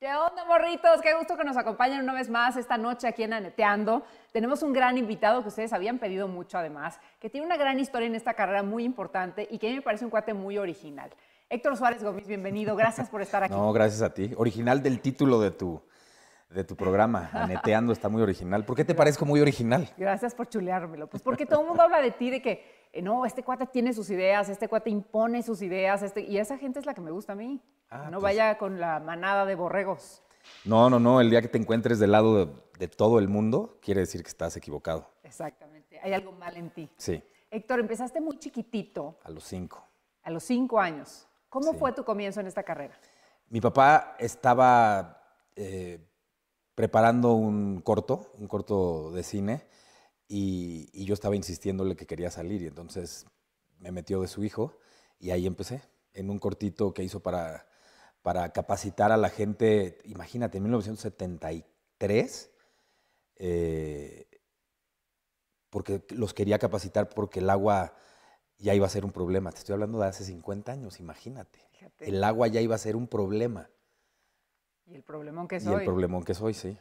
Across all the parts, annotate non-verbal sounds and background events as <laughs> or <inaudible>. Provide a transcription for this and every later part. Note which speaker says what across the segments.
Speaker 1: ¿Qué onda, morritos? Qué gusto que nos acompañen una vez más esta noche aquí en Aneteando. Tenemos un gran invitado que ustedes habían pedido mucho, además, que tiene una gran historia en esta carrera muy importante y que a mí me parece un cuate muy original. Héctor Suárez Gómez, bienvenido. Gracias por estar aquí. No, gracias
Speaker 2: a ti. Original del título de tu, de tu programa, Aneteando, está muy original. ¿Por qué te parezco muy original?
Speaker 1: Gracias por chuleármelo. Pues porque todo el mundo habla de ti, de que eh, no, este cuate tiene sus ideas, este cuate impone sus ideas, este, y esa gente es la que me gusta a mí. Ah, no pues. vaya con la manada de borregos.
Speaker 2: No, no, no, el día que te encuentres del lado de, todo el mundo, quiere decir que estás equivocado.
Speaker 1: Exactamente, hay algo mal en ti. Sí. Héctor, empezaste muy chiquitito. A los cinco. A los cinco años. ¿Cómo fue tu comienzo en esta carrera?
Speaker 2: Mi papá estaba eh, preparando un corto, un corto de cine, y, yo estaba insistiéndole que quería salir y entonces me metió de su hijo y ahí empecé, en un cortito que hizo para, para capacitar a la gente, imagínate, en 1973, eh, porque los quería capacitar porque el agua ya iba a ser un problema. Te estoy hablando de hace 50 años, imagínate. El agua ya iba a ser un problema.
Speaker 1: Y el problemón que soy y el problemón que soy sí.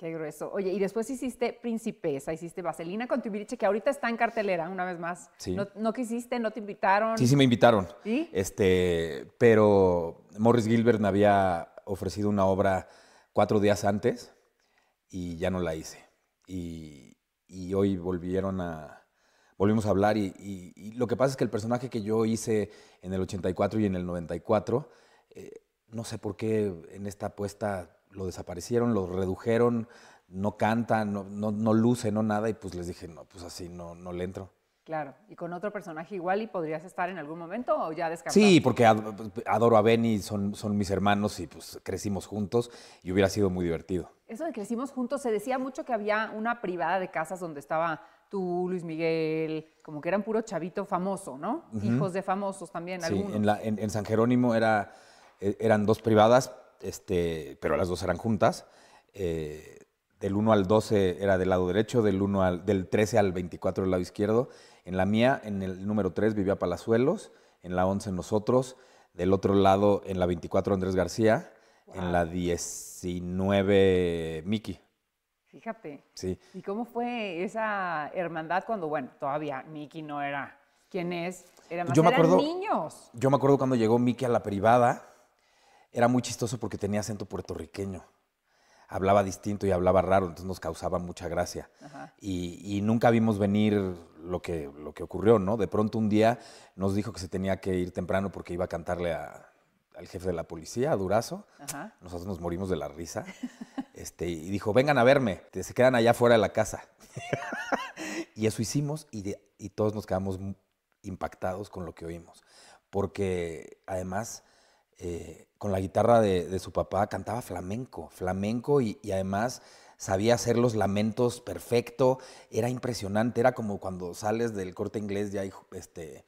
Speaker 1: Qué grueso. Oye, y después hiciste Principesa, hiciste Vaselina con Timbiriche, que ahorita está en cartelera una vez más. No, quisiste, no te invitaron. Sí,
Speaker 2: sí me invitaron. ¿Sí? Este, pero Morris Gilbert me había ofrecido una obra cuatro días antes y ya no la hice. Y, hoy volvieron a, volvimos a hablar y, lo que pasa es que el personaje que yo hice en el 84 y en el 94, eh, no sé por qué en esta apuesta lo desaparecieron, lo redujeron, no canta, no, no, no, luce, no nada, y pues les dije, no, pues así no, no le entro.
Speaker 1: Claro, y con otro personaje igual y podrías estar en algún momento o ya descansar. Sí, porque
Speaker 2: adoro a Benny, son, son mis hermanos y pues crecimos juntos y hubiera sido muy divertido.
Speaker 1: Eso de crecimos juntos, se decía mucho que había una privada de casas donde estaba tú, Luis Miguel, como que eran puro chavito famoso, ¿no? Hijos de famosos también, sí,
Speaker 2: En, San Jerónimo era, e, eran dos privadas, este, pero las dos eran juntas. Eh, del 1 al 12 era del lado derecho, del, 1 al, del 13 al 24 del lado izquierdo. En la mía, en el número 3, vivía Palazuelos, en la 11 nosotros, del otro lado, en la 24 Andrés García, en la 19 Miki. Fíjate. Sí.
Speaker 1: ¿Y cómo fue esa hermandad cuando, bueno, todavía Miki no era quien es? Era más, yo me acuerdo, niños.
Speaker 2: Yo me acuerdo cuando llegó Miki a la privada era muy chistoso porque tenía acento puertorriqueño. Hablaba distinto y hablaba raro, entonces nos causaba mucha gracia. Y, nunca vimos venir lo que, lo que ocurrió, ¿no? De pronto un día nos dijo que se tenía que ir temprano porque iba a cantarle al jefe de la policía, a Durazo. Nosotros nos morimos de la risa. <laughs> Este, y dijo, vengan a verme, se quedan allá fuera de la casa. <laughs> y eso hicimos y, y todos nos quedamos impactados con lo que oímos. Porque además eh, con la guitarra de, su papá, cantaba flamenco, flamenco y, además sabía hacer los lamentos perfecto, era impresionante, era como cuando sales del corte inglés y hay este,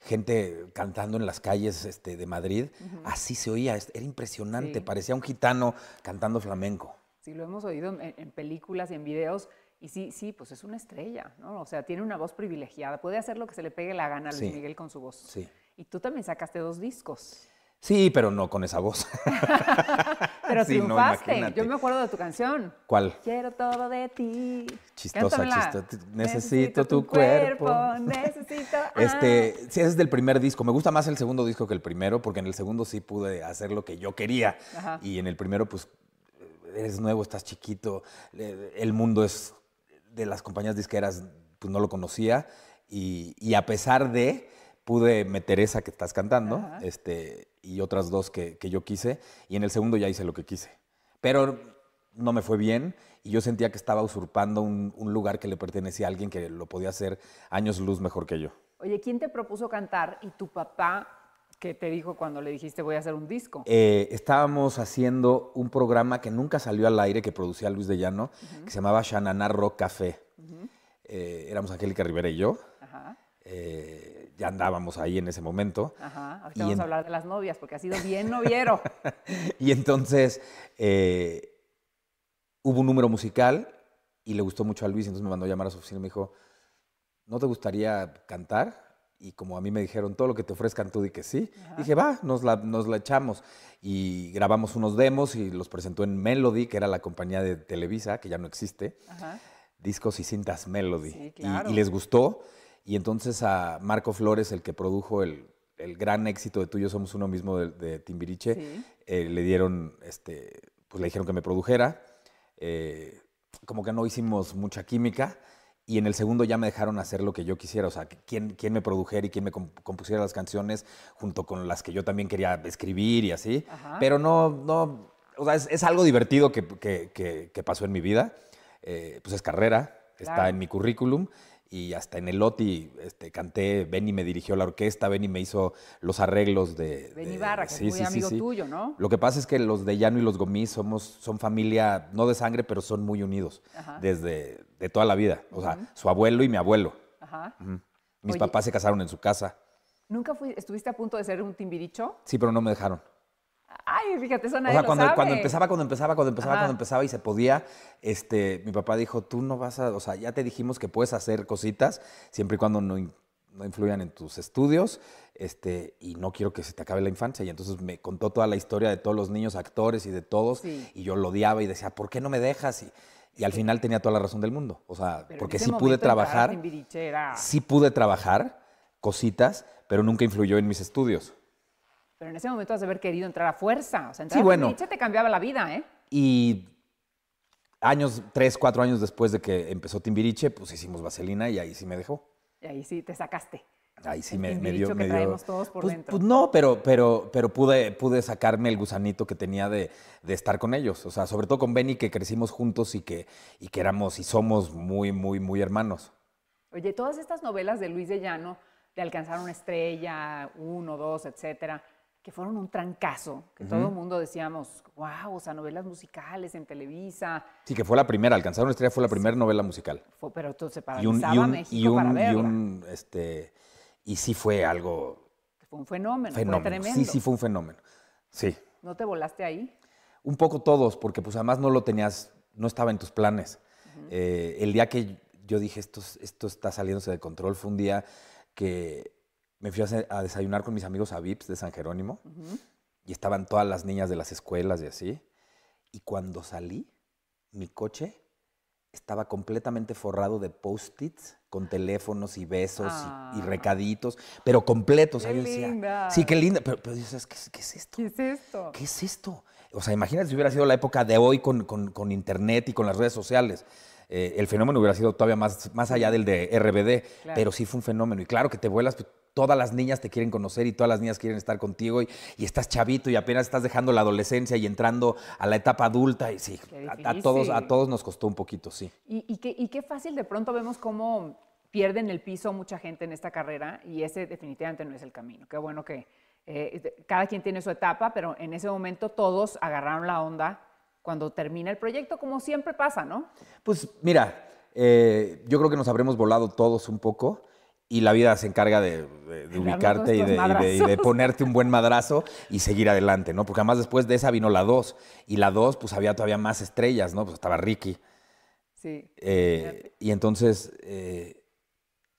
Speaker 2: gente cantando en las calles este, de Madrid, así se oía, era impresionante, parecía un gitano cantando flamenco.
Speaker 1: Sí, lo hemos oído en, películas y en videos. Y sí, sí, pues es una estrella, ¿no? O sea, tiene una voz privilegiada, puede hacer lo que se le pegue la gana a Luis Miguel con su voz. Sí. Y tú también sacaste dos discos.
Speaker 2: Sí, pero no con esa voz. <laughs> pero sí, triunfaste. Yo me
Speaker 1: acuerdo de tu canción. ¿Cuál? Quiero todo de ti. Chistosa, chistosa. Necesito, tu,
Speaker 2: cuerpo.
Speaker 1: Necesito. <laughs> Este,
Speaker 2: sí, ese es del primer disco. Me gusta más el segundo disco que el primero, porque en el segundo sí pude hacer lo que yo quería. Y en el primero, pues, eres nuevo, estás chiquito. El mundo es de las compañías disqueras, pues no lo conocía. y a pesar de pude meter esa que estás cantando este, y otras dos que, yo quise. Y en el segundo ya hice lo que quise. Pero no me fue bien y yo sentía que estaba usurpando un, lugar que le pertenecía a alguien que lo podía hacer años luz mejor que yo.
Speaker 1: Oye, ¿quién te propuso cantar y tu papá ¿Qué te dijo cuando le dijiste voy a hacer un disco?
Speaker 2: Eh, estábamos haciendo un programa que nunca salió al aire que producía Luis de Llano, que se llamaba Shananá Rock Café. Eh, éramos Angélica Rivera y yo. Ajá. Eh, ya andábamos ahí en ese momento.
Speaker 1: Ajá, vamos a hablar de las novias, porque ha sido bien noviero.
Speaker 2: <laughs> y entonces eh, hubo un número musical y le gustó mucho a Luis, entonces me mandó a llamar a su oficina y me dijo, ¿no te gustaría cantar? Y como a mí me dijeron, todo lo que te ofrezcan tú di que sí, dije, va, nos la, echamos. Y grabamos unos demos y los presentó en Melody, que era la compañía de Televisa, que ya no existe, discos y cintas Melody. y les gustó y entonces a Marco Flores, el que produjo el, el gran éxito de Tuyo Somos Uno Mismo de, Timbiriche, eh, le dieron, este, pues le dijeron que me produjera. Eh, como que no hicimos mucha química y en el segundo ya me dejaron hacer lo que yo quisiera, o sea, quién, quién me produjera y quién me compusiera las canciones junto con las que yo también quería escribir y así, pero no, no,
Speaker 3: o sea, es, algo divertido
Speaker 2: que, que, que, pasó en mi vida, eh, pues es carrera, está en mi currículum y hasta en el Loti este, canté, Benny me dirigió la orquesta, Benny me hizo los arreglos de...
Speaker 1: Benny que es muy amigo tuyo, ¿no? Lo
Speaker 2: que pasa es que los de Llano y los Gomis somos, son familia, no de sangre, pero son muy unidos desde de toda la vida. O sea, su abuelo y mi abuelo.
Speaker 3: Ajá. Mis papás
Speaker 2: se casaron en su casa.
Speaker 1: ¿Nunca estuviste a punto de ser un timbiricho?
Speaker 2: Sí, pero no me dejaron.
Speaker 1: Ay, fíjate, eso nadie o sea, cuando, cuando empezaba,
Speaker 2: cuando empezaba, cuando empezaba, cuando empezaba y se podía, este, mi papá dijo, tú no vas a, o sea, ya te dijimos que puedes hacer cositas siempre y cuando no, no influyan en tus estudios, este, y no quiero que se te acabe la infancia. Y entonces me contó toda la historia de todos los niños actores y de todos, y yo lo odiaba y decía, ¿por qué no me dejas? Y, al final tenía toda la razón del mundo. O sea, porque sí pude trabajar. Sí pude trabajar cositas, pero nunca influyó en mis estudios.
Speaker 1: Pero en ese momento has de haber querido entrar a fuerza. O sea, entrar a bueno, te cambiaba la vida, ¿eh?
Speaker 2: Y años, tres, cuatro años después de que empezó Timbiriche, pues hicimos Vaselina y ahí sí me dejó.
Speaker 1: Y ahí sí te sacaste. Ahí sí me, dio. Que me
Speaker 2: traemos todos por pues, dentro. Pues no, pero, pero, pero pude, pude sacarme el gusanito que tenía de, de, estar con ellos. O sea, sobre todo con Benny, que crecimos juntos y que, y que éramos y somos muy, muy, muy hermanos.
Speaker 1: Oye, todas estas novelas de Luis de Llano, de Alcanzar una estrella, uno, dos, etcétera, que fueron un trancazo, que todo el mundo decíamos, wow, o sea, novelas musicales en Televisa.
Speaker 2: Sí, que fue la primera, Alcanzar una estrella fue la primera novela musical.
Speaker 1: pero entonces se paralizaba y un, y
Speaker 2: un, este, y sí fue algo...
Speaker 1: Fue un fenómeno, Fue tremendo. Sí, sí
Speaker 2: fue un fenómeno, sí.
Speaker 1: ¿No te volaste ahí?
Speaker 2: Un poco todos, porque pues además no lo tenías, no estaba en tus planes. Eh, el día que yo dije, esto, esto está saliéndose de control, fue un día que me fui a, desayunar con mis amigos a Vips de San Jerónimo y estaban todas las niñas de las escuelas y así. Y cuando salí, mi coche estaba completamente forrado de post-its con teléfonos y besos y, ah. recaditos, pero completos. Qué linda. sí, qué linda. Pero, pero dices, ¿qué, es esto? ¿Qué es esto? ¿Qué es esto? O sea, imagínate si hubiera sido la época de hoy con, con, internet y con las redes sociales. Eh, el fenómeno hubiera sido todavía más, más allá del de RBD, pero sí fue un fenómeno. Y claro que te vuelas, pues, todas las niñas te quieren conocer y todas las niñas quieren estar contigo y, estás chavito y apenas estás dejando la adolescencia y entrando a la etapa adulta y sí,
Speaker 1: a, todos, a todos
Speaker 2: nos costó un poquito, sí.
Speaker 1: Y, qué, fácil de pronto vemos cómo pierden el piso mucha gente en esta carrera y ese definitivamente no es el camino. Qué bueno que eh, cada quien tiene su etapa, pero en ese momento todos agarraron la onda cuando termina el proyecto, como siempre pasa, ¿no?
Speaker 2: Pues mira, eh, yo creo que nos habremos volado todos un poco y la vida se encarga de, ubicarte y de, <laughs> ponerte un buen madrazo y seguir adelante, ¿no? Porque además después de esa vino la 2 y la 2 pues había todavía más estrellas, ¿no? Pues estaba Ricky. Sí. Eh, y entonces eh,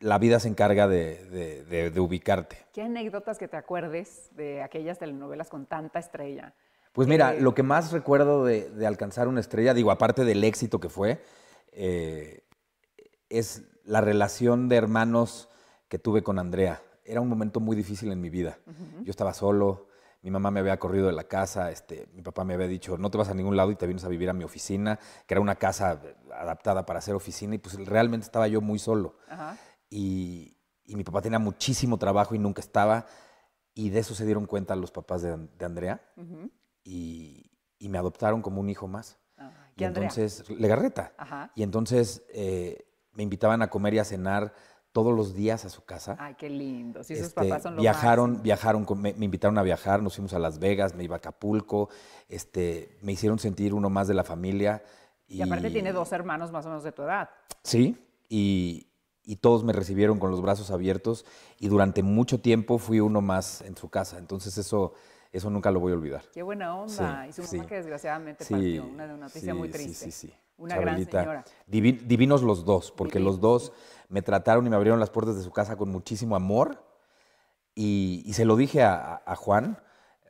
Speaker 2: la vida se encarga de, ubicarte.
Speaker 1: ¿Qué anécdotas que te acuerdes de aquellas telenovelas con tanta estrella?
Speaker 2: Pues mira, eh, lo que más recuerdo de, alcanzar una estrella, digo, aparte del éxito que fue, es la relación de hermanos que tuve con Andrea. Era un momento muy difícil en mi vida. Yo estaba solo, mi mamá me había corrido de la casa, este, mi papá me había dicho, no te vas a ningún lado y te vienes a vivir a mi oficina, que era una casa eh, adaptada para hacer oficina, y pues realmente estaba yo muy solo. y, mi papá tenía muchísimo trabajo y nunca estaba, y de eso se dieron cuenta los papás de, Andrea,
Speaker 3: y,
Speaker 2: me adoptaron como un hijo más.
Speaker 1: Ah, y, entonces
Speaker 2: entonces, eh, Legarreta. Y entonces me invitaban a comer y a cenar todos los días a su casa.
Speaker 1: Ay, qué lindo. Sí, sus este, papás son los viajaron,
Speaker 2: viajaron, me, invitaron a viajar, nos fuimos a Las Vegas, me iba a Acapulco, este, me hicieron sentir uno más de la familia.
Speaker 1: Y, aparte tiene dos hermanos más o menos de tu edad.
Speaker 2: Sí, y, todos me recibieron con los brazos abiertos y durante mucho tiempo fui uno más en su casa. Entonces eso, eso nunca lo voy a olvidar. Qué buena onda. y su mamá que desgraciadamente partió, una noticia muy triste. Sí, sí, sí. Una gran señora. divinos los dos, porque los dos me trataron y me abrieron las puertas de su casa con muchísimo amor. Y, se lo dije a, Juan,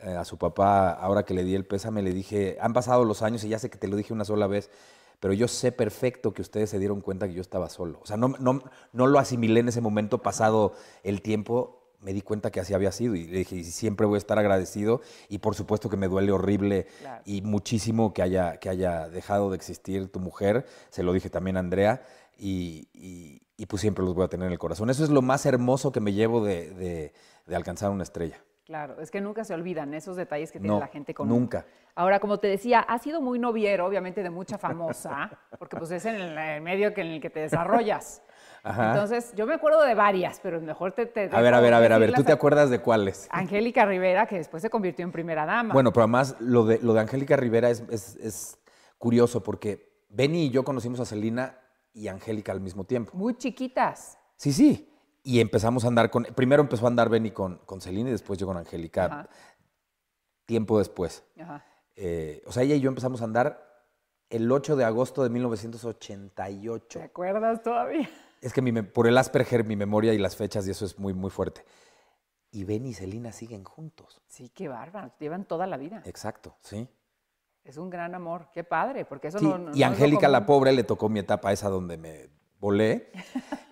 Speaker 2: eh, a su papá, ahora que le di el pésame, le dije, han pasado los años y ya sé que te lo dije una sola vez, pero yo sé perfecto que ustedes se dieron cuenta que yo estaba solo. O sea, no, no, no lo asimilé en ese momento pasado el tiempo me di cuenta que así había sido y le dije, siempre voy a estar agradecido y por supuesto que me duele horrible y muchísimo que haya, que haya dejado de existir tu mujer, se lo dije también a Andrea y, y, pues siempre los voy a tener en el corazón. Eso es lo más hermoso que me llevo de, alcanzar una estrella.
Speaker 1: Claro, es que nunca se olvidan esos detalles que tiene la gente con Nunca. Ahora, como te decía, ha sido muy noviero, obviamente, de mucha famosa, porque pues es en el medio que en el que te desarrollas. <laughs> Entonces, yo me acuerdo de varias, pero mejor te... te a ver, a ver, a ver, a ver, ¿tú te acuerdas de cuáles? Angélica Rivera, que después se convirtió en primera dama. Bueno,
Speaker 2: pero además lo de, Angélica Rivera es, curioso porque Benny y yo conocimos a Celina y Angélica al mismo tiempo.
Speaker 1: Muy chiquitas.
Speaker 2: Sí, sí. Y empezamos a andar con... Primero empezó a andar Benny con, con Celina y después yo con Angélica. Tiempo después. Ajá. Eh, o sea, ella y yo empezamos a andar el 8 de agosto de 1988. ¿Te acuerdas todavía? Es que por el Asperger, mi memoria y las fechas, y eso es muy, muy fuerte. Y Ben y Selina siguen juntos.
Speaker 1: Sí, qué bárbaro. Llevan toda la vida.
Speaker 2: Exacto, sí.
Speaker 1: Es un gran amor. Qué padre, porque eso no, Y Angélica, la
Speaker 2: pobre, le tocó mi etapa esa donde me volé.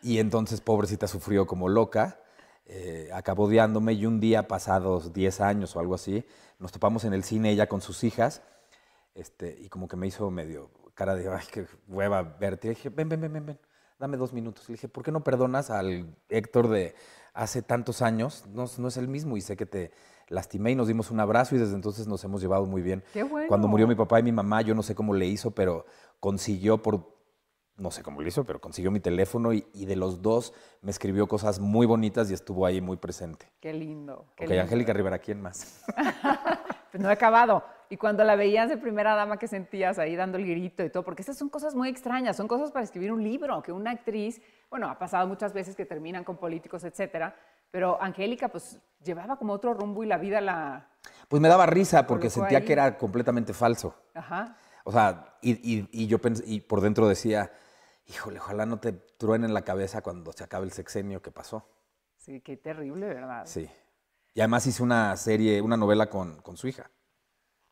Speaker 2: y entonces, pobrecita, sufrió como loca. Eh, acabó odiándome. Y un día, pasados 10 años o algo así, nos topamos en el cine ella con sus hijas. Este, y como que me hizo medio cara de, ay, qué hueva verte. Y dije, ven, ven, ven, ven, ven dame dos minutos. Le dije, ¿por qué no perdonas al Héctor de hace tantos años? No, es el mismo y sé que te lastimé y nos dimos un abrazo y desde entonces nos hemos llevado muy bien. Qué bueno. Cuando murió mi papá y mi mamá, yo no sé cómo le hizo, pero consiguió por no sé cómo le hizo, pero consiguió mi teléfono y, de los dos me escribió cosas muy bonitas y estuvo ahí muy presente.
Speaker 3: Qué
Speaker 1: lindo. ok, Angélica
Speaker 2: Rivera, ¿quién más? <laughs>
Speaker 1: pues no he acabado. Y cuando la veías de primera dama que sentías ahí dando el grito y todo, porque esas son cosas muy extrañas, son cosas para escribir un libro, que una actriz, bueno, ha pasado muchas veces que terminan con políticos, etcétera, pero Angélica pues llevaba como otro rumbo y la vida la...
Speaker 2: Pues me daba risa porque sentía que era completamente falso. Ajá. O sea, y, yo pensé, y por dentro decía, híjole, ojalá no te en la cabeza cuando se acabe el sexenio que pasó.
Speaker 1: Sí, qué terrible, ¿verdad? Sí.
Speaker 2: Y además hice una serie, una novela con, con su hija.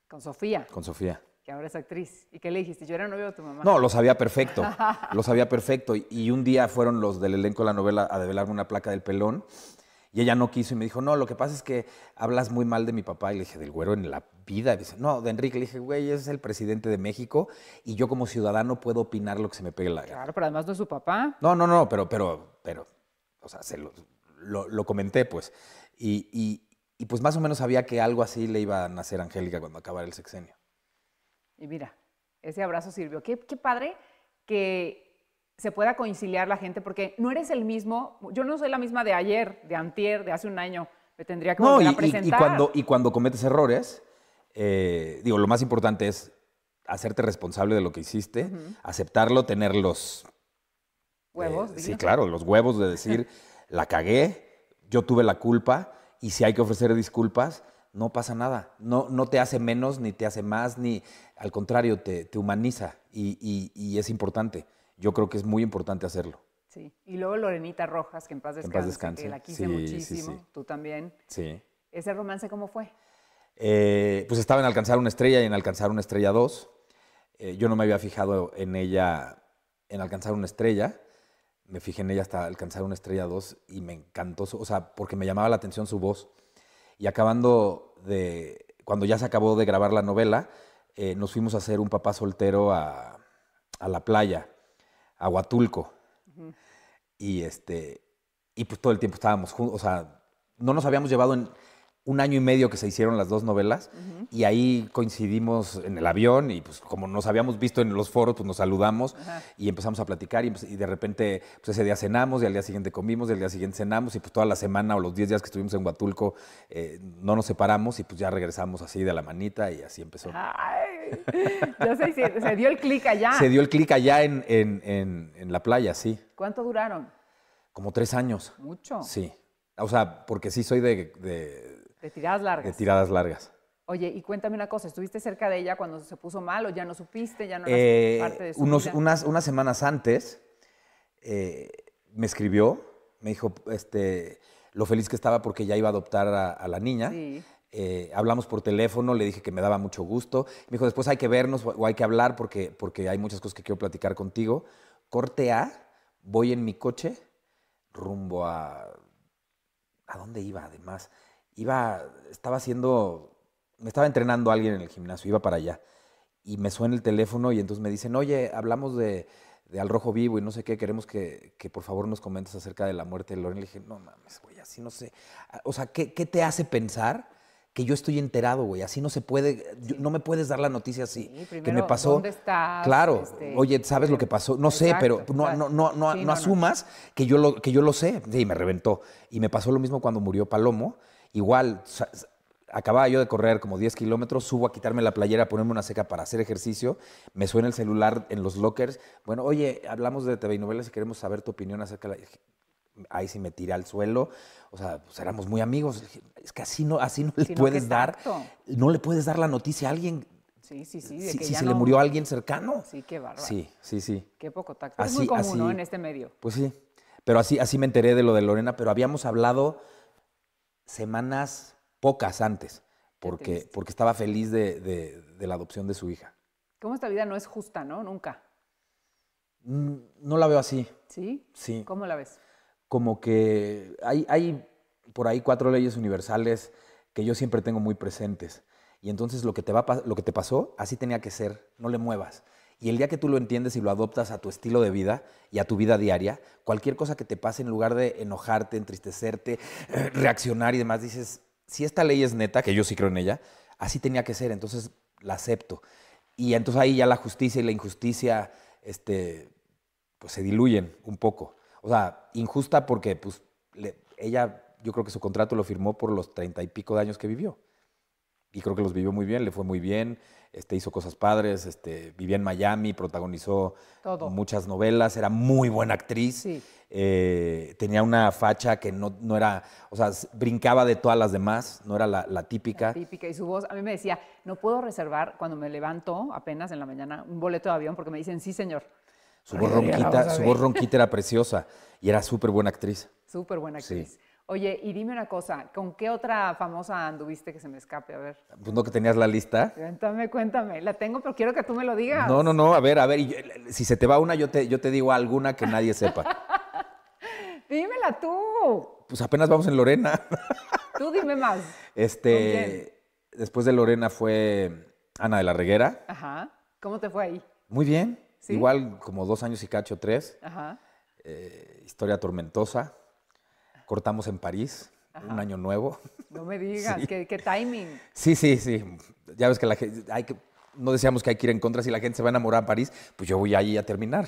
Speaker 2: Con Sofía. Con Sofía.
Speaker 1: Que ahora es actriz. ¿Y qué le dijiste? Yo era novio de tu mamá. No, lo sabía perfecto. <laughs>
Speaker 2: lo sabía perfecto. Y un día fueron los del elenco de la novela a develarme una placa del pelón. Y ella no quiso y me dijo, no, lo que pasa es que hablas muy mal de mi papá. Y le dije, del güero en la vida. dice, no, de Enrique. Le dije, güey, es el presidente de México y yo como ciudadano puedo opinar lo que se me pegue la gana.
Speaker 1: Claro, pero además no es su papá.
Speaker 2: No, no, no, pero, pero, pero, o sea, se lo, comenté, pues. y, y pues más o menos sabía que algo así le iba a nacer a Angélica cuando acabara el sexenio.
Speaker 1: Y mira, ese abrazo sirvió. Qué, qué padre que se pueda conciliar la gente, porque no eres el mismo, yo no soy la misma de ayer, de antier, de hace un año, me tendría que y, presentar. Y, cuando, y
Speaker 2: cuando cometes errores, eh, digo, lo más importante es hacerte responsable de lo que hiciste, aceptarlo, tener los...
Speaker 1: Huevos. Eh, sí, claro,
Speaker 2: los huevos de decir, <laughs> la cagué, yo tuve la culpa, y si hay que ofrecer disculpas, no pasa nada. No, no te hace menos, ni te hace más, ni al contrario, te, humaniza y, es importante. Yo creo que es muy importante hacerlo.
Speaker 1: Sí, y luego Lorenita Rojas, que en paz descanse, que, la quise muchísimo, tú también. Sí. ¿Ese romance cómo fue?
Speaker 2: Eh, pues estaba en Alcanzar una estrella y en Alcanzar una estrella 2. Eh, yo no me había fijado en ella en Alcanzar una estrella me fijé en ella hasta alcanzar una estrella 2 y me encantó, o sea, porque me llamaba la atención su voz. Y acabando de, cuando ya se acabó de grabar la novela, eh, nos fuimos a hacer un papá soltero a, la playa, a Huatulco. Y este, y pues todo el tiempo estábamos juntos, o sea, no nos habíamos llevado en, un año y medio que se hicieron las dos novelas y ahí coincidimos en el avión y pues como nos habíamos visto en los foros, pues nos saludamos y empezamos a platicar pues, y, de repente pues ese día cenamos y al día siguiente comimos y al día siguiente cenamos y pues toda la semana o los 10 días que estuvimos en Huatulco eh, no nos separamos y pues ya regresamos así de la manita y así empezó.
Speaker 3: Ay,
Speaker 1: ya se, se, dio el clic allá. Se dio
Speaker 2: el clic allá en, en, en, la playa, sí.
Speaker 1: ¿Cuánto duraron?
Speaker 2: Como tres años.
Speaker 1: Mucho. Sí.
Speaker 2: O sea, porque sí soy de
Speaker 1: de tiradas largas. De
Speaker 2: tiradas largas.
Speaker 1: Oye, y cuéntame una cosa, ¿estuviste cerca de ella cuando se puso mal o ya no supiste, ya no eh, parte de su unos, Unas,
Speaker 2: semanas antes eh, me escribió, me dijo este, lo feliz que estaba porque ya iba a adoptar a, la niña. Eh, hablamos por teléfono, le dije que me daba mucho gusto. Me dijo, después hay que vernos o hay que hablar porque, porque hay muchas cosas que quiero platicar contigo. Corte A, voy en mi coche rumbo a... ¿A dónde iba además? iba, estaba haciendo, me estaba entrenando alguien en el gimnasio, iba para allá. Y me suena el teléfono y entonces me dicen, oye, hablamos de, Al Rojo Vivo y no sé qué, queremos que, que, por favor nos comentes acerca de la muerte de Loren. Le dije, no mames, güey, así no sé. Ah, o sea, ¿qué, te hace pensar? que yo estoy enterado, güey. Así no se puede, no me puedes dar la noticia así. que me pasó. ¿dónde
Speaker 1: estás? Claro. Este,
Speaker 2: oye, ¿sabes lo que pasó? No sé, pero no, no, no, no, asumas Que, yo lo, que yo lo sé. Sí, me reventó. Y me pasó lo mismo cuando murió Palomo igual, acababa yo de correr como 10 kilómetros, subo a quitarme la playera, ponerme una seca para hacer ejercicio, me suena el celular en los lockers, bueno, oye, hablamos de TV y novelas y queremos saber tu opinión acerca de la... Ahí sí me tiré al suelo, o sea, pues éramos muy amigos. Es que así no, así no le puedes dar, no le puedes dar la noticia a alguien
Speaker 3: Sí, sí,
Speaker 1: sí. si se le murió a alguien cercano. Sí, qué bárbaro. Sí, sí, sí. Qué poco tacto. Así, es muy común, ¿no? En este medio.
Speaker 2: Pues sí. Pero así, así me enteré de lo de Lorena, pero habíamos hablado semanas pocas antes, porque, estaba feliz de, la adopción de su hija.
Speaker 1: ¿Cómo esta vida no es justa, no? Nunca.
Speaker 2: Mm, no la veo así. ¿Sí? Sí. ¿Cómo la ves? Como que hay, por ahí cuatro leyes universales que yo siempre tengo muy presentes. Y entonces lo que lo que te pasó, así tenía que ser, no le muevas. Y el día que tú lo entiendes y lo adoptas a tu estilo de vida y a tu vida diaria, cualquier cosa que te pase en lugar de enojarte, entristecerte, eh, reaccionar y demás, dices, si esta ley es neta, que yo sí creo en ella, así tenía que ser, entonces la acepto. Y entonces ahí ya la justicia y la injusticia este, pues se diluyen un poco. O sea, injusta porque pues, ella, yo creo que su contrato lo firmó por los treinta y pico de años que vivió y creo que los vivió muy bien, le fue muy bien, este, hizo cosas padres, este, vivía en Miami, protagonizó muchas novelas, era muy buena actriz, eh, tenía una facha que no, era, o sea, brincaba de todas las demás, no era la, típica.
Speaker 1: típica, y su voz, a mí me decía, no puedo reservar cuando me levanto apenas en la mañana un boleto de avión porque me dicen, sí señor. Su voz, ronquita, su voz ronquita era
Speaker 2: preciosa y era súper buena actriz.
Speaker 1: Súper buena actriz. Oye, y dime una cosa, ¿con qué otra famosa anduviste que se me escape? A ver.
Speaker 2: Pues no que tenías la lista.
Speaker 1: Cuéntame, cuéntame. La tengo, pero quiero que tú me lo digas. No,
Speaker 2: no, no. A ver, a ver. Eh, si se te va una, yo te, yo te digo alguna que nadie sepa.
Speaker 1: <laughs> Dímela tú.
Speaker 2: Pues apenas vamos en Lorena.
Speaker 1: tú dime más.
Speaker 2: Este. Después de Lorena fue Ana de la Reguera.
Speaker 1: Ajá. ¿Cómo te fue ahí?
Speaker 2: Muy bien. Igual como dos años y cacho, tres. Ajá. Eh, historia tormentosa cortamos en París, un año nuevo.
Speaker 1: No me digas, ¿Qué, timing.
Speaker 2: Sí, sí, sí. Ya ves que la hay que, no decíamos que hay que ir en contra, si la gente se va a enamorar a París, pues yo voy ahí a terminar.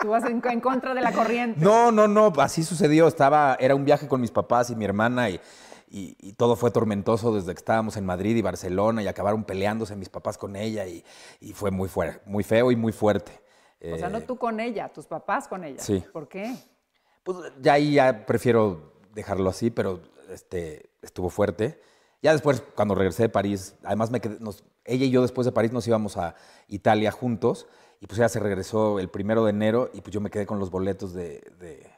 Speaker 1: Tú vas en, contra de la corriente.
Speaker 2: No, no, no, así sucedió. Estaba, era un viaje con mis papás y mi hermana y, todo fue tormentoso desde que estábamos en Madrid y Barcelona y acabaron peleándose mis papás con ella y, fue muy, muy feo y muy fuerte. O sea, no eh,
Speaker 1: tú con ella, tus papás con ella. Sí. ¿Por qué? Pues
Speaker 2: ya ahí ya prefiero dejarlo así, pero este, estuvo fuerte. Ya después, cuando regresé de París, además me nos, ella y yo después de París nos íbamos a Italia juntos y pues ya se regresó el primero de enero y pues yo me quedé con los boletos de, de,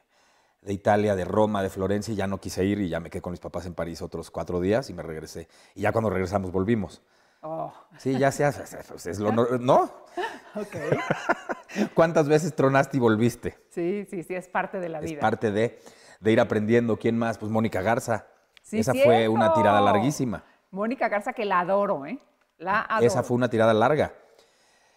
Speaker 2: de, Italia, de Roma, de Florencia y ya no quise ir y ya me quedé con mis papás en París otros cuatro días y me regresé. Y ya cuando regresamos volvimos.
Speaker 1: Oh. Sí, ya seas, es, lo no.
Speaker 2: Ok. <laughs> ¿Cuántas veces tronaste y volviste?
Speaker 1: Sí, sí, sí, es parte de la vida. Es parte
Speaker 2: de, ir aprendiendo. ¿Quién más? Pues Mónica Garza.
Speaker 1: Sí, Esa fue una tirada larguísima. Mónica Garza, que la adoro, ¿eh? La adoro. Esa fue
Speaker 2: una tirada larga.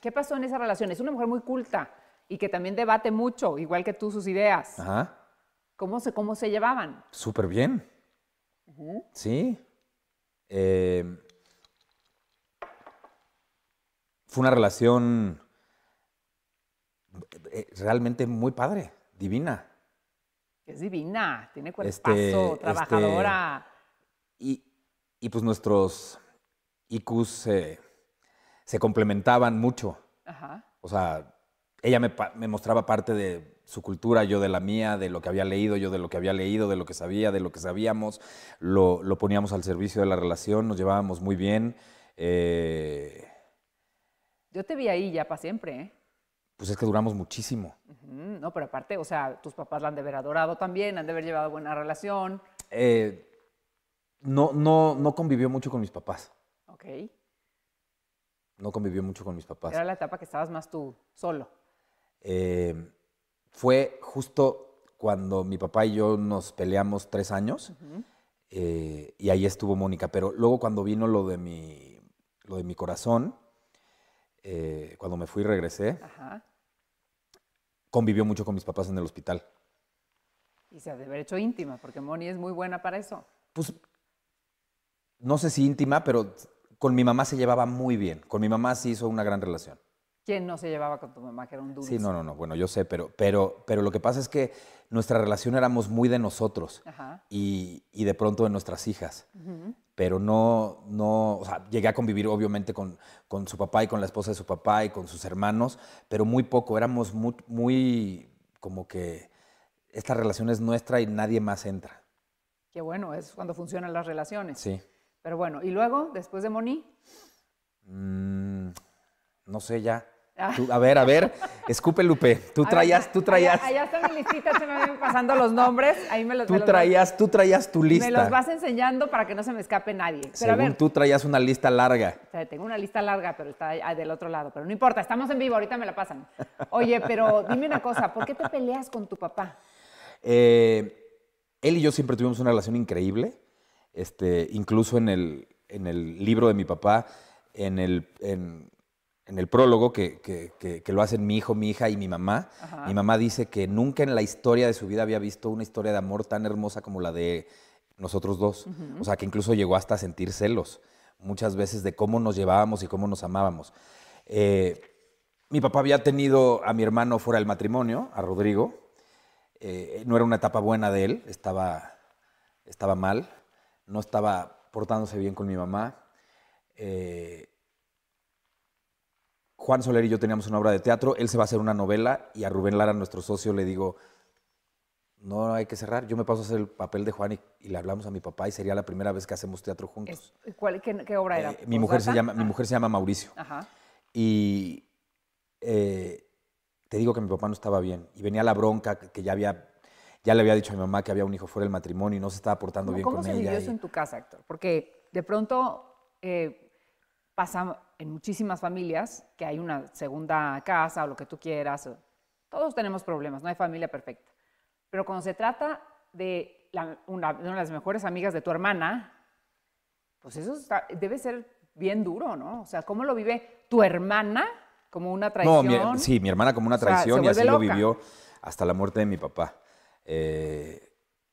Speaker 1: ¿Qué pasó en esa relación? Es una mujer muy culta y que también debate mucho, igual que tú, sus ideas. Ajá. ¿Cómo se, cómo se llevaban?
Speaker 2: Súper bien. Sí. Eh, fue una relación eh, eh, realmente muy padre, divina.
Speaker 1: Es divina, tiene es este, este, trabajadora.
Speaker 2: y, pues nuestros IQs se, complementaban mucho. O sea, ella me, mostraba parte de su cultura, yo de la mía, de lo que había leído, yo de lo que había leído, de lo que sabía, de lo que sabíamos. Lo, poníamos al servicio de la relación, nos llevábamos muy bien. Eh,
Speaker 1: yo te vi ahí ya para siempre, ¿eh?
Speaker 2: Pues es que duramos muchísimo.
Speaker 1: No, pero aparte, o sea, tus papás la han de haber adorado también, han de haber llevado buena relación.
Speaker 2: Eh, no, no, no convivió mucho con mis papás. Ok. No convivió mucho con mis papás. Era
Speaker 1: la etapa que estabas más tú solo.
Speaker 2: Em, fue justo cuando mi papá y yo nos peleamos tres años eh, y ahí estuvo Mónica. Pero luego cuando vino lo de mi, lo de mi corazón, eh, cuando me fui y regresé, convivió mucho con mis papás en el hospital.
Speaker 1: Y se ha de haber hecho íntima, porque Moni es muy buena para eso.
Speaker 2: Pues, no sé si íntima, pero con mi mamá se llevaba muy bien. Con mi mamá se hizo una gran relación.
Speaker 1: ¿Quién no se llevaba con tu mamá, que era un dulce? Sí, no,
Speaker 2: no, no. Bueno, yo sé, pero, pero, pero lo que pasa es que nuestra relación éramos muy de nosotros Y, de pronto de nuestras hijas. Pero no, no, o sea, llegué a convivir obviamente con, su papá y con la esposa de su papá y con sus hermanos, pero muy poco. Éramos muy, muy como que esta relación es nuestra y nadie más entra.
Speaker 1: Qué bueno, es cuando funcionan las relaciones. Sí. Pero bueno, ¿y luego, después de Moni?
Speaker 2: Mm, no sé ya Ah. a ver, a ver, escupe Lupe, tú traías, tú traías. Allá,
Speaker 1: está mi listita, se me van pasando los nombres, ahí me los Tú traías,
Speaker 2: tú traías tu lista. Me los vas
Speaker 1: enseñando para que no se me escape nadie. Pero Según
Speaker 2: tú traías una lista larga.
Speaker 1: tengo una lista larga, pero está ah, del otro lado, pero no importa, estamos en vivo, ahorita me la pasan. Oye, pero dime una cosa, ¿por qué te peleas con tu papá?
Speaker 2: Eh, él y yo siempre tuvimos una relación increíble, este, incluso en el, en el libro de mi papá, en el en el prólogo que, lo hacen mi hijo, mi hija y mi mamá. Mi mamá dice que nunca en la historia de su vida había visto una historia de amor tan hermosa como la de nosotros dos. O sea, que incluso llegó hasta a sentir celos muchas veces de cómo nos llevábamos y cómo nos amábamos. Eh, mi papá había tenido a mi hermano fuera del matrimonio, a Rodrigo. Eh, no era una etapa buena de él, estaba, estaba mal, no estaba portándose bien con mi mamá. Eh, Juan Soler y yo teníamos una obra de teatro, él se va a hacer una novela y a Rubén Lara, nuestro socio, le digo, no hay que cerrar, yo me paso a hacer el papel de Juan y, le hablamos a mi papá y sería la primera vez que hacemos teatro juntos.
Speaker 1: qué, obra era? Eh, mi, mujer se llama, mi,
Speaker 2: mujer se llama, Mauricio. Ajá. Y eh, te digo que mi papá no estaba bien y venía la bronca que ya había... Ya le había dicho a mi mamá que había un hijo fuera del matrimonio y no se estaba portando bien con ella. ¿Cómo se vivió eso
Speaker 1: en tu casa, Héctor? Porque de pronto eh, pasamos, en muchísimas familias que hay una segunda casa o lo que tú quieras. Todos tenemos problemas, no hay familia perfecta. Pero cuando se trata de una, de, las mejores amigas de tu hermana, pues eso debe ser bien duro, ¿no? O sea, ¿cómo lo vive tu hermana como una traición? No, sí,
Speaker 2: mi hermana como una traición y así lo vivió hasta la muerte de mi papá. Eh,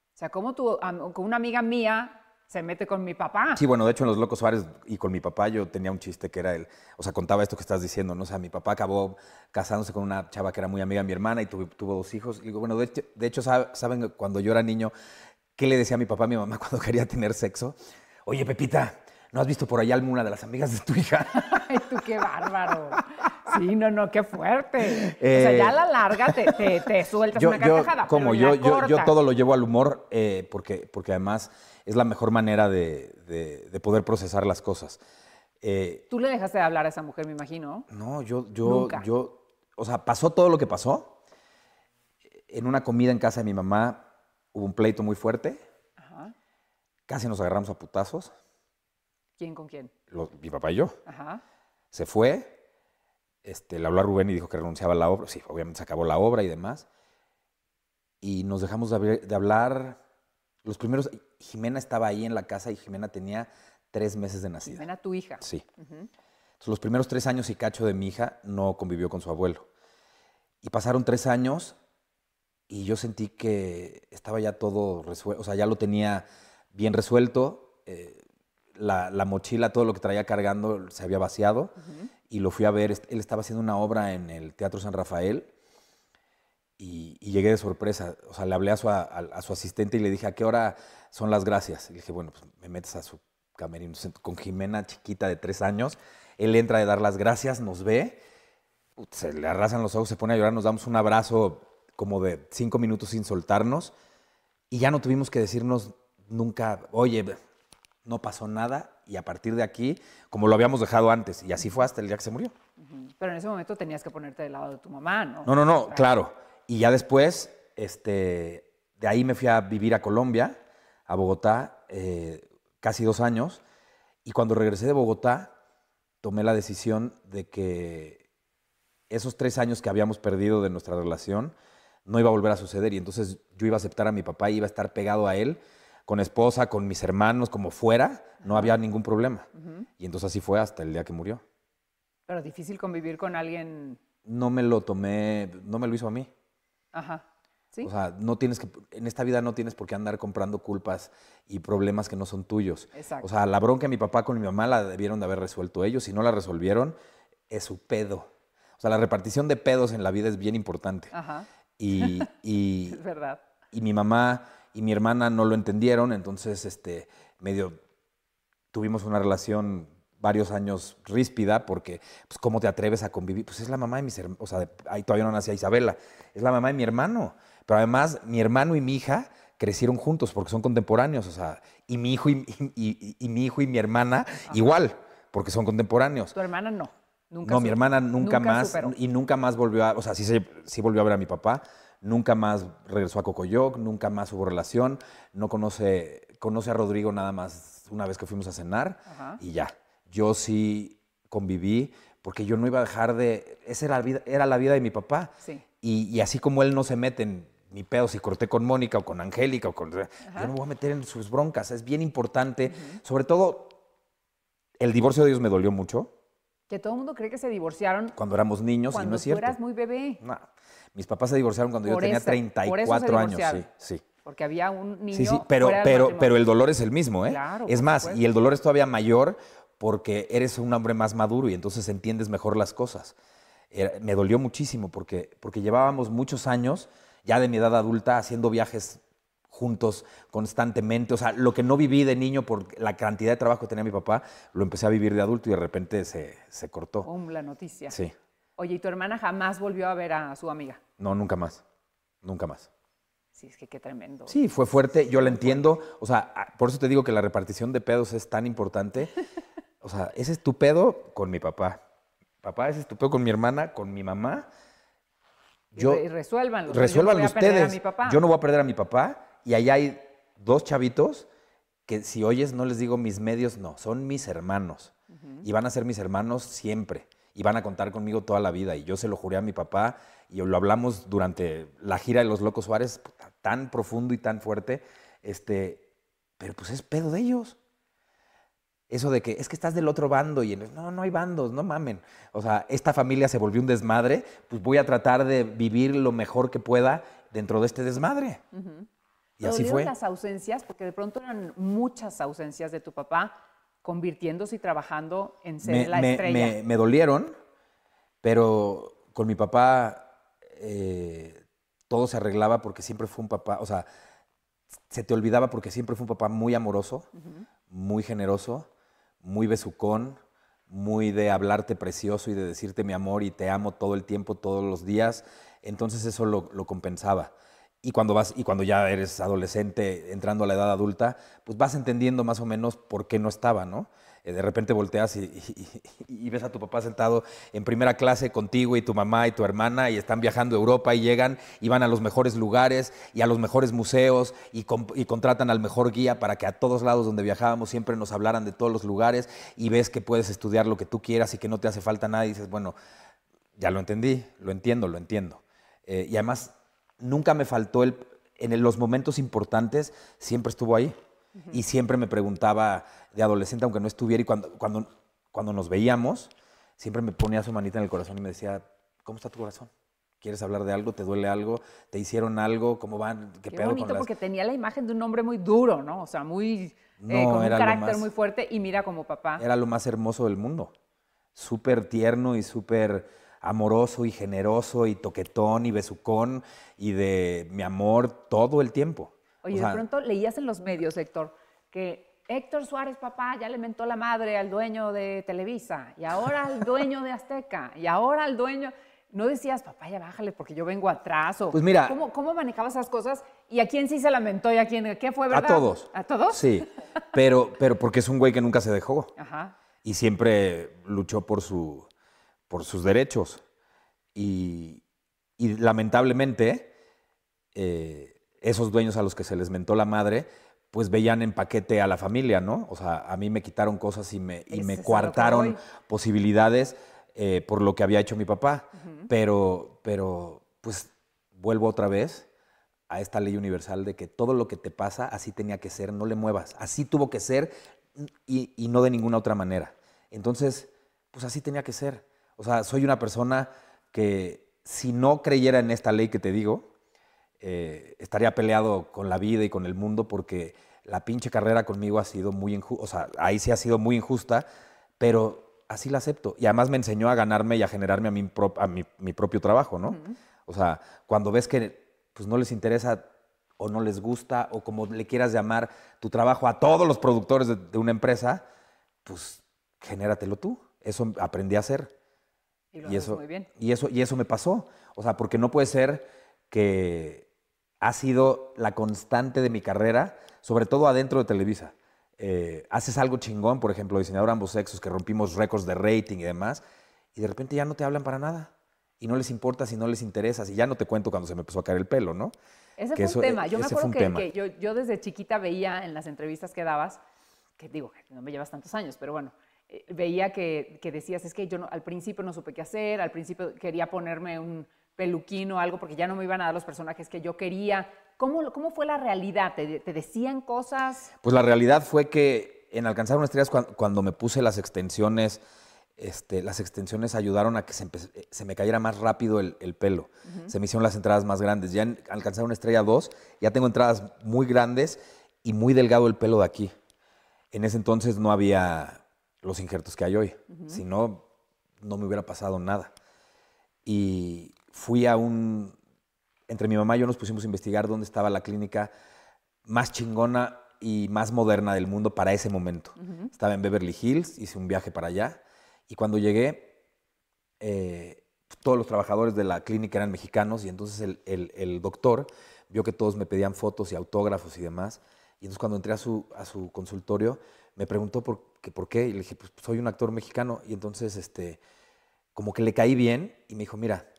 Speaker 1: o sea, ¿cómo tú con una amiga mía se mete con mi papá. Sí,
Speaker 2: bueno, de hecho en Los Locos Suárez y con mi papá yo tenía un chiste que era el, o sea, contaba esto que estás diciendo, ¿no? O sea, mi papá acabó casándose con una chava que era muy amiga de mi hermana y tuvo, dos hijos. Y digo, bueno, de hecho, ¿saben cuando yo era niño qué le decía a mi papá a mi mamá <laughs> cuando quería tener sexo? Oye, Pepita, ¿no has visto por allá alguna de las amigas de tu hija? <laughs>
Speaker 1: Ay, tú qué bárbaro. Sí, no, no, qué fuerte. o sea, eh, ya a la larga te, sueltas de una carcajada. Como yo, yo, todo lo
Speaker 2: llevo al humor eh, porque además es la mejor manera de, poder procesar las cosas. Eh,
Speaker 1: Tú le dejaste de hablar a esa mujer, me imagino.
Speaker 2: No, yo, yo, yo, o sea, pasó todo lo que pasó. En una comida en casa de mi mamá hubo un pleito muy fuerte. Ajá. Casi nos agarramos a putazos.
Speaker 1: ¿Quién con quién? mi papá y yo. Ajá.
Speaker 2: Se fue. Este, le habló a Rubén y dijo que renunciaba a la obra. Sí, obviamente se acabó la obra y demás. Y nos dejamos de hablar los primeros, Jimena estaba ahí en la casa y Jimena tenía tres meses de nacida.
Speaker 1: Jimena, tu hija. Sí.
Speaker 2: los primeros tres años y cacho de mi hija no convivió con su abuelo. Y pasaron tres años y yo sentí que estaba ya todo resuelto, o sea, ya lo tenía bien resuelto. Eh, la, mochila, todo lo que traía cargando se había vaciado y lo fui a ver. Él estaba haciendo una obra en el Teatro San Rafael y, llegué de sorpresa. O sea, le hablé a su, su, asistente y le dije, ¿a qué hora son las gracias? Y le dije, bueno, pues me metes a su camerino. Con Jimena, chiquita de tres años, él entra de dar las gracias, nos ve, se le arrasan los ojos, se pone a llorar, nos damos un abrazo como de cinco minutos sin soltarnos y ya no tuvimos que decirnos nunca, oye, no pasó nada y a partir de aquí, como lo habíamos dejado antes, y así fue hasta el día que se murió.
Speaker 1: Pero en ese momento tenías que ponerte del lado de tu mamá, ¿no?
Speaker 2: No, no, no, claro. Y ya después, este, de ahí me fui a vivir a Colombia, a Bogotá, eh, casi dos años. Y cuando regresé de Bogotá, tomé la decisión de que esos tres años que habíamos perdido de nuestra relación no iba a volver a suceder. Y entonces yo iba a aceptar a mi papá y iba a estar pegado a él, con esposa, con mis hermanos, como fuera. No había ningún problema. Y entonces así fue hasta el día que murió.
Speaker 1: Pero difícil convivir con alguien.
Speaker 2: No me lo tomé, no me lo hizo a mí.
Speaker 3: Ajá. O sea,
Speaker 2: no tienes que, en esta vida no tienes por qué andar comprando culpas y problemas que no son tuyos. Exacto. O sea, la bronca de mi papá con mi mamá la debieron de haber resuelto ellos. Si no la resolvieron, es su pedo. O sea, la repartición de pedos en la vida es bien importante. Ajá. Y, <laughs> verdad. Y mi mamá y mi hermana no lo entendieron, entonces este, medio tuvimos una relación varios años ríspida, porque, pues, ¿cómo te atreves a convivir? Pues es la mamá de mis hermanos, o sea, ahí todavía no nacía Isabela, es la mamá de mi hermano. Pero además, mi hermano y mi hija crecieron juntos porque son contemporáneos, o sea, y mi hijo y, mi, hijo y mi hermana igual, porque son contemporáneos. Tu hermana no.
Speaker 3: Nunca no, mi hermana nunca, más
Speaker 2: y nunca más volvió a, o sea, sí, volvió a ver a mi papá, nunca más regresó a Cocoyoc, nunca más hubo relación, no conoce, conoce a Rodrigo nada más una vez que fuimos a cenar y ya yo sí conviví, porque yo no iba a dejar de... Esa era la vida, era la vida de mi papá. Y, así como él no se mete en mi pedo si corté con Mónica o con Angélica o con... Yo no me voy a meter en sus broncas, es bien importante. Sobre todo, el divorcio de Dios me dolió mucho.
Speaker 1: Que todo el mundo cree que se divorciaron. Cuando
Speaker 2: éramos niños y no es cierto. Cuando eras muy bebé. No. Mis papás se divorciaron cuando yo tenía 34 años. Sí, sí.
Speaker 1: Porque había un niño. Sí, sí, pero, pero, pero el
Speaker 2: dolor es el mismo, ¿eh? Claro, es más, y el dolor es todavía mayor porque eres un hombre más maduro y entonces entiendes mejor las cosas. Eh, me dolió muchísimo porque, porque llevábamos muchos años, ya de mi edad adulta, haciendo viajes juntos constantemente. O sea, lo que no viví de niño por la cantidad de trabajo que tenía mi papá, lo empecé a vivir de adulto y de repente se, se cortó.
Speaker 1: la noticia. Sí. Oye, ¿y tu hermana jamás volvió a ver a su amiga?
Speaker 2: No, nunca más. Nunca más.
Speaker 1: Sí, es que qué tremendo. Sí,
Speaker 2: fue fuerte, yo la entiendo. O sea, por eso te digo que la repartición de pedos es tan importante. <laughs> o sea, ese es tu con mi papá. Papá, es tu con mi hermana, con mi mamá.
Speaker 1: Yo, y resuélvanlo. Resuélvanlo ustedes. Yo no
Speaker 2: voy a perder a mi papá. Y ahí hay dos chavitos que si oyes no les digo mis medios, no, son mis hermanos. Y van a ser mis hermanos siempre. Y van a contar conmigo toda la vida. Y yo se lo juré a mi papá y lo hablamos durante la gira de Los Locos Suárez, tan profundo y tan fuerte. Este, pero pues es pedo de ellos. Eso de que es que estás del otro bando y en, no, no hay bandos, no mamen. O sea, esta familia se volvió un desmadre, pues voy a tratar de vivir lo mejor que pueda dentro de este desmadre.
Speaker 1: Y así fue. las ausencias, porque de pronto eran muchas ausencias de tu papá, convirtiéndose y trabajando en ser la estrella.
Speaker 2: Me, dolieron, pero con mi papá eh, todo se arreglaba porque siempre fue un papá, o sea, se te olvidaba porque siempre fue un papá muy amoroso, muy generoso, muy besucón, muy de hablarte precioso y de decirte mi amor y te amo todo el tiempo, todos los días. Entonces eso lo, lo, compensaba. Y cuando, vas, y cuando ya eres adolescente, entrando a la edad adulta, pues vas entendiendo más o menos por qué no estaba, ¿no? Eh, de repente volteas y, ves a tu papá sentado en primera clase contigo y tu mamá y tu hermana y están viajando a Europa y llegan y van a los mejores lugares y a los mejores museos y, contratan al mejor guía para que a todos lados donde viajábamos siempre nos hablaran de todos los lugares y ves que puedes estudiar lo que tú quieras y que no te hace falta nada y dices, bueno, ya lo entendí, lo entiendo, lo entiendo. Eh, y además, nunca me faltó el, en los momentos importantes, siempre estuvo ahí. Y siempre me preguntaba de adolescente, aunque no estuviera, y cuando, nos veíamos, siempre me ponía su manita en el corazón y me decía, ¿cómo está tu corazón? ¿Quieres hablar de algo? ¿Te duele algo? ¿Te hicieron algo? ¿Cómo van? ¿Qué, bonito, porque
Speaker 1: tenía la imagen de un hombre muy duro, ¿no? O sea, muy...
Speaker 2: Eh, con un carácter muy
Speaker 1: fuerte y mira como papá. Era
Speaker 2: lo más hermoso del mundo. Súper tierno y súper amoroso y generoso y toquetón y besucón y de mi amor todo el tiempo. Oye, de pronto
Speaker 1: leías en los medios, Héctor, que Héctor Suárez, papá, ya le mentó la madre al dueño de Televisa, y ahora al <laughs> dueño de Azteca, y ahora al dueño... No decías, papá, ya bájale porque yo vengo atrás. pues mira. ¿Cómo, cómo manejabas esas cosas? ¿Y a quién sí se lamentó y a quién? ¿Qué fue, verdad? A todos. ¿A todos? Sí.
Speaker 2: Pero, pero porque es un güey que nunca se dejó. Ajá. Y siempre luchó por, su, por sus derechos. Y, y lamentablemente, eh, esos dueños a los que se les mentó la madre, pues veían en paquete a la familia, ¿no? O sea, a mí me quitaron cosas y me, y me coartaron posibilidades eh, por lo que había hecho mi papá. Pero, pero, pues vuelvo otra vez a esta ley universal de que todo lo que te pasa, así tenía que ser, no le muevas. Así tuvo que ser y, y no de ninguna otra manera. Entonces, pues así tenía que ser. O sea, soy una persona que si no creyera en esta ley que te digo, eh, estaría peleado con la vida y con el mundo porque la pinche carrera conmigo ha sido muy injusta, o sea, ahí sí ha sido muy injusta, pero así la acepto. Y además me enseñó a ganarme y a generarme a mi, mi, propio trabajo, ¿no? O sea, cuando ves que pues, no les interesa o no les gusta o como le quieras llamar tu trabajo a todos los productores de, una empresa, pues genératelo tú. Eso aprendí a hacer.
Speaker 3: Y, eso, muy bien.
Speaker 2: Y eso, y eso me pasó. O sea, porque no puede ser que ha sido la constante de mi carrera, sobre todo adentro de Televisa. Eh, haces algo chingón, por ejemplo, diseñador ambos sexos, que rompimos récords de rating y demás, y de repente ya no te hablan para nada. Y no les importa si no les interesas. y ya no te cuento cuando se me empezó a caer el pelo, ¿no?
Speaker 1: Ese es un tema. Eh, yo me acuerdo que, yo, desde chiquita veía en las entrevistas que dabas, que digo, no me llevas tantos años, pero bueno, eh, veía que, decías, es que yo al principio no supe qué hacer, al principio quería ponerme un, peluquín o algo porque ya no me iban a dar los personajes que yo quería. ¿Cómo, cómo fue la realidad? ¿Te, decían cosas?
Speaker 2: Pues la realidad fue que en Alcanzar una estrellas, cuando, me puse las extensiones, este, las extensiones ayudaron a que se, eh, me cayera más rápido el, pelo. Se me hicieron las entradas más grandes. Ya en Alcanzar una estrella 2, ya tengo entradas muy grandes y muy delgado el pelo de aquí. En ese entonces no había los injertos que hay hoy. Si no, no me hubiera pasado nada. Y, fui a un, entre mi mamá y yo nos pusimos a investigar dónde estaba la clínica más chingona y más moderna del mundo para ese momento. Estaba en Beverly Hills, hice un viaje para allá y cuando llegué, eh, todos los trabajadores de la clínica eran mexicanos y entonces el, doctor vio que todos me pedían fotos y autógrafos y demás. Y entonces cuando entré a su, a su consultorio, me preguntó por, por qué y le dije, pues soy un actor mexicano. Y entonces, este, como que le caí bien y me dijo, mira,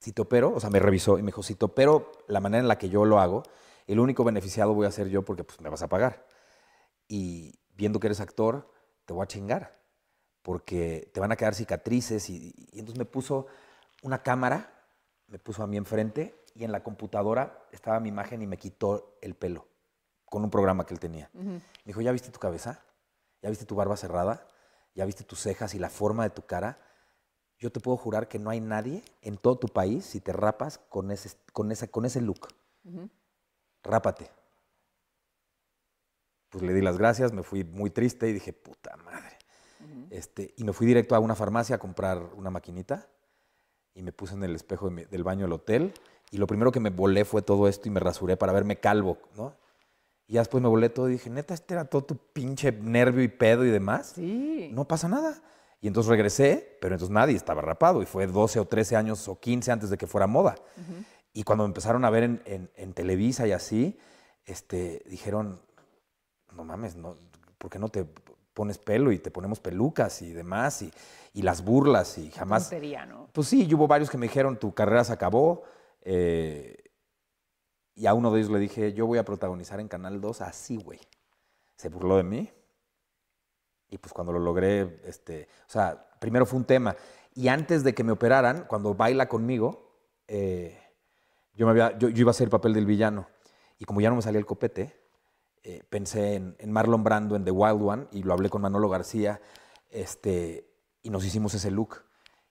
Speaker 2: si te opero, o sea, me revisó y me dijo, si te opero la manera en la que yo lo hago, el único beneficiado voy a ser yo porque pues, me vas a pagar. Y viendo que eres actor, te voy a chingar, porque te van a quedar cicatrices. Y, entonces me puso una cámara, me puso a mí enfrente y en la computadora estaba mi imagen y me quitó el pelo con un programa que él tenía. Me dijo, ¿ya viste tu cabeza? ¿Ya viste tu barba cerrada? ¿Ya viste tus cejas y la forma de tu cara? yo te puedo jurar que no hay nadie en todo tu país si te rapas con ese, con esa, con ese look. Rápate. Pues le di las gracias, me fui muy triste y dije, puta madre. este, y me fui directo a una farmacia a comprar una maquinita y me puse en el espejo del baño del hotel y lo primero que me volé fue todo esto y me rasuré para verme calvo, ¿no? Y después me volé todo y dije, neta, este era todo tu pinche nervio y pedo y demás. Sí. No pasa nada. Y entonces regresé, pero entonces nadie estaba rapado y fue 12 o 13 años o 15 antes de que fuera moda. Y cuando me empezaron a ver en, Televisa y así, este, dijeron, no mames, no, ¿por qué no te pones pelo y te ponemos pelucas y demás? Y, y las burlas y jamás... Tontería, ¿no? Pues sí, hubo varios que me dijeron, tu carrera se acabó. Eh, y a uno de ellos le dije, yo voy a protagonizar en Canal 2 así, güey. Se burló de mí, y pues cuando lo logré, este, o sea, primero fue un tema. Y antes de que me operaran, cuando baila conmigo, eh, yo, me había, yo, iba a hacer el papel del villano. Y como ya no me salía el copete, eh, pensé en, Marlon Brando, en The Wild One, y lo hablé con Manolo García, este, y nos hicimos ese look.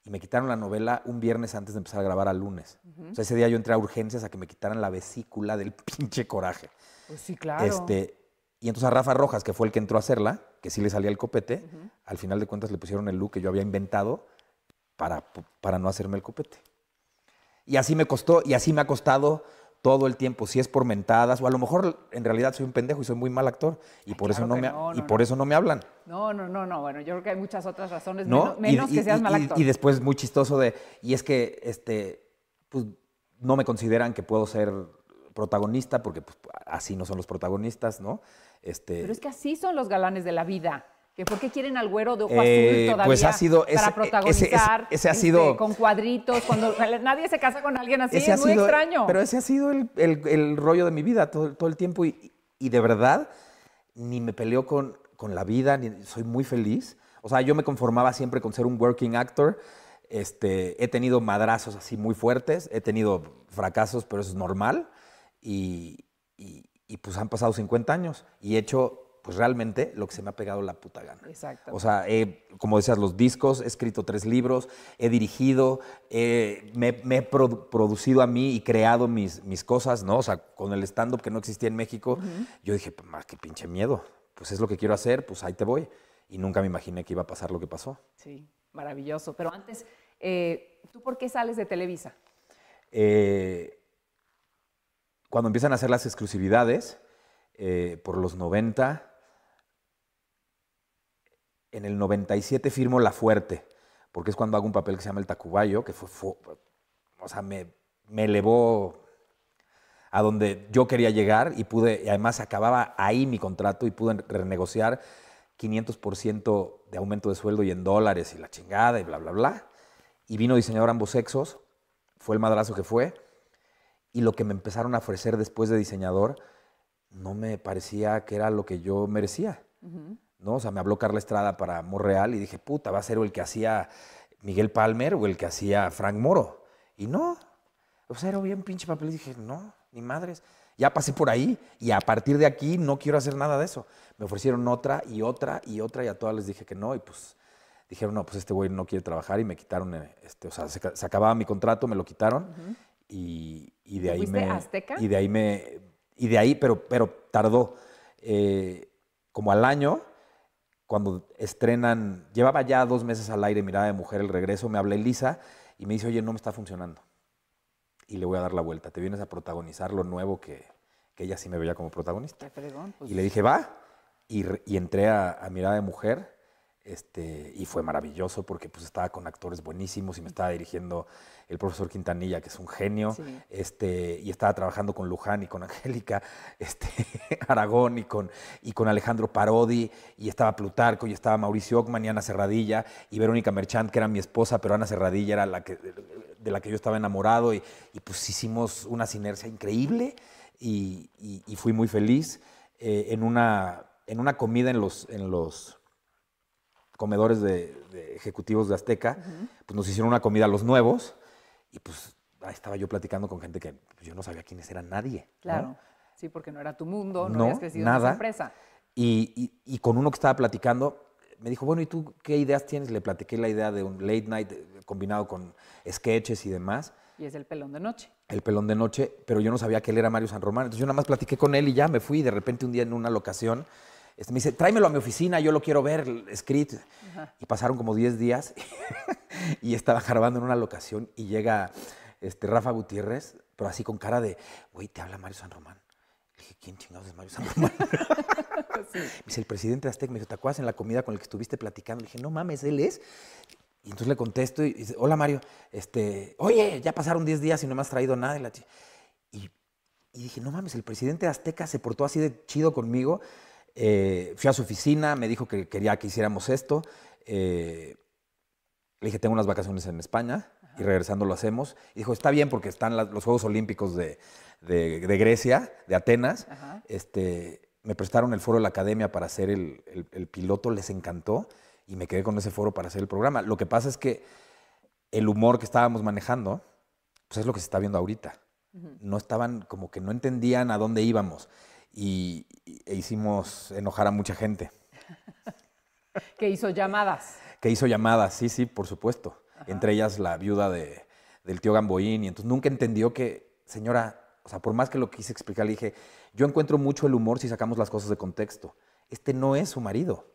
Speaker 2: Y me quitaron la novela un viernes antes de empezar a grabar al lunes. O sea, ese día yo entré a urgencias a que me quitaran la vesícula del <laughs> pinche coraje.
Speaker 3: Pues sí, claro. Este,
Speaker 2: y entonces a Rafa Rojas, que fue el que entró a hacerla, que sí le salía el copete, al final de cuentas le pusieron el look que yo había inventado para, para no hacerme el copete. Y así me costó, y así me ha costado todo el tiempo, si es por mentadas, o a lo mejor en realidad soy un pendejo y soy muy mal actor, y ah, por, eso, no me, y por eso no me hablan.
Speaker 1: No, no, no, no, bueno, yo creo que hay muchas otras razones, menos, que seas mal actor. Y,
Speaker 2: después muy chistoso de, y es que, este, pues, no me consideran que puedo ser protagonista, porque pues, así no son los protagonistas, ¿no? Este, pero es que
Speaker 1: así son los galanes de la vida. ¿Que ¿Por qué quieren al güero de ojo azul eh, pues todavía pues ha sido ese, para eh, protagonizar ha este, con cuadritos? Cuando <laughs> nadie se casa con alguien así, es muy extraño. Pero
Speaker 2: ese ha sido el, rollo de mi vida todo, el tiempo y, de verdad ni me peleó con, con la vida, ni, soy muy feliz. O sea, yo me conformaba siempre con ser un working actor. Este, he tenido madrazos así muy fuertes, he tenido fracasos, pero eso es normal. y, y pues han pasado 50 años y he hecho pues realmente lo que se me ha pegado la puta gana.
Speaker 1: Exacto. O sea,
Speaker 2: como decías, los discos, he escrito tres libros, he dirigido, eh, me, he producido a mí y creado mis, mis cosas, ¿no? O sea, con el stand-up que no existía en México, yo dije, pues, más qué pinche miedo, pues es lo que quiero hacer, pues ahí te voy. Y nunca me imaginé que iba a pasar lo que pasó.
Speaker 3: Sí,
Speaker 1: maravilloso. Pero antes, eh, ¿tú por qué sales de Televisa?
Speaker 2: Eh cuando empiezan a hacer las exclusividades, eh, por los 90, en el 97 firmo La Fuerte, porque es cuando hago un papel que se llama El Tacubayo, que fue, o sea, me, me elevó a donde yo quería llegar y pude, y además acababa ahí mi contrato y pude renegociar 500% de aumento de sueldo y en dólares y la chingada y bla, bla, bla. Y vino diseñador ambos sexos, fue el madrazo que fue y lo que me empezaron a ofrecer después de diseñador no me parecía que era lo que yo merecía.
Speaker 3: ¿no?
Speaker 2: O sea, me habló Carla Estrada para Morreal y dije, puta, va a ser el que hacía Miguel Palmer o el que hacía Frank Moro. Y no, o sea, era bien pinche papel. Y dije, no, ni madres. Ya pasé por ahí y a partir de aquí no quiero hacer nada de eso. Me ofrecieron otra y otra y otra y a todas les dije que no y pues dijeron, no, pues este güey no quiere trabajar y me quitaron, eh, este, o sea, se, acababa mi contrato, me lo quitaron y, y de ahí me Azteca? y de ahí me y de ahí pero pero tardó eh, como al año cuando estrenan llevaba ya dos meses al aire mirada de mujer el regreso me hablé Elisa y me dice oye no me está funcionando y le voy a dar la vuelta te vienes a protagonizar lo nuevo que, ella sí me veía como protagonista
Speaker 3: pues y le dije
Speaker 2: va y, y entré a mirada de mujer este, y fue maravilloso porque pues estaba con actores buenísimos y me estaba dirigiendo el profesor Quintanilla, que es un genio, este, y estaba trabajando con Luján y con Angélica <laughs> este, Aragón y con, y con Alejandro Parodi, y estaba Plutarco, y estaba Mauricio Ockman y Ana Serradilla, y Verónica Merchant, que era mi esposa, pero Ana Serradilla era la que, de la que yo estaba enamorado, y, pues hicimos una sinergia increíble y, fui muy feliz eh, en, una, en una comida en los... En los comedores de, ejecutivos de Azteca, pues nos hicieron una comida a los nuevos y pues ahí estaba yo platicando con gente que pues, yo no sabía quiénes eran nadie. Claro,
Speaker 1: sí, porque no era tu mundo, no, habías crecido nada. en esa empresa.
Speaker 2: Y, y, con uno que estaba platicando, me dijo, bueno, ¿y tú qué ideas tienes? Le platiqué la idea de un late night eh, combinado con sketches y demás.
Speaker 1: Y es el pelón de noche.
Speaker 2: El pelón de noche, pero yo no sabía que él era Mario San Román. Entonces yo nada más platiqué con él y ya me fui. Y de repente un día en una locación este, me dice, tráemelo a mi oficina, yo lo quiero ver escrito. Y pasaron como 10 días <laughs> y estaba grabando en una locación y llega este, Rafa Gutiérrez, pero así con cara de, güey, te habla Mario San Román. Le dije, ¿quién chingados es Mario San Román? <laughs> Me dice, el presidente azteca. me dice, ¿te acuerdas en la comida con el que estuviste platicando? Le dije, no mames, él es. Y entonces le contesto y dice, hola Mario, este, oye, ya pasaron 10 días y no me has traído nada. Y, y, dije, no mames, el presidente Azteca se portó así de chido conmigo. Eh, fui a su oficina, me dijo que quería que hiciéramos esto. Eh, le dije, tengo unas vacaciones en España y regresando lo hacemos. dijo, está bien porque están los Juegos Olímpicos de, Grecia, de Atenas. Este, me prestaron el foro de la academia para hacer el, piloto, les encantó y me quedé con ese foro para hacer el programa. Lo que pasa es que el humor que estábamos manejando, pues es lo que se está viendo ahorita. No estaban, como que no entendían a dónde íbamos y, e hicimos enojar a mucha gente.
Speaker 1: <laughs> que hizo llamadas.
Speaker 2: Que hizo llamadas, sí, sí, por supuesto. Entre ellas la viuda de, del tío Gamboín. Y entonces nunca entendió que, señora, o sea, por más que lo quise explicar, le dije, yo encuentro mucho el humor si sacamos las cosas de contexto. Este no es su marido,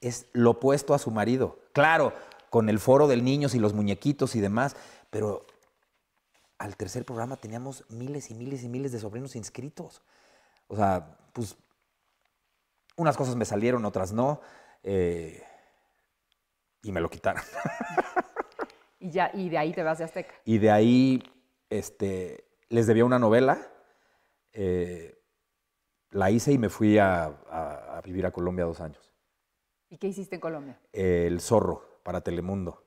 Speaker 2: es lo opuesto a su marido. Claro, con el foro del niños y los muñequitos y demás, pero al tercer programa teníamos miles y miles y miles de sobrinos inscritos. O sea, pues unas cosas me salieron, otras no, eh, y me lo quitaron.
Speaker 1: <laughs> y ya, y de ahí te vas de Azteca.
Speaker 2: Y de ahí, este, les debía una novela, eh, la hice y me fui a, vivir a Colombia dos años.
Speaker 1: ¿Y qué hiciste en Colombia?
Speaker 2: El zorro para Telemundo.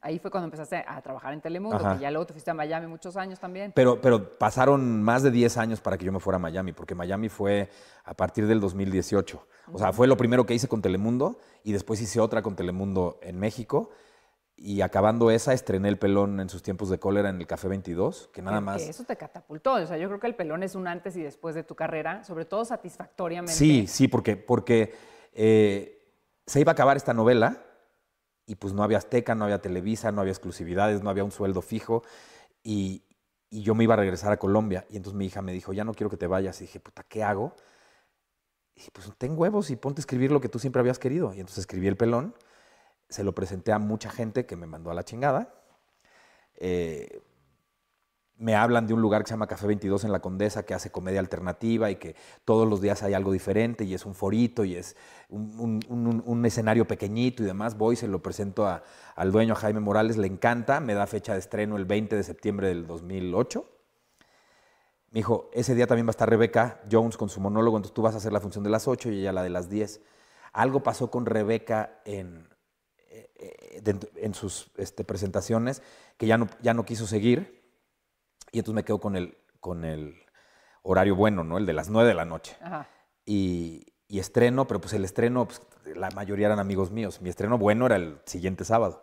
Speaker 1: Ahí fue cuando empezaste a trabajar en Telemundo, y ya luego te fuiste a Miami muchos años también.
Speaker 2: Pero, pero pasaron más de 10 años para que yo me fuera a Miami, porque Miami fue a partir del 2018. O sea, fue lo primero que hice con Telemundo y después hice otra con Telemundo en México. Y acabando esa, estrené el pelón en sus tiempos de cólera en el Café 22, que nada más... eso
Speaker 1: te catapultó. O sea, yo creo que el pelón es un antes y después de tu carrera, sobre todo satisfactoriamente.
Speaker 2: Sí, sí, porque, porque eh, se iba a acabar esta novela y pues no había Azteca, no había Televisa, no había exclusividades, no había un sueldo fijo y, yo me iba a regresar a Colombia. Y entonces mi hija me dijo, ya no quiero que te vayas. Y dije, puta, ¿qué hago? Y pues ten huevos y ponte a escribir lo que tú siempre habías querido. Y entonces escribí El Pelón, se lo presenté a mucha gente que me mandó a la chingada. Eh, me hablan de un lugar que se llama Café 22 en La Condesa que hace comedia alternativa y que todos los días hay algo diferente y es un forito y es un, escenario pequeñito y demás. Voy, se lo presento al dueño, Jaime Morales, le encanta, me da fecha de estreno el 20 de septiembre del 2008. Me dijo, ese día también va a estar Rebeca Jones con su monólogo, entonces tú vas a hacer la función de las 8 y ella la de las 10. Algo pasó con Rebeca en, eh, eh, sus este, presentaciones que ya ya no quiso seguir y entonces me quedo con el, con el horario bueno, ¿no? El de las 9 de la noche. Y, y, estreno, pero pues el estreno, pues, la mayoría eran amigos míos. Mi estreno bueno era el siguiente sábado.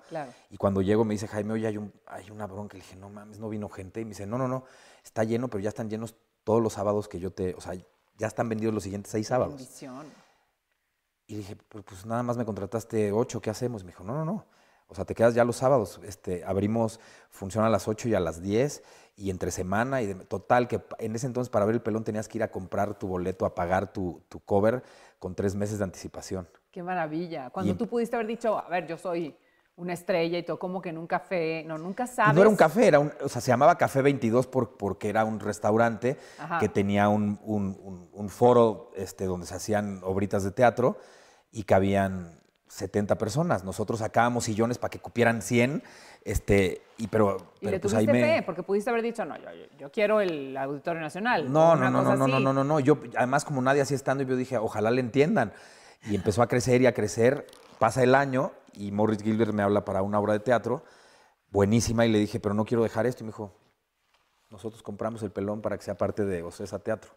Speaker 2: Y cuando llego me dice, Jaime, oye, hay, un, hay una bronca. Le dije, no mames, no vino gente. Y me dice, no, no, no, está lleno, pero ya están llenos todos los sábados que yo te, o sea, ya están vendidos los siguientes seis sábados. Bendición. Y dije, pues nada más me contrataste ocho, ¿qué hacemos? Me dijo, no, no, no o sea, te quedas ya los sábados. Este, abrimos, funciona a las 8 y a las 10 y entre semana y total, que en ese entonces para ver el pelón tenías que ir a comprar tu boleto, a pagar tu, cover con tres meses de anticipación.
Speaker 1: Qué maravilla. Cuando tú pudiste haber dicho, a ver, yo soy una estrella y todo como que en un café, no, nunca sabes. No era un
Speaker 2: café, era o sea, se llamaba Café 22 porque era un restaurante que tenía un, foro este, donde se hacían obritas de teatro y cabían 70 personas. Nosotros sacábamos sillones para que cupieran 100, este, y pero, ¿Y le pues,
Speaker 1: porque pudiste haber dicho, no, yo, yo quiero el Auditorio Nacional. No, no, no, no, no, no, no, no,
Speaker 2: no, yo además como nadie hacía estando, yo dije, ojalá le entiendan. Y empezó a crecer y a crecer, pasa el año y Morris Gilbert me habla para una obra de teatro, buenísima, y le dije, pero no quiero dejar esto, y me dijo, nosotros compramos el pelón para que sea parte de Ocesa Teatro.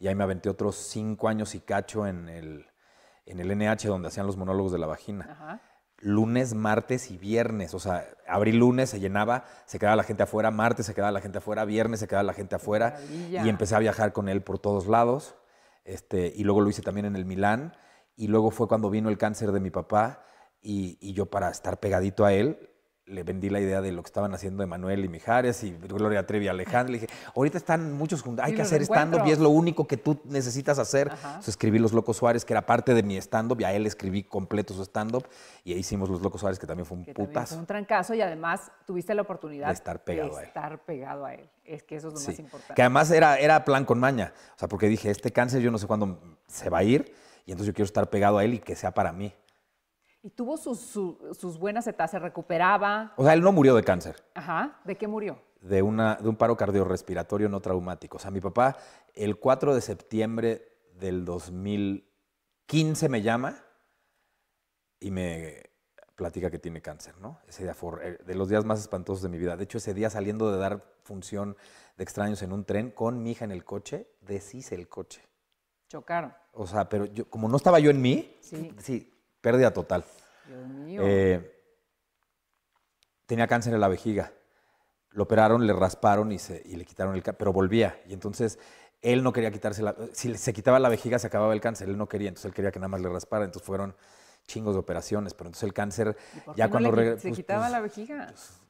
Speaker 2: Y ahí me aventé otros cinco años y cacho en el en el NH donde hacían los monólogos de la vagina. Lunes, martes y viernes. O sea, abril, lunes se llenaba, se quedaba la gente afuera, martes se quedaba la gente afuera, viernes se quedaba la gente afuera. Y empecé a viajar con él por todos lados. Este, y luego lo hice también en el Milán. Y luego fue cuando vino el cáncer de mi papá. y yo para estar pegadito a él, le vendí la idea de lo que estaban haciendo Emanuel y Mijares y Gloria Trevi y Le dije, ahorita están muchos juntos, hay que hacer stand-up y es lo único que tú necesitas hacer. escribí Los Locos Suárez, que era parte de mi stand-up, y a él escribí completo su stand-up, y ahí hicimos Los Locos Suárez, que también fue un Fue un
Speaker 1: trancazo, y además tuviste la oportunidad de estar pegado, a, él. pegado a él. Es que eso es lo más importante. Que
Speaker 2: además era, era plan con maña, o sea, porque dije, este cáncer yo no sé cuándo se va a ir, y entonces yo quiero estar pegado a él y que sea para mí.
Speaker 1: Y tuvo sus, buenas etapas, se recuperaba.
Speaker 2: O sea, él no murió de cáncer.
Speaker 1: Ajá. ¿De qué murió?
Speaker 2: De, una, de un paro cardiorrespiratorio no traumático. O sea, mi papá, el 4 de septiembre del 2015 me llama y me platica que tiene cáncer, ¿no? Ese día eh, de los días más espantosos de mi vida. De hecho, ese día saliendo de dar función de extraños en un tren con mi hija en el coche, deshice el coche. Chocaron. O sea, pero yo, como no estaba yo en mí, sí, sí pérdida total.
Speaker 1: Dios
Speaker 3: mío.
Speaker 2: Eh, tenía cáncer en la vejiga. Lo operaron, le rasparon y, se, le quitaron el cáncer, pero volvía. Y entonces él no quería quitarse la... Si se quitaba la vejiga se acababa el cáncer, él no quería, entonces él quería que nada más le raspara. Entonces fueron chingos de operaciones, pero entonces el cáncer ya cuando... se pues, quitaba pues,
Speaker 1: la vejiga. Pues,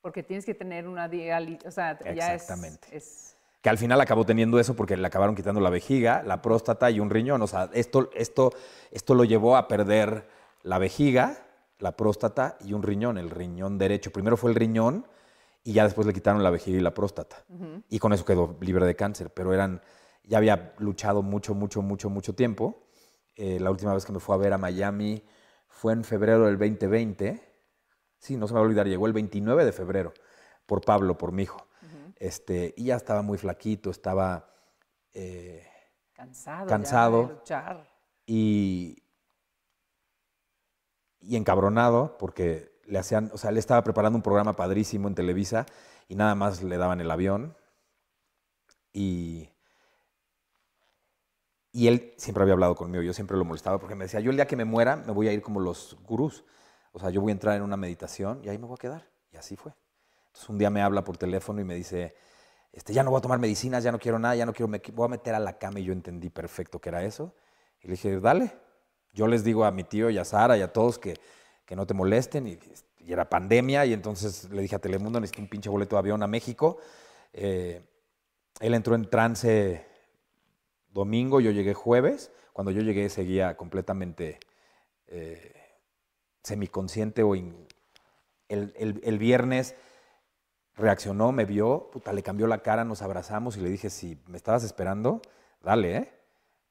Speaker 1: porque tienes que tener una diálisis, o sea, ya Exactamente. es
Speaker 2: que al final acabó teniendo eso porque le acabaron quitando la vejiga, la próstata y un riñón. O sea, esto, esto, esto lo llevó a perder la vejiga, la próstata y un riñón, el riñón derecho. Primero fue el riñón y ya después le quitaron la vejiga y la próstata. Y con eso quedó libre de cáncer, pero eran, ya había luchado mucho, mucho, mucho, mucho tiempo. Eh, la última vez que me fue a ver a Miami fue en febrero del 2020. Sí, no se me va a olvidar, llegó el 29 de febrero por Pablo, por mi hijo. Este, y ya estaba muy flaquito, estaba
Speaker 1: eh, cansado.
Speaker 2: Y, encabronado porque le hacían, o sea, le estaba preparando un programa padrísimo en Televisa y nada más le daban el avión. Y, y él siempre había hablado conmigo, yo siempre lo molestaba porque me decía, yo el día que me muera me voy a ir como los gurús. O sea, yo voy a entrar en una meditación y ahí me voy a quedar. Y así fue un día me habla por teléfono y me dice, este, ya no voy a tomar medicinas, ya no quiero nada, ya no quiero, me voy a meter a la cama y yo entendí perfecto que era eso. Y le dije, dale, yo les digo a mi tío y a Sara y a todos que, no te molesten. Y, era pandemia y entonces le dije a Telemundo, necesito un pinche boleto de avión a México. Eh, él entró en trance domingo, yo llegué jueves. Cuando yo llegué seguía completamente eh, semiconsciente o el, el viernes reaccionó, me vio, puta, le cambió la cara, nos abrazamos y le dije, si me estabas esperando, dale, ¿eh?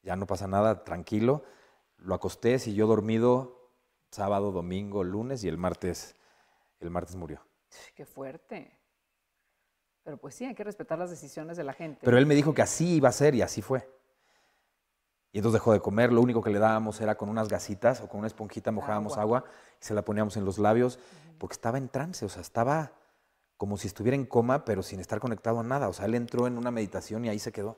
Speaker 2: ya no pasa nada, tranquilo. Lo acosté, siguió dormido sábado, domingo, lunes y el martes, el martes murió.
Speaker 1: Qué fuerte. Pero pues sí, hay que respetar las decisiones de la gente. Pero él me dijo que
Speaker 2: así iba a ser y así fue. Y entonces dejó de comer, lo único que le dábamos era con unas gasitas o con una esponjita mojábamos agua, y se la poníamos en los labios, porque estaba en trance, o sea, estaba como si estuviera en coma, pero sin estar conectado a nada. O sea, él entró en una meditación y ahí se quedó.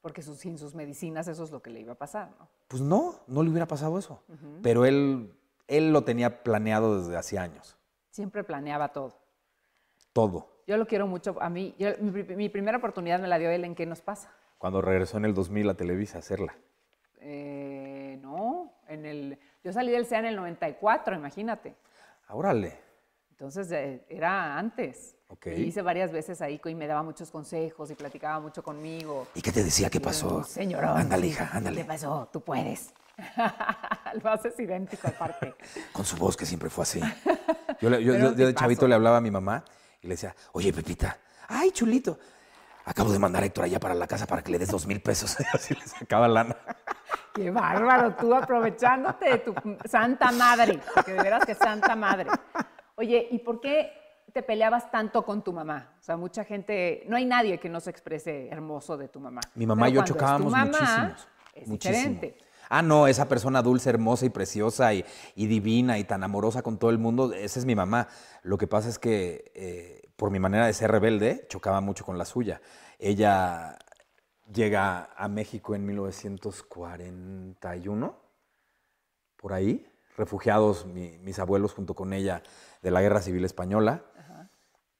Speaker 1: Porque sin sus medicinas eso es lo que le iba a pasar, ¿no?
Speaker 2: Pues no, no le hubiera pasado eso. Pero él, él lo tenía planeado desde hace años.
Speaker 1: Siempre planeaba todo. Todo. Yo lo quiero mucho. A mí, mi, primera oportunidad me la dio él en ¿Qué nos pasa?
Speaker 2: Cuando regresó en el 2000 a Televisa a hacerla.
Speaker 1: Eh, no, en el, yo salí del CEA en el 94, imagínate. Ah, órale. Entonces eh, era antes. Y hice varias veces ahí y me daba muchos consejos y platicaba mucho conmigo. ¿Y
Speaker 2: qué te decía? ¿Qué pasó? Señora, ándale, hija, ándale. ¿Qué
Speaker 1: pasó? Tú puedes. <laughs> Lo haces idéntico aparte.
Speaker 2: <laughs> Con su voz que siempre fue así. <laughs> Yo, de chavito le hablaba a mi mamá y le decía, oye, Pepita,
Speaker 1: ay, chulito,
Speaker 2: acabo de mandar a Héctor allá para la casa para que le des dos mil pesos. así le sacaba lana.
Speaker 1: Qué bárbaro, tú aprovechándote de tu santa madre, que de veras que santa madre. Oye, ¿y por qué te peleabas tanto con tu mamá? O sea, mucha gente, no hay nadie que no se exprese hermoso de tu mamá. Mi mamá y yo chocábamos muchísimo. muchísimo.
Speaker 2: Ah, no, esa persona dulce, hermosa y preciosa y, divina y tan amorosa con todo el mundo, esa es mi mamá. Lo que pasa es que eh, por mi manera de ser rebelde, chocaba mucho con la suya. Ella llega a México en 1941, por ahí, refugiados mis abuelos junto con ella de la Guerra Civil Española,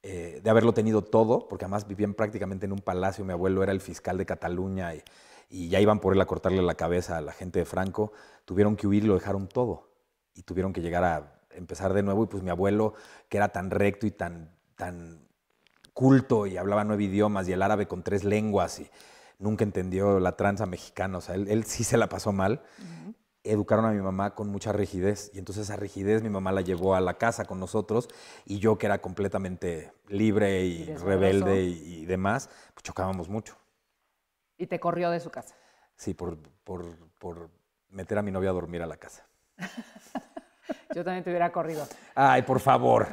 Speaker 2: eh, de haberlo tenido todo, porque además vivían prácticamente en un palacio, mi abuelo era el fiscal de Cataluña y, ya iban por él a cortarle la cabeza a la gente de Franco, tuvieron que huir y lo dejaron todo y tuvieron que llegar a empezar de nuevo y pues mi abuelo, que era tan recto y tan, tan culto y hablaba nueve idiomas y el árabe con tres lenguas y nunca entendió la tranza mexicana, o sea, él, sí se la pasó mal educaron a mi mamá con mucha rigidez y entonces esa rigidez mi mamá la llevó a la casa con nosotros y yo que era completamente libre y, rebelde y, demás, pues chocábamos mucho.
Speaker 1: ¿Y te corrió de su casa?
Speaker 2: Sí, por, meter a mi novia a dormir a la casa.
Speaker 1: <laughs> yo también te hubiera corrido.
Speaker 2: Ay, por favor.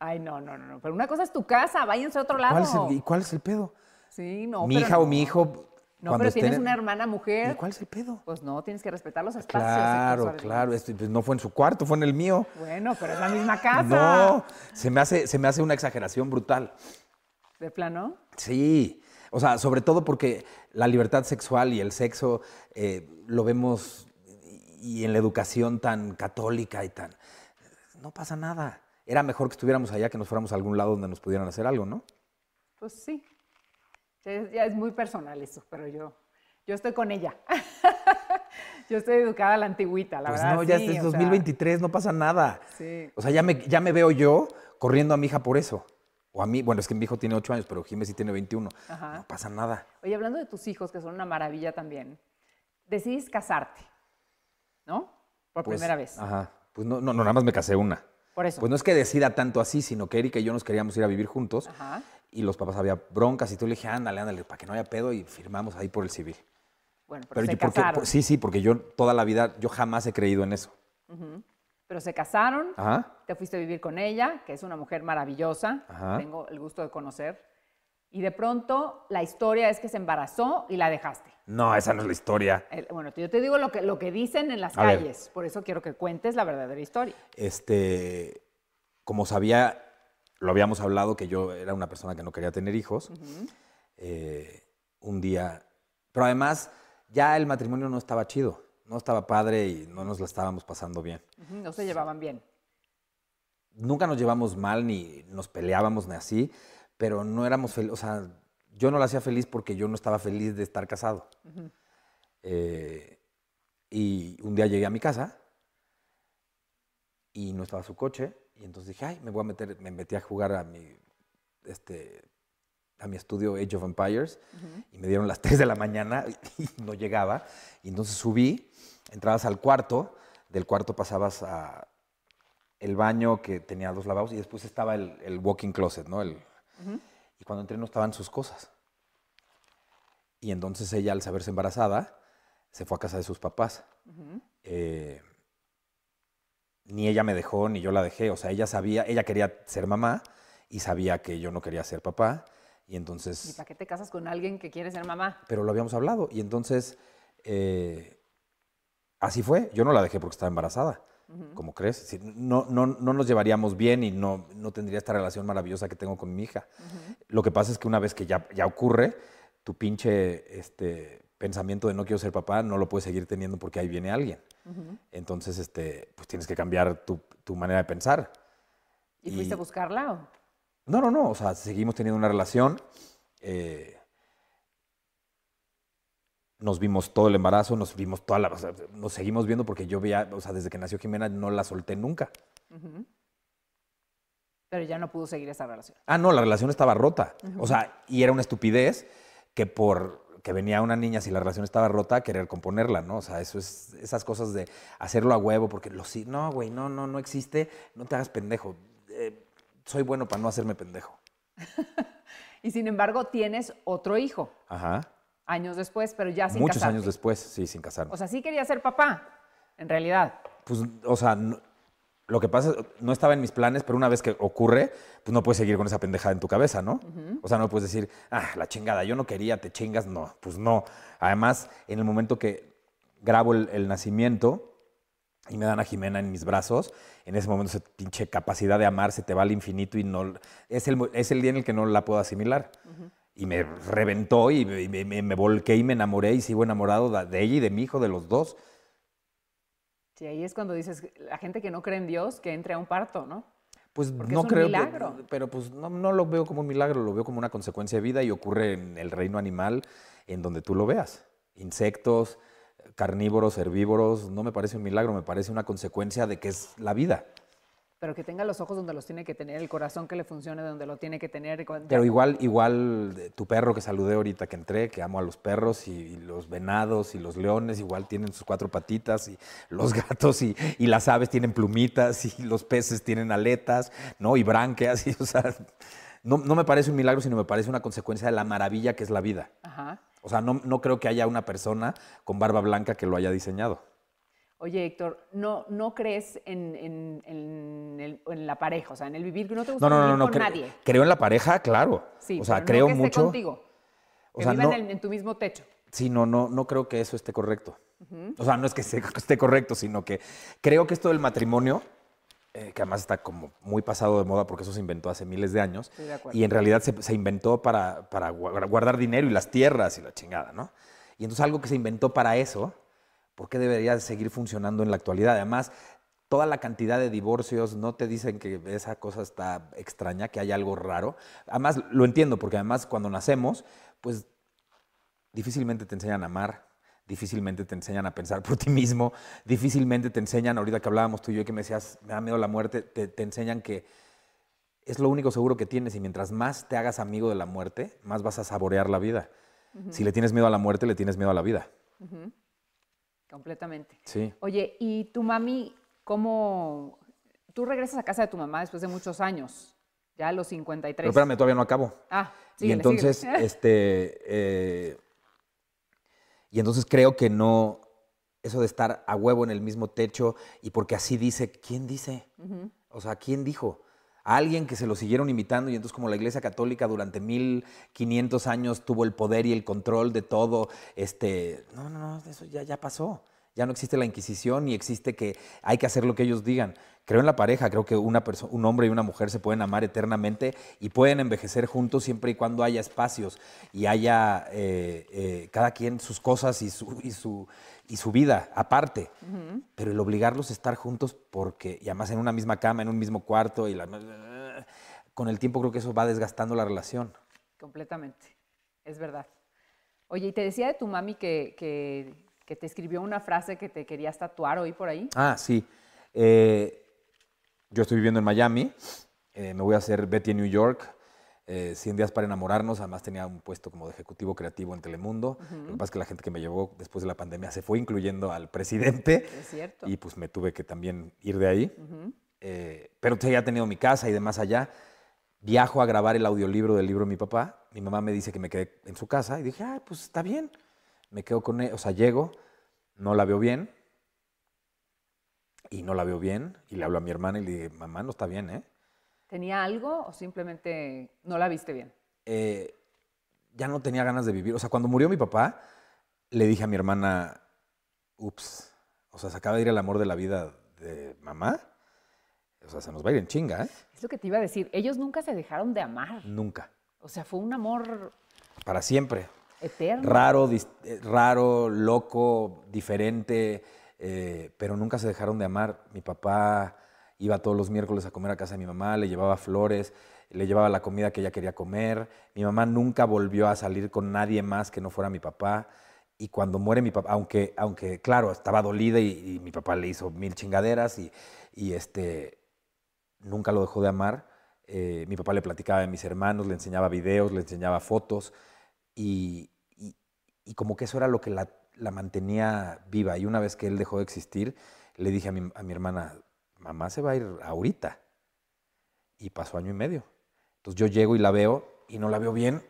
Speaker 1: Ay, no, no, no, Pero una cosa es tu casa, váyanse a otro lado. ¿Y
Speaker 2: cuál es el pedo?
Speaker 1: Sí, no. Mi hija o mi
Speaker 2: hijo no, pero tienes una
Speaker 1: hermana mujer. ¿Y cuál es el pedo? Pues no, tienes que respetar los espacios. Claro,
Speaker 2: claro. Esto, pues, no fue en su cuarto, fue en el mío.
Speaker 1: Bueno, pero es la misma casa. No,
Speaker 2: se me hace, se me hace una exageración brutal. ¿De plano? Sí. O sea, sobre todo porque la libertad sexual y el sexo eh, lo vemos y en la educación tan católica y tan... No pasa nada. Era mejor que estuviéramos allá que nos fuéramos a algún lado donde nos pudieran hacer algo, ¿no?
Speaker 3: Pues sí,
Speaker 1: es, ya muy personal eso, pero yo, yo estoy con ella. <laughs> yo estoy educada a la antigüita, la pues verdad. No, ya es 2023,
Speaker 2: no pasa nada. O sea, ya me, ya me veo yo corriendo a mi hija por eso. O a mí, bueno, es que mi hijo tiene 8 años, pero Jiménez sí tiene 21. No pasa nada.
Speaker 1: Oye, hablando de tus hijos, que son una maravilla también, decidís casarte,
Speaker 3: ¿no? Por pues, primera vez. Ajá.
Speaker 2: Pues no, no, no, nada más me casé una. Por eso. Pues no es que decida tanto así, sino que Erika y yo nos queríamos ir a vivir juntos. Ajá y los papás había broncas y tú le dije, ándale, ándale, para que no haya pedo y firmamos ahí por el civil.
Speaker 3: Bueno, pero, se casaron. sí,
Speaker 2: sí, porque yo toda la vida, yo jamás he creído en eso.
Speaker 1: Pero se casaron, te fuiste a vivir con ella, que es una mujer maravillosa, tengo el gusto de conocer. Y de pronto la historia es que se embarazó y la dejaste.
Speaker 2: No, esa no es la historia.
Speaker 1: bueno, yo te digo lo que, lo que dicen en las calles, por eso quiero que cuentes la verdadera historia.
Speaker 2: Este, como sabía lo habíamos hablado que yo era una persona que no quería tener hijos. Eh, un día. Pero además, ya el matrimonio no estaba chido. No estaba padre y no nos la estábamos pasando bien.
Speaker 1: No se llevaban bien.
Speaker 2: Nunca nos llevamos mal ni nos peleábamos ni así, pero no éramos felices. O sea, yo no la hacía feliz porque yo no estaba feliz de estar casado. Eh, y un día llegué a mi casa y no estaba su coche y entonces dije, ay, me voy a meter, me metí a jugar a mi, este, a mi estudio Age of Empires y me dieron las 3 <laughs> de la mañana y no llegaba. Y entonces subí, entrabas al cuarto, del cuarto pasabas a el baño que tenía dos lavabos y después estaba el, el walking closet, ¿no? El, Y cuando entré no estaban sus cosas. Y entonces ella, al saberse embarazada, se fue a casa de sus papás ni ella me dejó, ni yo la dejé. O sea, ella sabía, ella quería ser mamá y sabía que yo no quería ser papá. Y entonces... ¿Y
Speaker 1: para qué te casas con alguien que quiere ser mamá?
Speaker 2: Pero lo habíamos hablado. Y entonces, eh, así fue. Yo no la dejé porque estaba embarazada. ¿Cómo crees? No, no, no, nos llevaríamos bien y no, no tendría esta relación maravillosa que tengo con mi hija. Lo que pasa es que una vez que ya, ya ocurre, tu pinche este, pensamiento de no quiero ser papá no lo puedes seguir teniendo porque ahí viene alguien. Entonces, este, pues tienes que cambiar tu, manera de pensar. ¿Y, fuiste a
Speaker 1: buscarla?
Speaker 2: No, no, no. O sea, seguimos teniendo una relación. Eh, nos vimos todo el embarazo, nos vimos toda la. nos seguimos viendo porque yo veía, o sea, desde que nació Jimena no la solté nunca.
Speaker 1: Pero ya no pudo seguir esa relación.
Speaker 2: Ah, no, la relación estaba rota. O sea, y era una estupidez que por que venía una niña si la relación estaba rota querer componerla, ¿no? O sea, eso es esas cosas de hacerlo a huevo porque lo sí, no, güey, no, no, no existe, no te hagas pendejo. Eh, soy bueno para no hacerme pendejo.
Speaker 1: <laughs> y sin embargo, tienes otro hijo. Ajá. Años después, pero ya sin casar. Muchos años
Speaker 2: después, sí, sin casarme. O
Speaker 1: sea, sí quería ser papá, en realidad.
Speaker 2: Pues, o sea, no, lo que pasa no estaba en mis planes, pero una vez que ocurre, pues no puedes seguir con esa pendejada en tu cabeza, ¿no? O sea, no puedes decir, ah, la chingada, yo no quería, te chingas, no, pues no. Además, en el momento que grabo el, nacimiento y me dan a Jimena en mis brazos, en ese momento esa pinche capacidad de amar se te va al infinito y no... Es el, es el día en el que no la puedo asimilar. y me reventó y me, me, volqué y me enamoré y sigo enamorado de ella y de mi hijo, de los dos.
Speaker 1: Sí, ahí es cuando dices, la gente que no cree en Dios, que entre a un parto, ¿no?
Speaker 2: Pues no creo, Pero, pues no, no, lo veo como un milagro, lo veo como una consecuencia de vida y ocurre en el reino animal en donde tú lo veas. Insectos, carnívoros, herbívoros, no me parece un milagro, me parece una consecuencia de que es la vida
Speaker 1: pero que tenga los ojos donde los tiene que tener, el corazón que le funcione donde lo tiene que tener. Pero
Speaker 2: igual, igual eh, tu perro que saludé ahorita que entré, que amo a los perros y, los venados y los leones, igual tienen sus cuatro patitas y los <laughs> gatos y, las aves tienen plumitas y los peces tienen aletas, ¿no? Y branqueas. <laughs> y, o sea, no, me parece un milagro, sino me parece una consecuencia de la maravilla que es la vida. O sea, no creo que haya una persona con barba blanca que lo haya diseñado.
Speaker 1: Oye, Héctor, ¿no, no crees en, la pareja? O sea, en el vivir, ¿no te gusta no, no, no, con
Speaker 2: Creo en la pareja, claro. Sí, o sea, creo que mucho. Esté contigo, o que en,
Speaker 1: tu mismo techo.
Speaker 2: Sí, no, no, no creo que eso esté correcto. O sea, no es que <laughs> esté correcto, sino que creo que esto del matrimonio, eh, que además está como muy pasado de moda porque eso se inventó hace miles de años, y en realidad se, inventó para, para guardar dinero y las tierras y la chingada, ¿no? Y entonces algo que se inventó para eso ¿por qué debería seguir funcionando en la actualidad? Además, toda la cantidad de divorcios, no te dicen que esa cosa está extraña, que hay algo raro. Además, lo entiendo, porque además cuando nacemos, pues difícilmente te enseñan a amar, difícilmente te enseñan a pensar por ti mismo, difícilmente te enseñan, ahorita que hablábamos tú y yo que me decías, me da miedo la muerte, te, enseñan que es lo único seguro que tienes y mientras más te hagas amigo de la muerte, más vas a saborear la vida. Si le tienes miedo a la muerte, le tienes miedo a la vida.
Speaker 1: Completamente. Sí. Oye, ¿y tu mami cómo...? Tú regresas a casa de tu mamá después de muchos años, ya a los 53. Pero espérame,
Speaker 2: todavía no acabo. Ah, sí. Y entonces, <laughs> este... Eh, y entonces creo que no... Eso de estar a huevo en el mismo techo y porque así dice, ¿quién dice? O sea, ¿quién dijo? alguien que se lo siguieron imitando y entonces como la Iglesia Católica durante 1500 años tuvo el poder y el control de todo, este, no, no, no, eso ya, ya pasó. Ya no existe la Inquisición y existe que hay que hacer lo que ellos digan. Creo en la pareja, creo que una un hombre y una mujer se pueden amar eternamente y pueden envejecer juntos siempre y cuando haya espacios y haya eh, eh, cada quien sus cosas y su, y su, y su vida aparte. Pero el obligarlos a estar juntos porque, y además en una misma cama, en un mismo cuarto, y con el tiempo creo que eso va desgastando la relación.
Speaker 1: Completamente, es verdad. Oye, y te decía de tu mami que que te escribió una frase que te querías tatuar hoy por ahí.
Speaker 2: Ah, sí. Eh, yo estoy viviendo en Miami, eh, me voy a hacer Betty en New York, 100 eh, días para enamorarnos, además tenía un puesto como de ejecutivo creativo en Telemundo. Lo que pasa es que la gente que me llevó después de la pandemia se fue, incluyendo al presidente. <laughs> Es cierto. Y pues me tuve que también ir de ahí. pero ya he tenido mi casa y demás allá. Viajo a grabar el audiolibro del libro de mi papá. Mi mamá me dice que me quedé en su casa y dije, ah, pues está bien me quedo con él, e, o sea, llego, no la veo bien, y no la veo bien, y le hablo a mi hermana y le digo, mamá, no está bien, ¿eh?
Speaker 1: ¿Tenía algo o simplemente no la viste bien?
Speaker 2: Eh, ya no tenía ganas de vivir. O sea, cuando murió mi papá, le dije a mi hermana, ups, o sea, se acaba de ir el amor de la vida de mamá. O sea, se nos va a ir en chinga, ¿eh?
Speaker 1: Es lo que te iba a decir. Ellos nunca se dejaron de amar. Nunca. O sea, fue un amor...
Speaker 2: Para siempre. Raro, eh, raro, loco, diferente, eh, pero nunca se dejaron de amar. Mi papá iba todos los miércoles a comer a casa de mi mamá, le llevaba flores, le llevaba la comida que ella quería comer. Mi mamá nunca volvió a salir con nadie más que no fuera mi papá. Y cuando muere mi papá, aunque, aunque claro, estaba dolida y, mi papá le hizo mil chingaderas y, este, nunca lo dejó de amar. Eh, mi papá le platicaba de mis hermanos, le enseñaba videos, le enseñaba fotos y, como que eso era lo que la, mantenía viva. Y una vez que él dejó de existir, le dije a mi, a mi hermana, mamá se va a ir ahorita. Y pasó año y medio. Entonces yo llego y la veo y no la veo bien.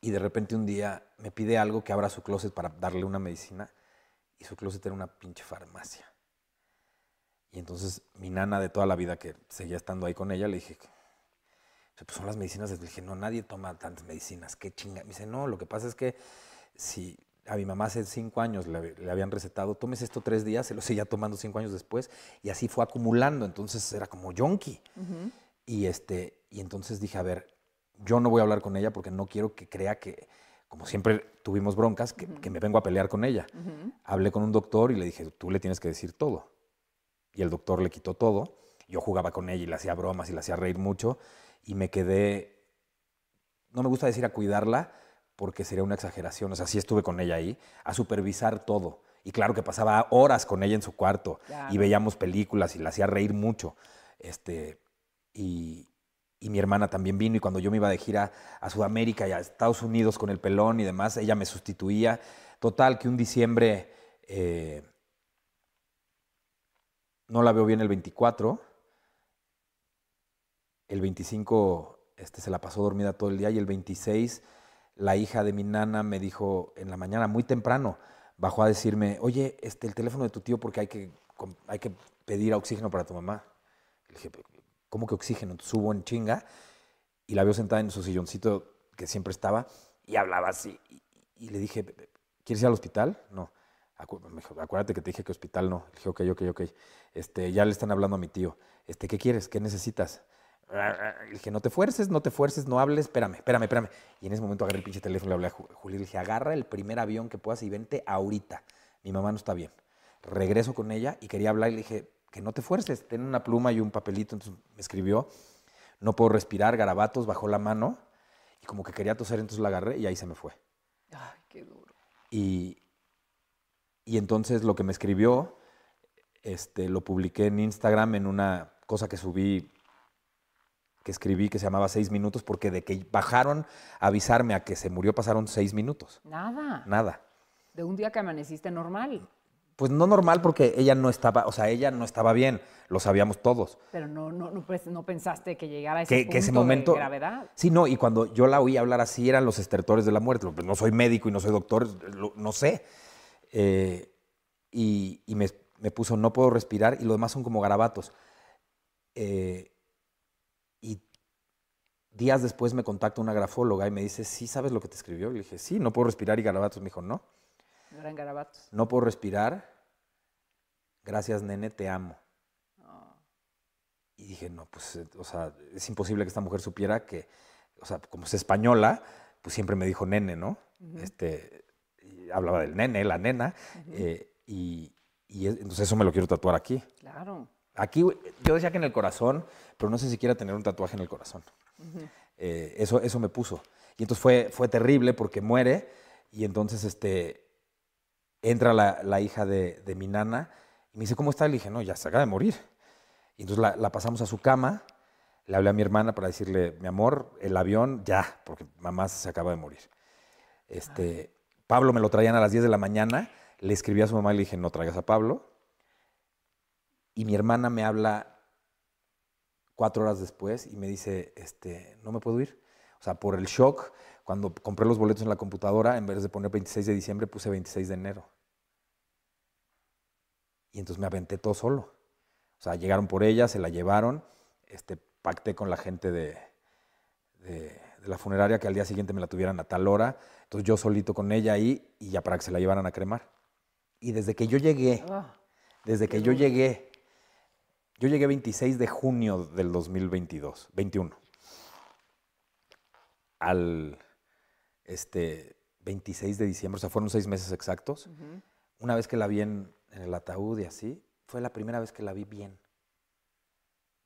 Speaker 2: Y de repente un día me pide algo que abra su closet para darle una medicina. Y su closet era una pinche farmacia. Y entonces mi nana de toda la vida que seguía estando ahí con ella, le dije, pues, pues son las medicinas. Le dije, no, nadie toma tantas medicinas. ¿Qué chinga? Me dice, no, lo que pasa es que si a mi mamá hace cinco años le, le, habían recetado, tomes esto tres días, se lo seguía tomando cinco años después y así fue acumulando. Entonces era como yonki. y, este, y entonces dije, a ver, yo no voy a hablar con ella porque no quiero que crea que, como siempre tuvimos broncas, que, que me vengo a pelear con ella. Hablé con un doctor y le dije, tú le tienes que decir todo. Y el doctor le quitó todo. Yo jugaba con ella y le hacía bromas y le hacía reír mucho y me quedé, no me gusta decir a cuidarla, porque sería una exageración, o sea, sí estuve con ella ahí, a supervisar todo. Y claro que pasaba horas con ella en su cuarto y veíamos películas y la hacía reír mucho. Este, y, mi hermana también vino y cuando yo me iba de gira a Sudamérica y a Estados Unidos con el pelón y demás, ella me sustituía. Total, que un diciembre eh, no la veo bien el 24 el 25 este, se la pasó dormida todo el día y el 26 la hija de mi nana me dijo en la mañana, muy temprano, bajó a decirme, oye, este, el teléfono de tu tío porque hay que, hay que pedir oxígeno para tu mamá. Le dije, ¿cómo que oxígeno? subo en chinga y la vio sentada en su silloncito que siempre estaba y hablaba así. Y, le dije, ¿quieres ir al hospital? No. acuérdate que te dije que hospital no. Le dije, ok, ok, ok. Este, ya le están hablando a mi tío. Este, ¿Qué quieres? ¿Qué necesitas? Le dije, no te fuerces, no te fuerces, no hables, espérame, espérame, espérame. Y en ese momento agarré el pinche teléfono, y le hablé a Julio, le dije, agarra el primer avión que puedas y vente ahorita. Mi mamá no está bien. Regreso con ella y quería hablar y le dije, que no te fuerces, ten una pluma y un papelito. Entonces me escribió, no puedo respirar, garabatos, bajó la mano y como que quería toser, entonces la agarré y ahí se me fue. Ay, qué duro. Y, entonces lo que me escribió, este, lo publiqué en Instagram en una cosa que subí que escribí que se llamaba Seis Minutos, porque de que bajaron a avisarme a que se murió pasaron seis minutos. Nada. Nada.
Speaker 1: De un día que amaneciste normal.
Speaker 2: Pues no normal porque ella no estaba, o sea, ella no estaba bien, lo sabíamos todos.
Speaker 1: Pero no, pues, pensaste que llegara ese, momento, de gravedad.
Speaker 2: Sí, no, y cuando yo la oí hablar así eran los estertores de la muerte. no soy médico y no soy doctor, no sé. Eh, y, me, puso, no puedo respirar y lo demás son como garabatos. Eh, Días después me contacta una grafóloga y me dice, ¿sí sabes lo que te escribió? Y le dije, sí, no puedo respirar y garabatos. Me dijo, no.
Speaker 1: No garabatos.
Speaker 2: No puedo respirar. Gracias, nene, te amo. Oh. Y dije, no, pues, eh, o sea, es imposible que esta mujer supiera que, o sea, como es española, pues siempre me dijo nene, ¿no? Este, hablaba del nene, la nena, eh, y, y, entonces eso me lo quiero tatuar aquí. Claro. Aquí yo decía que en el corazón, pero no sé si quiera tener un tatuaje en el corazón. Eh, eso, eso me puso. Y entonces fue, fue terrible porque muere y entonces este, entra la, hija de, mi nana y me dice, ¿cómo está? Le dije, no, ya se acaba de morir. Y entonces la, pasamos a su cama, le hablé a mi hermana para decirle, mi amor, el avión ya, porque mamá se acaba de morir. Este, Pablo me lo traían a las 10 de la mañana, le escribí a su mamá y le dije, no traigas a Pablo, y mi hermana me habla cuatro horas después y me dice, este, no me puedo ir. O sea, por el shock, cuando compré los boletos en la computadora, en vez de poner 26 de diciembre, puse 26 de enero. Y entonces me aventé todo solo. O sea, llegaron por ella, se la llevaron, este, pacté con la gente de, de, de, la funeraria que al día siguiente me la tuvieran a tal hora. Entonces yo solito con ella ahí y ya para que se la llevaran a cremar. Y desde que yo llegué, ah, desde que yo llegué yo llegué 26 de junio del 2022, 21. Al este, 26 de diciembre, o sea, fueron seis meses exactos. Una vez que la vi en, en el ataúd y así, fue la primera vez que la vi bien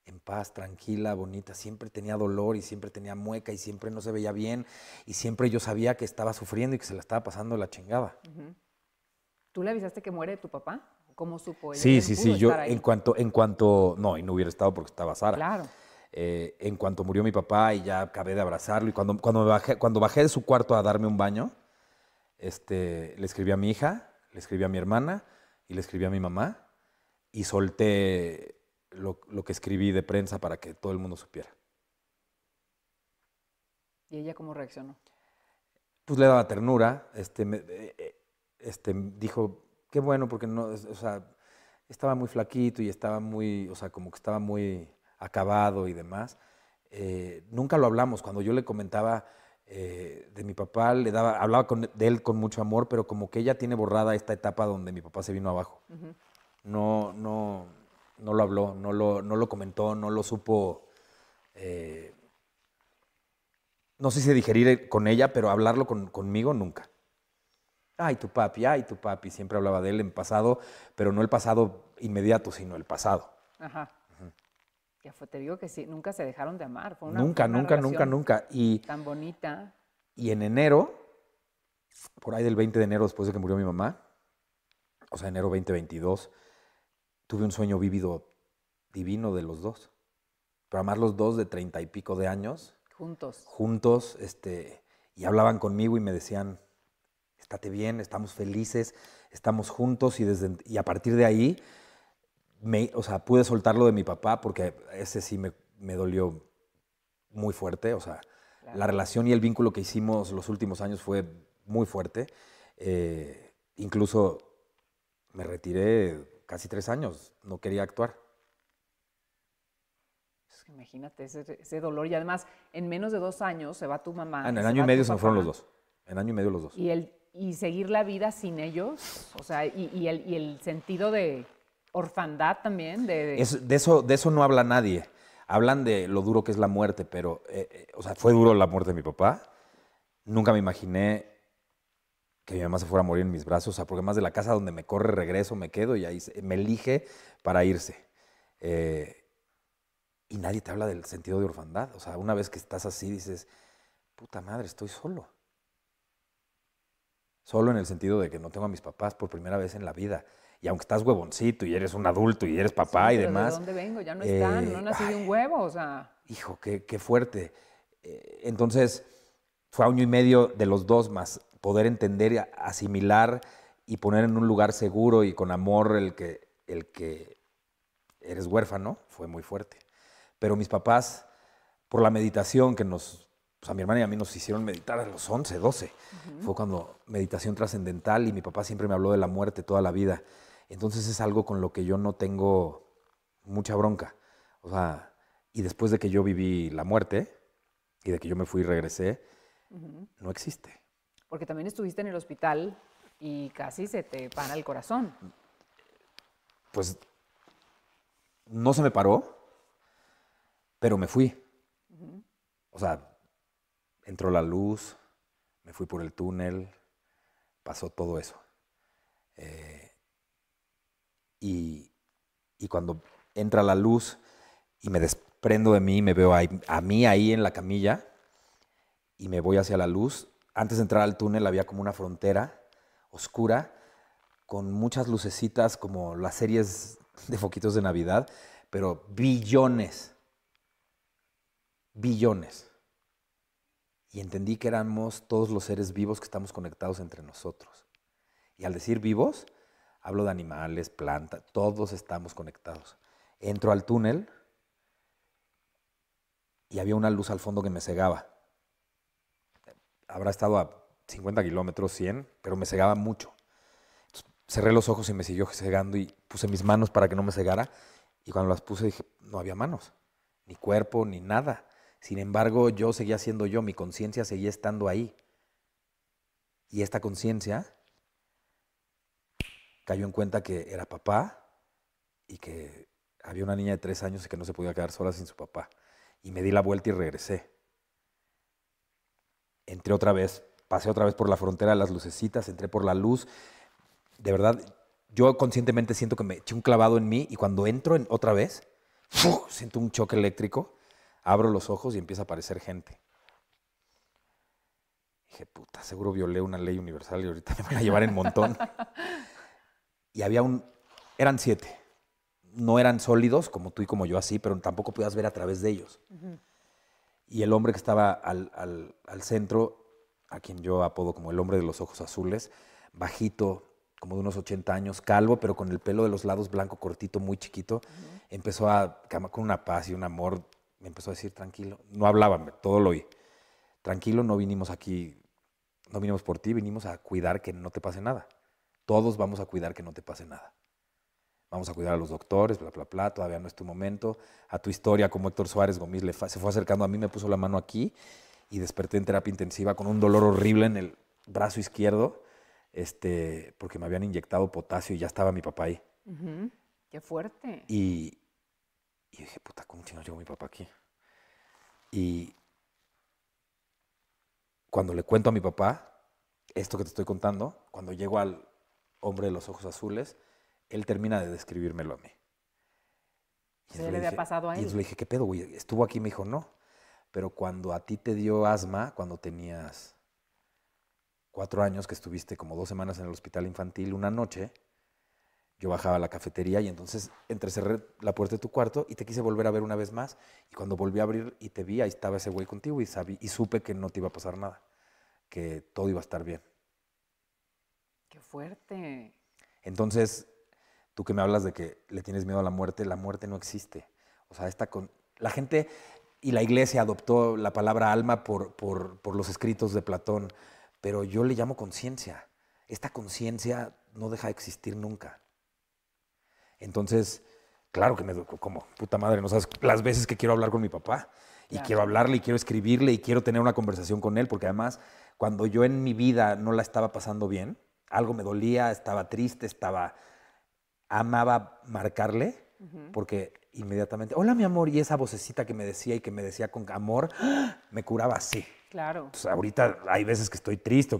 Speaker 2: en paz, tranquila, bonita. Siempre tenía dolor y siempre tenía mueca y siempre no se veía bien y siempre yo sabía que estaba sufriendo y que se la estaba pasando la chingada.
Speaker 1: ¿Tú le avisaste que muere tu papá? cómo supo Sí, sí, sí. Yo, en
Speaker 2: cuanto, en cuanto. No, y no hubiera estado porque estaba Sara. Claro. Eh, en cuanto murió mi papá y ya acabé de abrazarlo, y cuando, cuando, bajé, cuando bajé de su cuarto a darme un baño, este, le escribí a mi hija, le escribí a mi hermana y le escribí a mi mamá y solté lo, que escribí de prensa para que todo el mundo supiera.
Speaker 1: ¿Y ella cómo reaccionó?
Speaker 2: Pues le daba ternura, este, me, eh, eh, este, dijo, Qué bueno, porque no, estaba muy flaquito y estaba muy, o sea, como que estaba muy acabado y demás. Eh, nunca lo hablamos. Cuando yo le comentaba eh, de mi papá, le daba, hablaba de él con mucho amor, pero como que ella tiene borrada esta etapa donde mi papá se vino abajo. No, no, no lo habló, no lo, no lo comentó, no lo supo. Eh, no sé si digerir con ella, pero hablarlo conmigo nunca ay, tu papi, ay, tu papi, siempre hablaba de él en pasado, pero no el pasado inmediato, sino el pasado.
Speaker 3: Ajá.
Speaker 1: Ya fue, te digo que sí, nunca se dejaron de amar. nunca, nunca, nunca, nunca. Y, tan bonita.
Speaker 2: Y en enero, por ahí del 20 de enero, después de que murió mi mamá, o sea, enero 2022, tuve un sueño vívido divino de los dos. Pero amar los dos de treinta y pico de años. Juntos. Juntos, este, y hablaban conmigo y me decían, estate bien, estamos felices, estamos juntos y, desde, y a partir de ahí, me, o sea, pude soltarlo de mi papá porque ese sí me, dolió muy fuerte, o sea, la relación y el vínculo que hicimos los últimos años fue muy fuerte. Eh, incluso me retiré casi tres años, no quería actuar.
Speaker 1: imagínate ese, dolor y además en menos de dos años se va tu mamá. Ah, en el año y medio se fueron
Speaker 2: los dos. En año y medio los dos. Y
Speaker 1: él y seguir la vida sin ellos, o sea, y, el, sentido de orfandad también. De,
Speaker 2: eso, de eso no habla nadie. Hablan de lo duro que es la muerte, pero, eh, eh, o sea, fue duro la muerte de mi papá. Nunca me imaginé que mi mamá se fuera a morir en mis brazos, o sea, porque más de la casa donde me corre, regreso, me quedo y ahí me elige para irse. Eh, y nadie te habla del sentido de orfandad. O sea, una vez que estás así, dices, puta madre, estoy solo solo en el sentido de que no tengo a mis papás por primera vez en la vida. Y aunque estás huevoncito y eres un adulto y eres papá y demás. ¿De dónde vengo? Ya no están, no eh,
Speaker 1: nací de un huevo, o sea.
Speaker 2: Hijo, qué, fuerte. Eh, entonces, fue año y medio de los dos más poder entender, asimilar y poner en un lugar seguro y con amor el que, el que eres huérfano, fue muy fuerte. Pero mis papás, por la meditación que nos o pues, sea, mi hermana y a mí nos hicieron meditar a los 11, 12. Fue cuando meditación trascendental y mi papá siempre me habló de la muerte toda la vida. Entonces es algo con lo que yo no tengo mucha bronca. O sea, y después de que yo viví la muerte y de que yo me fui y regresé,
Speaker 1: no existe. Porque también estuviste en el hospital y casi se te para el corazón.
Speaker 2: Pues no se me paró, pero me fui. O sea, entró la luz, me fui por el túnel, pasó todo eso. Eh, y, cuando entra la luz y me desprendo de mí, me veo a mí ahí en la camilla y me voy hacia la luz. Antes de entrar al túnel había como una frontera oscura con muchas lucecitas como las series de foquitos de Navidad, pero billones, billones y entendí que éramos todos los seres vivos que estamos conectados entre nosotros. Y al decir vivos, hablo de animales, plantas, todos estamos conectados. Entro al túnel y había una luz al fondo que me cegaba. Habrá estado a 50 kilómetros, 100, pero me cegaba mucho. cerré los ojos y me siguió cegando y puse mis manos para que no me cegara. Y cuando las puse dije, no había manos, ni cuerpo, ni nada. Sin embargo, yo seguía siendo yo, mi conciencia seguía estando ahí. Y esta conciencia cayó en cuenta que era papá y que había una niña de tres años y que no se podía quedar sola sin su papá. Y me di la vuelta y regresé. Entré otra vez, pasé otra vez por la frontera de las lucecitas, entré por la luz. De verdad, yo conscientemente siento que me eché un clavado en mí y cuando entro en, otra vez, siento un choque eléctrico Abro los ojos y empieza a aparecer gente. Dije, puta, seguro violé una ley universal y ahorita <laughs> me van a llevar en montón. <laughs> y había un. Eran siete. No eran sólidos, como tú y como yo así, pero tampoco podías ver a través de ellos. Y el hombre que estaba al, centro, a quien yo apodo como el hombre de los ojos azules, bajito, como de unos 80 años, calvo, pero con el pelo de los lados blanco, cortito, muy chiquito, empezó a, con una paz y un amor me empezó a decir, tranquilo, no hablábame todo lo oí. Tranquilo, no vinimos aquí, no vinimos por ti, vinimos a cuidar que no te pase nada. Todos vamos a cuidar que no te pase nada. Vamos a cuidar a los doctores, bla, bla, bla, todavía no es tu momento. A tu historia, como Héctor Suárez Gómez se fue acercando a mí, me puso la mano aquí y desperté en terapia intensiva con un dolor horrible en el brazo izquierdo, este, porque me habían inyectado potasio y ya estaba mi papá ahí.
Speaker 1: Qué fuerte.
Speaker 2: Y, y dije, puta, ¿cómo chino llegó mi papá aquí? Y cuando le cuento a mi papá esto que te estoy contando, cuando llego al hombre de los ojos azules, él termina de describírmelo a mí.
Speaker 3: le, había pasado a él? Y yo le
Speaker 2: dije, ¿qué pedo, güey? ¿Estuvo aquí? Me dijo, no. Pero cuando a ti te dio asma, cuando tenías cuatro años, que estuviste como dos semanas en el hospital infantil una noche, yo bajaba a la cafetería y entonces entrecerré la puerta de tu cuarto y te quise volver a ver una vez más. Y cuando volví a abrir y te vi, ahí estaba ese güey contigo y, supe que no te iba a pasar nada, que todo iba a estar bien.
Speaker 1: Qué fuerte.
Speaker 2: Entonces, tú que me hablas de que le tienes miedo a la muerte, la muerte no existe. O sea, esta con... la gente y la iglesia adoptó la palabra alma por, por, por los escritos de Platón, pero yo le llamo conciencia. Esta conciencia no deja de existir nunca. Entonces, claro que me educo, como puta madre, no sabes las veces que quiero hablar con mi papá y quiero hablarle y quiero escribirle y quiero tener una conversación con él, porque además cuando yo en mi vida no la estaba pasando bien, algo me dolía, estaba triste, estaba, amaba marcarle, porque inmediatamente, hola mi amor, y esa vocecita que me decía y que me decía con amor, <gasps> me curaba así. Claro. Entonces, ahorita hay veces que estoy triste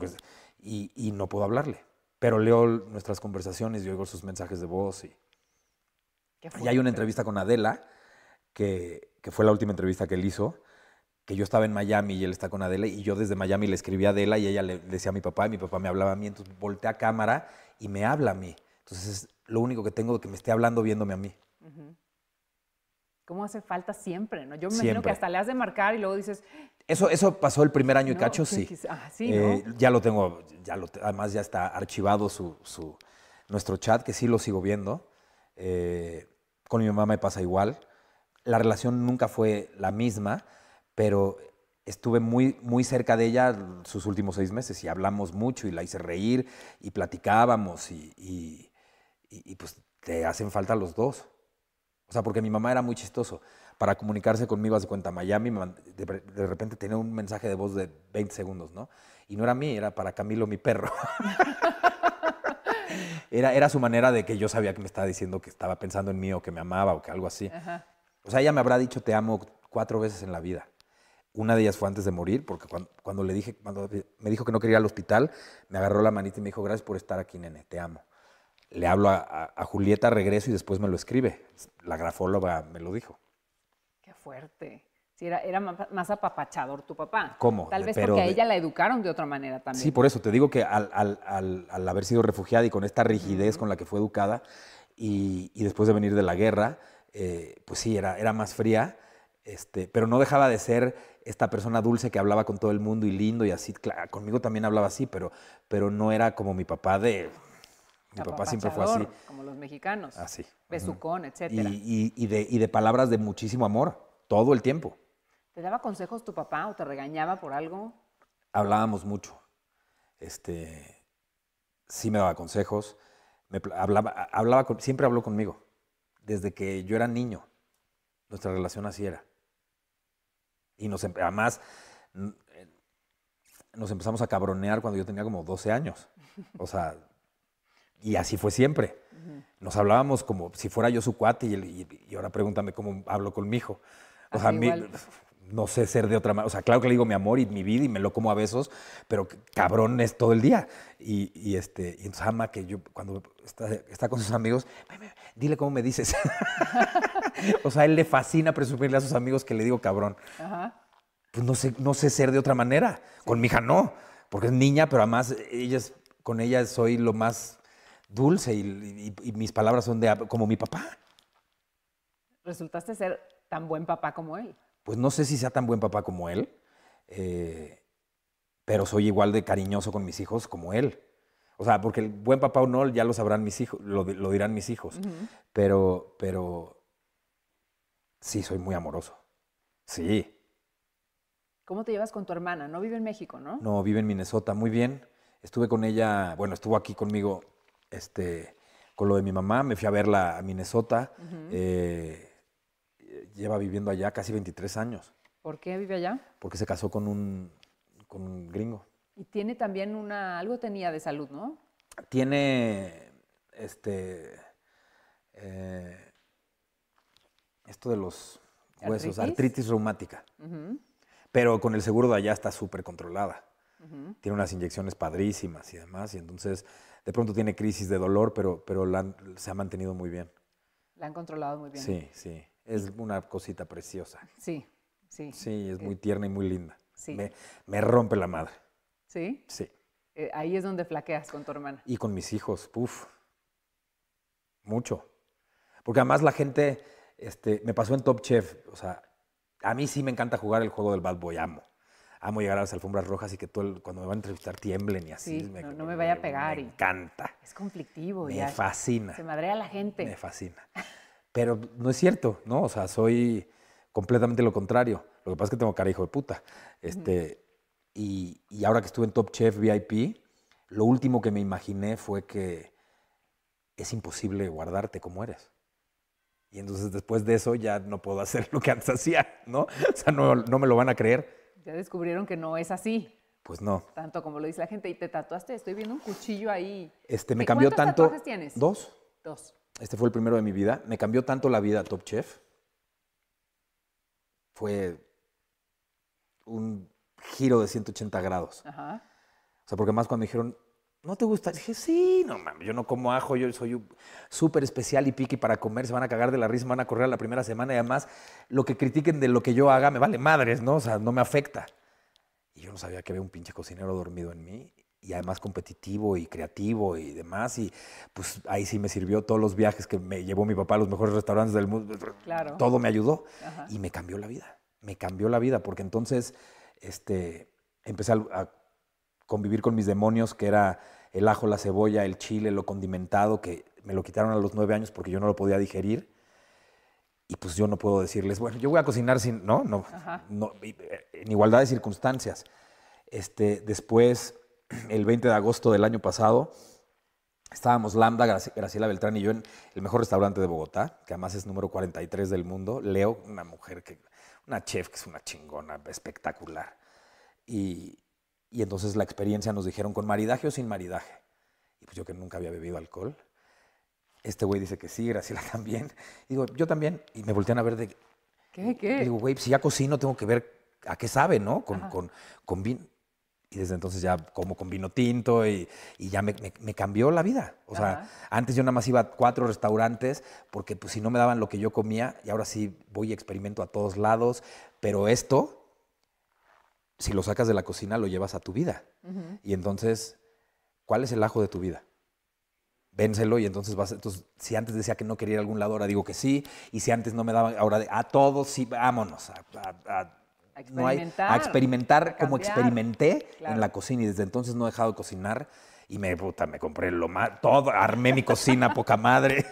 Speaker 2: y, y no puedo hablarle, pero leo nuestras conversaciones y oigo sus mensajes de voz y
Speaker 3: y hay una entrevista
Speaker 2: con Adela, que, fue la última entrevista que él hizo, que yo estaba en Miami y él está con Adela, y yo desde Miami le escribí a Adela y ella le decía a mi papá, y mi papá me hablaba a mí, entonces volteé a cámara y me habla a mí. Entonces es lo único que tengo que me esté hablando viéndome a mí.
Speaker 1: ¿Cómo hace falta siempre? ¿no? Yo me imagino que hasta le has de marcar y luego dices...
Speaker 2: Eso, eso pasó el primer año y cacho, sí.
Speaker 1: Ah, eh,
Speaker 2: ya lo tengo, ya además ya está archivado su, nuestro chat, que sí lo sigo viendo. Eh, con mi mamá me pasa igual. La relación nunca fue la misma, pero estuve muy, muy cerca de ella sus últimos seis meses y hablamos mucho y la hice reír y platicábamos y, y, y, pues te hacen falta los dos. O sea, porque mi mamá era muy chistoso. Para comunicarse conmigo, hace cuenta, Miami, de, de, repente tenía un mensaje de voz de 20 segundos, ¿no? Y no era mí, era para Camilo, mi perro. <laughs> era, su manera de que yo sabía que me estaba diciendo que estaba pensando en mí o que me amaba o que algo así. O sea, ella me habrá dicho te amo cuatro veces en la vida. Una de ellas fue antes de morir, porque cuando, le dije, me dijo que no quería ir al hospital, me agarró la manita y me dijo, gracias por estar aquí, nene, te amo. Le hablo a, a Julieta, regreso y después me lo escribe. La grafóloga me lo dijo.
Speaker 1: Qué fuerte era, más apapachador tu papá. ¿Cómo? Tal vez porque a ella la educaron de otra manera también. Sí, por
Speaker 2: eso te digo que al, haber sido refugiada y con esta rigidez con la que fue educada y, después de venir de la guerra, eh, pues sí, era, era más fría. Este, pero no dejaba de ser esta persona dulce que hablaba con todo el mundo y lindo y así, claro, conmigo también hablaba así, pero, pero no era como mi papá de... Mi papá siempre fue así.
Speaker 1: Como los mexicanos. Así. Ah, Besucón, etc. de,
Speaker 2: y de palabras de muchísimo amor, todo el tiempo.
Speaker 1: ¿Te daba consejos tu papá o te regañaba por algo?
Speaker 2: Hablábamos mucho. Este, sí me daba consejos. Me hablaba, hablaba siempre habló conmigo. Desde que yo era niño, nuestra relación así era. Y nos, además, eh, nos empezamos a cabronear cuando yo tenía como 12 años. O sea, y así fue siempre. Nos hablábamos como si fuera yo su cuate y, ahora pregúntame cómo hablo con mi hijo. O sea, <laughs> no sé ser de otra manera. O sea, claro que le digo mi amor y mi vida y me lo como a besos, pero cabrón es todo el día. Y, este, y entonces ama que yo, cuando está, con sus amigos, dile cómo me dices. <laughs> o sea, él le fascina presumirle a sus amigos que le digo cabrón. Pues no sé, no sé ser de otra manera. Con mi hija no, porque es niña, pero además ella con ella soy lo más dulce y, mis palabras son de como mi papá.
Speaker 1: Resultaste ser tan buen papá como él
Speaker 2: pues no sé si sea tan buen papá como él, eh, pero soy igual de cariñoso con mis hijos como él. O sea, porque el buen papá o no, ya lo sabrán mis hijos, lo, dirán mis hijos. Pero, pero sí, soy muy amoroso.
Speaker 1: Sí. ¿Cómo te llevas con tu hermana? No vive en México, ¿no? No,
Speaker 2: vive en Minnesota, muy bien. Estuve con ella, bueno, estuvo aquí conmigo este, con lo de mi mamá, me fui a verla a Minnesota lleva viviendo allá casi 23 años.
Speaker 1: ¿Por qué vive allá?
Speaker 2: Porque se casó con un, con gringo.
Speaker 1: Y tiene también una, algo tenía de salud, ¿no?
Speaker 2: Tiene, este, eh, esto de los huesos, ¿Artritis? reumática. Pero con el seguro de allá está súper controlada. Tiene unas inyecciones padrísimas y demás. Y entonces, de pronto tiene crisis de dolor, pero, pero se ha mantenido muy bien.
Speaker 1: La han controlado muy bien. Sí,
Speaker 2: sí. Es una cosita preciosa.
Speaker 1: Sí, sí.
Speaker 2: Sí, es eh, muy tierna y muy linda.
Speaker 1: Sí. Me, rompe la madre. ¿Sí? Sí. Eh, ahí es donde flaqueas con tu hermana.
Speaker 2: Y con mis hijos, puf. Mucho. Porque además la gente, este, me pasó en Top Chef, o sea, a mí sí me encanta jugar el juego del bad boy, amo. Amo llegar a las alfombras rojas y que todo cuando me van a entrevistar tiemblen y así. me,
Speaker 1: no, me vaya a pegar. Me,
Speaker 2: encanta.
Speaker 1: Es conflictivo. Me fascina. Se madrea la gente. Me fascina.
Speaker 2: <laughs> Pero no es cierto, ¿no? O sea, soy completamente lo contrario. Lo que pasa es que tengo cara hijo de puta. Este, y, ahora que estuve en Top Chef VIP, lo último que me imaginé fue que es imposible guardarte como eres. Y entonces después de eso ya no puedo <laughs> hacer lo que antes hacía, ¿no? O sea, no, me lo van a creer.
Speaker 1: Ya descubrieron que no es así. Pues no. Tanto como lo dice la gente. Y te tatuaste, estoy viendo un cuchillo ahí. Este, me cambió tanto. tatuajes tienes? Dos. Dos.
Speaker 2: Este fue el primero de mi vida. Me cambió tanto la vida Top Chef. Fue un giro de 180 grados.
Speaker 3: O
Speaker 2: sea, porque más cuando me dijeron, ¿no te gusta? Dije, sí, no mames, yo no como ajo, yo soy súper especial y piqui para comer, se van a cagar de la risa, van a correr la primera semana y además lo que critiquen de lo que yo haga me vale madres, ¿no? O sea, no me afecta. Y yo no sabía que había un pinche cocinero dormido en mí y además competitivo y creativo y demás. Y pues ahí sí me sirvió todos los viajes que me llevó mi papá a los mejores restaurantes del mundo. Pues, claro. Todo me ayudó y me cambió la vida. Me cambió la vida porque entonces este, empecé a, convivir con mis demonios, que era el ajo, la cebolla, el chile, lo condimentado, que me lo quitaron a los nueve años porque yo no lo podía digerir. Y pues yo no puedo decirles, bueno, yo voy a cocinar sin, no, no, no eh, en igualdad de circunstancias. Este, después el 20 de agosto del año pasado. Estábamos Lambda, Graciela Beltrán y yo en el mejor restaurante de Bogotá, que además es número 43 del mundo. Leo, una mujer que, una chef que es una chingona, espectacular. Y, entonces la experiencia nos dijeron con maridaje o sin maridaje. Y pues yo que nunca había bebido alcohol. Este güey dice que sí, Graciela <laughs> también. digo, yo también. Y me voltean a ver de...
Speaker 3: ¿Qué? ¿Qué? digo,
Speaker 2: güey, pues si ya cocino tengo que ver a qué sabe, ¿no? Con, con, con y desde entonces ya como con vino tinto y, ya me, cambió la vida. O sea, antes yo nada más iba a cuatro restaurantes porque pues si no me daban lo que yo comía y ahora sí voy y experimento a todos lados, pero esto, si lo sacas de la cocina, lo llevas a tu vida. Y entonces, ¿cuál es el ajo de tu vida? vénselo y entonces vas. Entonces, si antes decía que no quería ir a algún lado, ahora digo que sí. Y si antes no me daban, ahora a ah, todos sí, vámonos a, a, a experimentar, no hay, experimentar como experimenté en la cocina y desde entonces no he dejado de cocinar y me, puta, me compré lo más, todo, armé mi cocina <laughs> poca madre.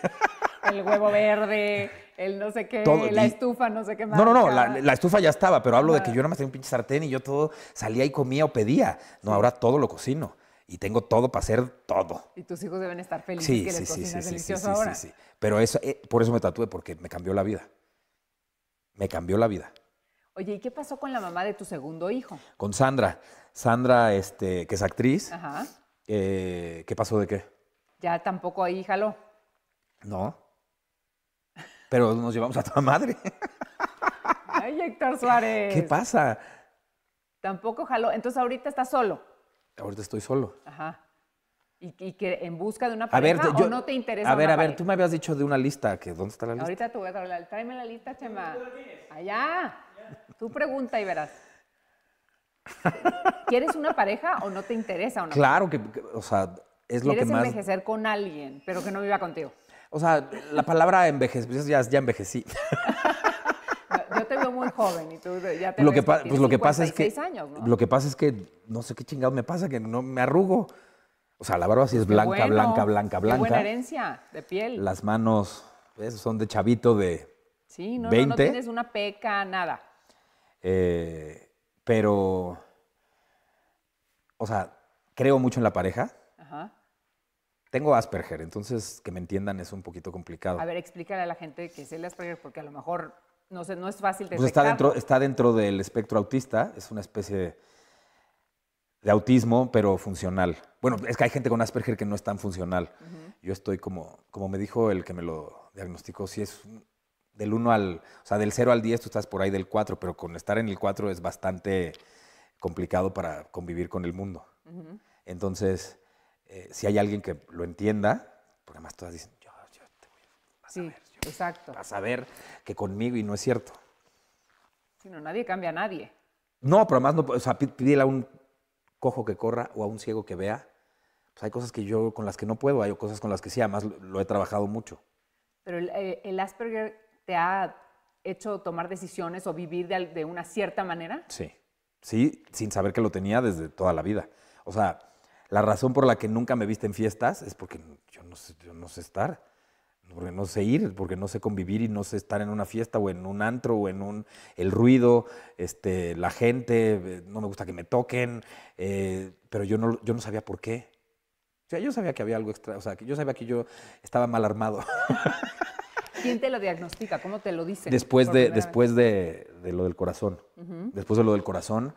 Speaker 1: el huevo verde, el no sé qué, la estufa, no sé qué más. No, no, no, la,
Speaker 2: estufa ya estaba, pero hablo de que yo nada más tenía un pinche sartén y yo todo salía y comía o pedía. No, ahora todo lo cocino y tengo todo para hacer todo.
Speaker 1: Y tus hijos deben estar felices sí, que delicioso ahora. Sí, sí,
Speaker 2: sí. Pero eso, eh, por eso me tatué, porque me cambió la vida. Me cambió la vida.
Speaker 1: Oye, ¿y qué pasó con la mamá de tu segundo hijo?
Speaker 2: Con Sandra. Sandra, este, que es actriz. Ajá. Eh, ¿Qué pasó de qué?
Speaker 1: Ya tampoco ahí jaló.
Speaker 2: No. Pero nos llevamos a tu madre. <laughs>
Speaker 1: Ay, Héctor Suárez. ¿Qué pasa? Tampoco jaló. Entonces ahorita estás solo.
Speaker 2: Ahorita estoy solo.
Speaker 1: Ajá. Y, que en busca de una pareja yo, o no te interesa. A ver, a ver, tú
Speaker 2: me habías dicho de una lista, que dónde está la lista. Ahorita
Speaker 1: tú voy a la, tráeme la lista, Chema. Allá. Tu pregunta y verás. ¿Quieres una pareja o no te interesa una
Speaker 2: Claro que, o sea, es lo que más... Quieres envejecer
Speaker 1: con alguien, pero que no viva contigo.
Speaker 2: O sea, la palabra envejecer, pues, ya, ya envejecí. <laughs>
Speaker 1: Yo te veo muy joven y tú ya te lo que, pues, lo que pasa es que años, lo que pasa
Speaker 2: es que no sé qué chingado me pasa que no me arrugo. O sea, la barba sí es blanca, blanca, blanca, blanca. Qué buena
Speaker 1: herencia de piel.
Speaker 2: Las manos son de chavito de
Speaker 1: Sí, no, 20. no, no tienes una peca, nada.
Speaker 2: Eh, pero, o sea, creo mucho en la pareja. Tengo Asperger, entonces que me entiendan es un poquito complicado. A
Speaker 1: ver, explícale a la gente qué es el Asperger, porque a lo mejor no, sé, no es fácil de pues está dentro
Speaker 2: Está dentro del espectro autista, es una especie de, autismo, pero funcional. Bueno, es que hay gente con Asperger que no es tan funcional. Yo estoy como, como me dijo el que me lo diagnosticó, sí es del 1 al, o sea, del 0 al 10 tú estás por ahí del 4, pero con estar en el 4 es bastante complicado para convivir con el mundo. Entonces, eh, si hay alguien que lo entienda, porque además todas dicen, yo, te voy
Speaker 1: a, saber, exacto. vas a
Speaker 2: ver que conmigo y no es cierto.
Speaker 1: Si no, nadie cambia a nadie.
Speaker 2: No, pero además, no, o sea, pídele a un cojo que corra o a un ciego que vea. Pues hay cosas que yo con las que no puedo, hay cosas con las que sí, además lo, he trabajado mucho.
Speaker 1: Pero el, eh, el Asperger te ha hecho tomar decisiones o vivir de, una cierta manera?
Speaker 2: Sí, sí, sin saber que lo tenía desde toda la vida. O sea, la razón por la que nunca me viste en fiestas es porque yo no sé, no sé estar, porque no sé ir, porque no sé convivir y no sé estar en una fiesta o en un antro o en un el ruido, este, la gente, eh, no me gusta que me toquen, eh, pero yo no, yo no sabía por qué. O sea, yo sabía que había algo extra, o sea, yo sabía que yo estaba mal armado. <laughs>
Speaker 1: ¿Quién te lo diagnostica? ¿Cómo te lo dice? Después, de, después
Speaker 2: de, lo del corazón. Después de lo del corazón,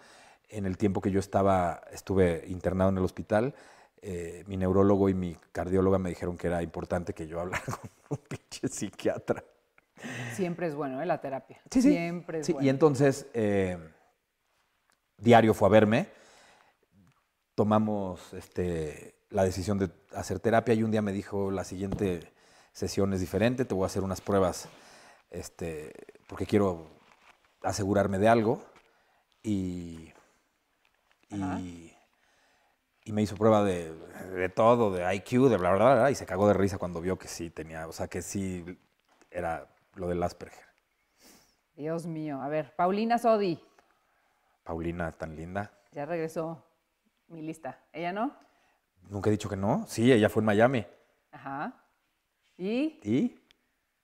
Speaker 2: en el tiempo que yo estaba, estuve internado en el hospital, eh, mi neurólogo y mi cardióloga me dijeron que era importante que yo hablara <laughs> con un pinche psiquiatra.
Speaker 1: Siempre es bueno, ¿eh? La terapia. Sí, sí. Siempre es bueno. Y
Speaker 2: entonces, eh, diario fue a verme. Tomamos este, la decisión de hacer terapia y un día me dijo la siguiente sesiones diferente, te voy a hacer unas pruebas este, porque quiero asegurarme de algo. Y, y, y, me hizo prueba de, de, todo, de IQ, de bla, bla, bla, y se cagó de risa cuando vio que sí tenía, o sea, que sí era lo del Asperger.
Speaker 1: Dios mío, a ver, Paulina Sodi.
Speaker 2: Paulina, tan linda.
Speaker 1: Ya regresó mi lista. ¿Ella no?
Speaker 2: Nunca he dicho que no. Sí, ella fue en Miami. Ajá. ¿Y?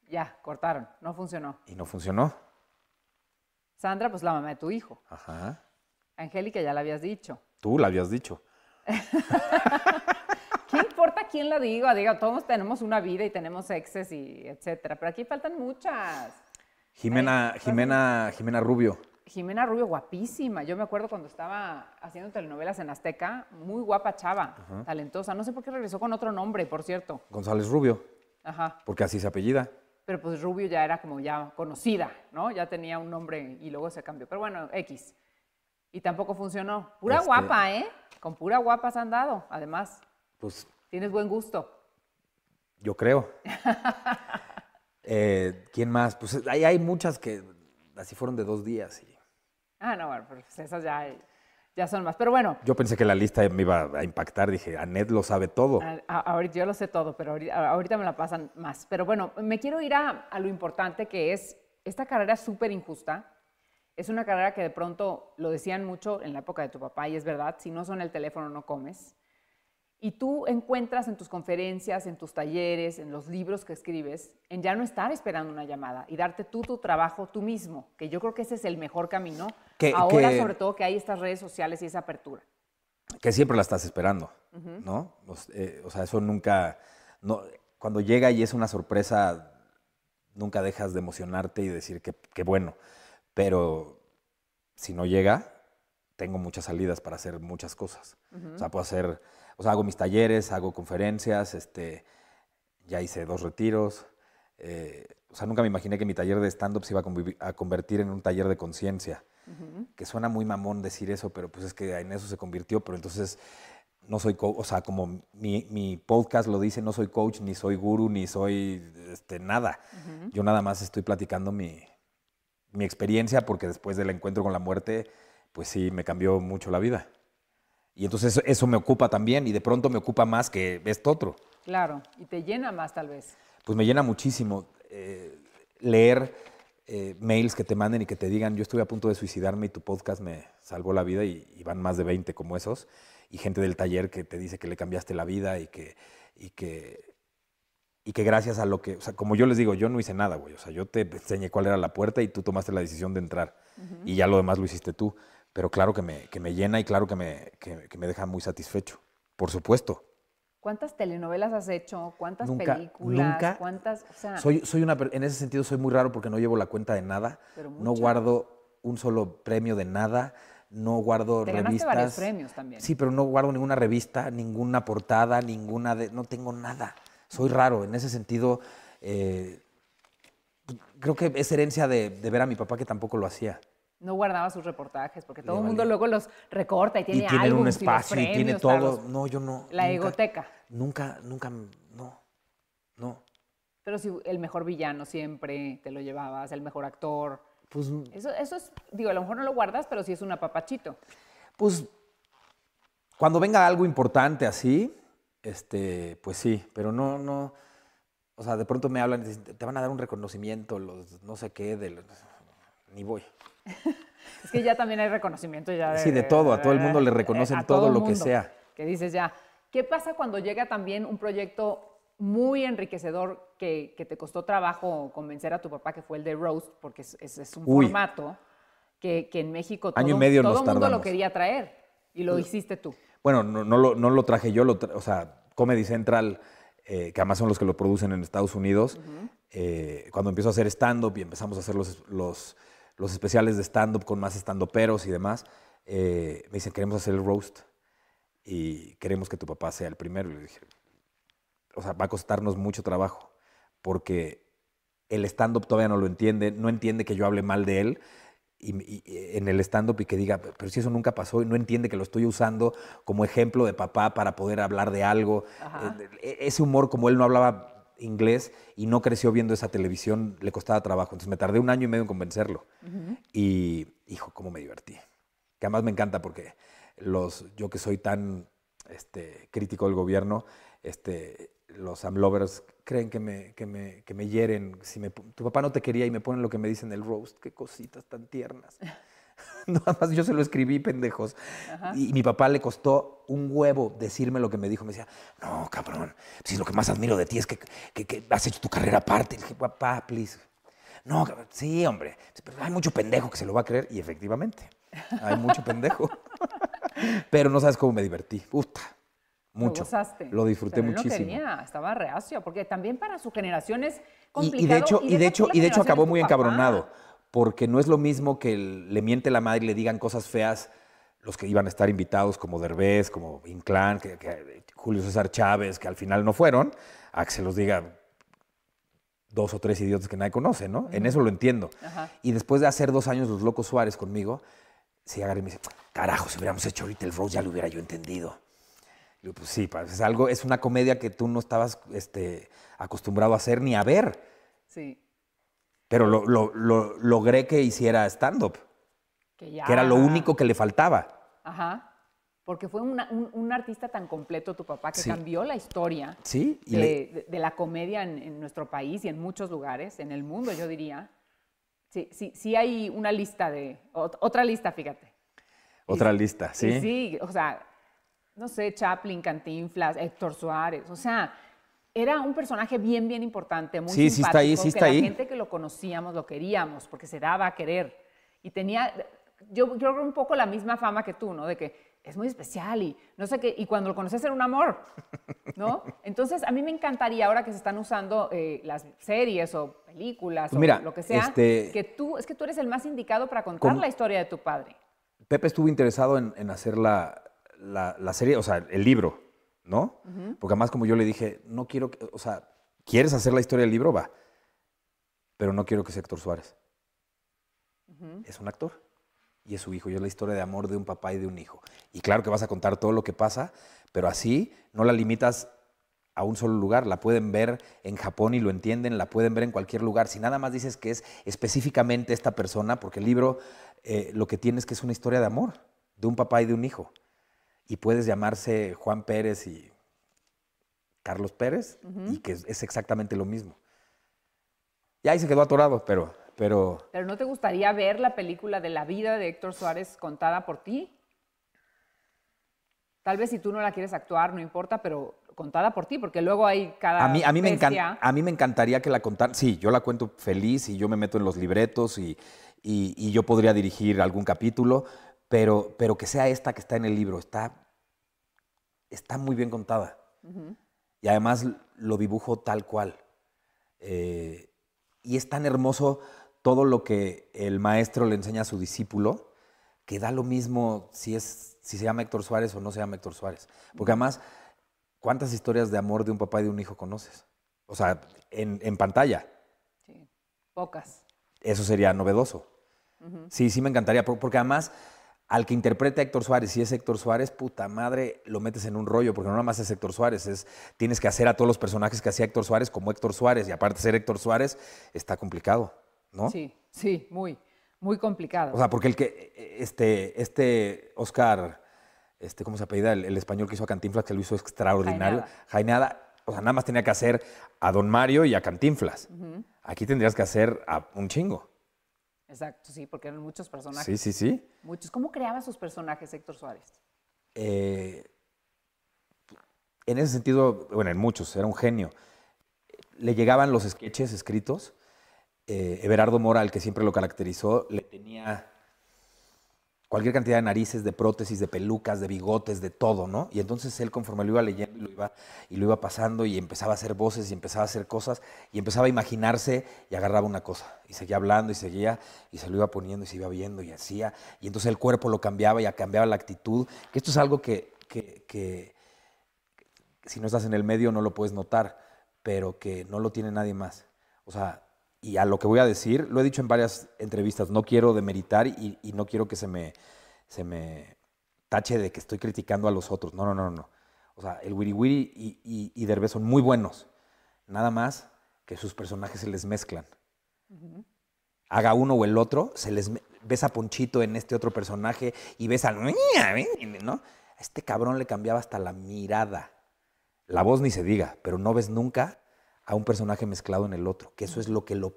Speaker 1: Ya, cortaron, no funcionó.
Speaker 2: ¿Y no funcionó?
Speaker 1: Sandra, pues la mamá de tu hijo. Ajá. Angélica, ya la habías dicho.
Speaker 2: Tú la habías dicho. <laughs>
Speaker 1: ¿Qué importa quién la diga? Diga, todos tenemos una vida y tenemos exes y etcétera, pero aquí faltan muchas.
Speaker 2: Jimena, Jimena, Jimena Rubio.
Speaker 1: Jimena Rubio, guapísima. Yo me acuerdo cuando estaba haciendo telenovelas en Azteca, muy guapa chava, talentosa. No sé por qué regresó con otro nombre, por cierto.
Speaker 2: González Rubio. Ajá. Porque así se apellida.
Speaker 1: Pero pues Rubio ya era como ya conocida, ¿no? Ya tenía un nombre y luego se cambió. Pero bueno, X. Y tampoco funcionó. Pura este guapa, ¿eh? Con pura guapa se han dado, además. Pues. Tienes buen gusto.
Speaker 2: Yo creo. <laughs> eh, ¿Quién más? Pues hay, hay muchas que así fueron de dos días. Y...
Speaker 1: Ah, no, bueno, pues esas ya. Ya son más, pero bueno.
Speaker 2: Yo pensé que la lista me iba a impactar, dije, Anet lo sabe todo.
Speaker 1: ahorita yo lo sé todo, pero ahorita, me la pasan más. Pero bueno, me quiero ir a, a lo importante que es esta carrera súper injusta. Es una carrera que de pronto lo decían mucho en la época de tu papá, y es verdad, si no son el teléfono no comes. Y tú encuentras en tus conferencias, en tus talleres, en los libros que escribes, en ya no estar esperando una llamada y darte tú tu trabajo tú mismo, que yo creo que ese es el mejor camino Ahora, sobre todo, que hay estas redes sociales y esa apertura.
Speaker 2: Que siempre la estás esperando, ¿no? Pues, eh, o, sea, eso nunca. cuando llega y es una sorpresa, nunca dejas de emocionarte y decir que, bueno. Pero si no llega, tengo muchas salidas para hacer muchas cosas. O sea, puedo hacer, o sea, hago mis talleres, hago conferencias, este, ya hice dos retiros. Eh, o sea, nunca me imaginé que mi taller de stand-up se iba a, convertir en un taller de conciencia. Que suena muy mamón decir eso, pero pues es que en eso se convirtió, pero entonces no soy o sea, como mi, podcast lo dice, no soy coach, ni soy guru, ni soy este, nada. Yo nada más estoy platicando mi, mi, experiencia porque después del encuentro con la muerte, pues sí, me cambió mucho la vida. Y entonces eso, me ocupa también y de pronto me ocupa más que esto otro.
Speaker 1: Claro, y te llena más tal vez.
Speaker 2: Pues me llena muchísimo eh, leer eh, mails que te manden y que te digan, yo estuve a punto de suicidarme y tu podcast me salvó la vida y, van más de 20 como esos, y gente del taller que te dice que le cambiaste la vida y que, y que, y que gracias a lo que, o sea, como yo les digo, yo no hice nada, güey, o sea, yo te enseñé cuál era la puerta y tú tomaste la decisión de entrar y ya lo demás lo hiciste tú, pero claro que me, que me llena y claro que me, que me deja muy satisfecho, por supuesto.
Speaker 1: ¿Cuántas telenovelas has hecho? ¿Cuántas películas? Nunca. ¿Cuántas?
Speaker 2: soy, una, en ese sentido soy muy raro porque no llevo la cuenta de nada. no guardo un solo premio de nada. No guardo Te revistas. varios premios también. Sí, pero no guardo ninguna revista, ninguna portada, ninguna de. No tengo nada. Soy raro. En ese sentido, eh, creo que es herencia de, ver a mi papá que tampoco lo hacía
Speaker 1: no guardaba sus reportajes, porque todo el mundo luego los recorta y tiene, y tiene un espacio y, tiene todo. no, yo no. La egoteca
Speaker 2: nunca, nunca, no, no.
Speaker 1: Pero si el mejor villano siempre te lo llevabas, el mejor actor. Pues, mm. eso, es, digo, a lo mejor no lo guardas, pero si es un apapachito. Pues
Speaker 2: cuando venga algo importante así, este, pues sí, pero no, no. O sea, de pronto me hablan, te van a dar un reconocimiento, los no sé qué, de ni voy.
Speaker 1: <laughs> es que ya también hay reconocimiento ya Sí, de todo, a todo el mundo le eh, reconocen todo, lo que sea. Que dices ya, ¿Qué pasa cuando llega también un proyecto muy enriquecedor que, te costó trabajo convencer a tu papá que fue el de Roast, porque es, es, un formato que, en México todo, el mundo lo quería traer y lo pues, hiciste tú.
Speaker 2: Bueno, no, no, lo, no lo traje yo, lo o sea, Comedy Central, eh, que además son los que lo producen en Estados Unidos, eh, cuando empiezo a hacer stand-up y empezamos a hacer los, los, especiales de stand-up con más stand-uperos y demás, eh, me dicen, queremos hacer el Roast y queremos que tu papá sea el primero. Y Le dije, o sea, va a costarnos mucho trabajo, porque el stand-up todavía no lo entiende, no entiende que yo hable mal de él y, eh, en el stand-up y que diga, pero si eso nunca pasó y no entiende que lo estoy usando como ejemplo de papá para poder hablar de algo. Eh, e-, ese humor, como él no hablaba inglés y no creció viendo esa televisión, le costaba trabajo. Entonces me tardé un año y medio en convencerlo. Y, hijo, cómo me divertí. Que además me encanta porque los, yo que soy tan este, crítico del gobierno, este, los amlovers creen que me, que me, que me hieren. Si me, tu papá no te quería y me ponen lo que me dicen el roast, qué cositas tan tiernas. <laughs> <laughs> Nada más yo se lo escribí, pendejos. Y mi papá le costó un huevo decirme lo que me dijo. Me decía, no, cabrón, si lo que más admiro de ti es que, que, que has hecho tu carrera aparte. Y dije, papá, please. No, sí, hombre, pero hay mucho pendejo que se lo va a creer. Y efectivamente, hay mucho pendejo. <laughs> Pero no sabes cómo me divertí. Puta. Mucho. Lo, disfruté muchísimo.
Speaker 1: estaba reacio, porque también para su generación es complicado. Y, de hecho, y de, hecho, acabó muy encabronado,
Speaker 2: porque no es lo mismo que le miente la madre y le digan cosas feas los que iban a estar invitados, como Derbez, como Inclán, que, Julio César Chávez, que al final no fueron, a que se los diga dos o tres idiotas que nadie conoce, ¿no? En eso lo entiendo. Y después de hacer dos años Los Locos Suárez conmigo, Sí, agarré y me dice, carajo, si hubiéramos hecho ahorita el Rose, ya lo hubiera yo entendido. digo, pues sí, es algo, es una comedia que tú no estabas este, acostumbrado a hacer ni a ver. Sí. Pero lo, logré que hiciera stand-up.
Speaker 1: Que, ya... que era lo único
Speaker 2: que le faltaba.
Speaker 1: Ajá. Porque fue un, artista tan completo tu papá que cambió la historia sí, de, la comedia en, nuestro país y en muchos lugares, en el mundo yo diría. Sí, sí, sí hay una lista de, otra lista, fíjate.
Speaker 2: Otra lista, sí. Sí, sí,
Speaker 1: o sea, no sé, Chaplin, Cantinflas, Héctor Suárez, o sea, era un personaje bien, bien importante, muy sí, simpático, sí está ahí, sí está ahí. la gente que lo conocíamos lo queríamos, porque se daba a querer. Y tenía, yo, yo creo un poco la misma fama que tú, ¿no? De que es muy especial y no sé qué, y cuando lo conoces era un amor, ¿no? <laughs> Entonces, a mí me encantaría ahora que se están usando eh, las series o películas Mira, o lo que sea, este, que tú, es que tú eres el más indicado para contar la historia de tu padre.
Speaker 2: Pepe estuvo interesado en, hacer la, serie, o sea, el libro, ¿no? Porque además como yo le dije, no quiero, que, o sea, ¿quieres hacer la historia del libro? Va, pero no quiero que sea Héctor Suárez. Es un actor y es su hijo. Y es la historia de amor de un papá y de un hijo. Y claro que vas a contar todo lo que pasa, pero así no la limitas a un solo lugar. La pueden ver en Japón y lo entienden, la pueden ver en cualquier lugar. Si nada más dices que es específicamente esta persona, porque el libro eh, lo que tienes es que es una historia de amor, de un papá y de un hijo. Y puedes llamarse Juan Pérez y Carlos Pérez, y que es, es exactamente lo mismo. Y ahí se quedó atorado, pero... Pero,
Speaker 1: no te gustaría ver la película de la vida de Héctor Suárez contada por ti? Tal vez si tú no la quieres actuar, no importa, pero contada por ti, porque luego hay cada. A mí, a mí, me, a
Speaker 2: mí me encantaría que la contaran. Sí, yo la cuento feliz y yo me meto en los libretos y, yo podría dirigir algún capítulo, pero, pero que sea esta que está en el libro. Está, está muy bien contada. Y además lo dibujo tal cual. Eh, y es tan hermoso todo lo que el maestro le enseña a su discípulo, que da lo mismo si, es, si se llama Héctor Suárez o no se llama Héctor Suárez. Porque además, ¿cuántas historias de amor de un papá y de un hijo conoces? O sea, en, pantalla.
Speaker 1: Sí, pocas.
Speaker 2: Eso sería novedoso. Sí, sí me encantaría, porque además al que interprete a Héctor Suárez, si es Héctor Suárez, puta madre, lo metes en un rollo, porque no nada más es Héctor Suárez, es, tienes que hacer a todos los personajes que hacía Héctor Suárez como Héctor Suárez, y aparte ser Héctor Suárez está complicado. ¿no? Sí,
Speaker 1: sí, muy, muy complicado. O sea, porque el
Speaker 2: que, e, este, este Oscar, este, ¿cómo se apellida? El, español que hizo a Cantinflas, que lo hizo extraordinario, Jainada. o sea, nada más tenía que hacer a Don Mario y a Cantinflas. Aquí tendrías que hacer a un chingo.
Speaker 1: Exacto, sí, porque eran muchos personajes. Sí, sí, sí. Muchos. ¿Cómo creaba sus personajes Héctor Suárez?
Speaker 2: Eh, en ese sentido, bueno, en muchos, era un genio. Le llegaban los sketches escritos eh, Everardo Moral, que siempre lo caracterizó, le tenía cualquier cantidad de narices, de prótesis, de pelucas, de bigotes, de todo, ¿no? Y entonces él conforme lo iba leyendo y lo iba, y lo iba pasando y empezaba a hacer voces y empezaba a hacer cosas y empezaba a imaginarse y agarraba una cosa y seguía hablando y seguía y se lo iba poniendo y se iba viendo y hacía y entonces el cuerpo lo cambiaba y cambiaba la actitud, que esto es algo que, que si no estás en el medio no lo puedes notar, pero que no lo tiene nadie más. O sea, y a lo que voy a decir, lo he dicho en varias entrevistas, no quiero demeritar y, no quiero que se me, se me tache de que estoy criticando a los otros. No, no, no, no. O sea, el Wiri Wiri y, y, son muy buenos. Nada más que sus personajes se les mezclan. Haga uno o el otro, se les ves a Ponchito en este otro personaje y ves al ¿eh? ¿no? A este cabrón le cambiaba hasta la mirada. La voz ni se diga, pero no ves nunca a un personaje mezclado en el otro, que eso es lo que lo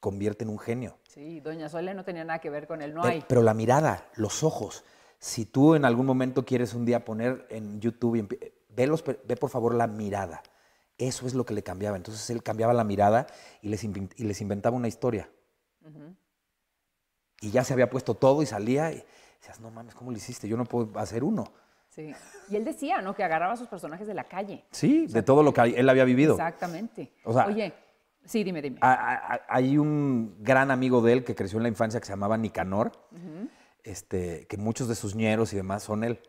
Speaker 2: convierte en un genio.
Speaker 1: Sí, Doña Sole no tenía nada que ver con él, no hay.
Speaker 2: Pero la mirada, los ojos. Si tú en algún momento quieres un día poner en YouTube, ve, los, ve por favor la mirada. Eso es lo que le cambiaba. Entonces él cambiaba la mirada y les, inventaba una historia. Y ya se había puesto todo y salía y decías, no mames, ¿cómo lo hiciste? Yo no puedo hacer uno.
Speaker 1: Y él decía, ¿no? Que agarraba a sus personajes de la calle.
Speaker 2: Sí, de todo lo que él había vivido.
Speaker 1: Exactamente. O sea, Oye, sí, dime, dime. Hay
Speaker 2: un gran amigo de él que creció en la infancia que se llamaba Nicanor, este, que muchos de sus ñeros y demás son él.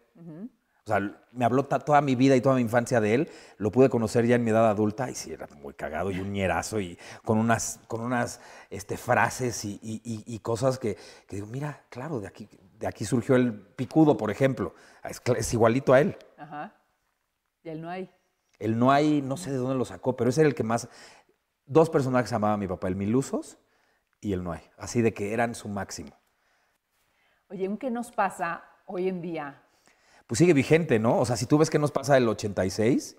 Speaker 2: O sea, me habló toda mi vida y toda mi infancia de él. Lo pude conocer ya en mi edad adulta y sí, era muy cagado y un ñerazo y con unas, con unas este, frases y, cosas que, digo, mira, claro, de aquí, de aquí surgió el picudo, por ejemplo. Es, igualito a él.
Speaker 3: Ajá.
Speaker 1: Y el no hay.
Speaker 2: El no hay, no sé de dónde lo sacó, pero ese era el que más. Dos personajes amaba a mi papá, el Milusos y el no hay. Así de que eran su máximo.
Speaker 1: Oye, ¿qué nos pasa hoy en día?
Speaker 2: Pues sigue vigente, ¿no? O sea, si tú ves que nos pasa el 86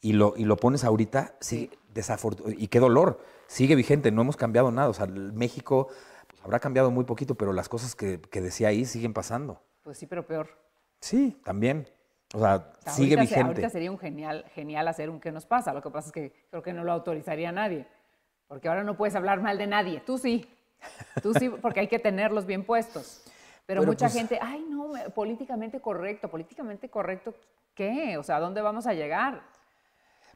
Speaker 2: y lo, y lo pones ahorita, sí, Desafortunado. Y qué dolor, sigue vigente, no hemos cambiado nada. O sea, México pues, habrá cambiado muy poquito, pero las cosas que, decía ahí siguen pasando.
Speaker 1: Pues sí, pero peor.
Speaker 2: Sí, también. O sea, sigue vigente. ahorita
Speaker 1: sería un genial, genial hacer un qué nos pasa. Lo que pasa es que creo que no lo autorizaría nadie. Porque ahora no puedes hablar mal de nadie. Tú sí. Tú sí, porque hay que tenerlos bien puestos. Pero, mucha pues, gente, ay, no, políticamente correcto, políticamente correcto, ¿qué? O sea, ¿a dónde vamos a llegar?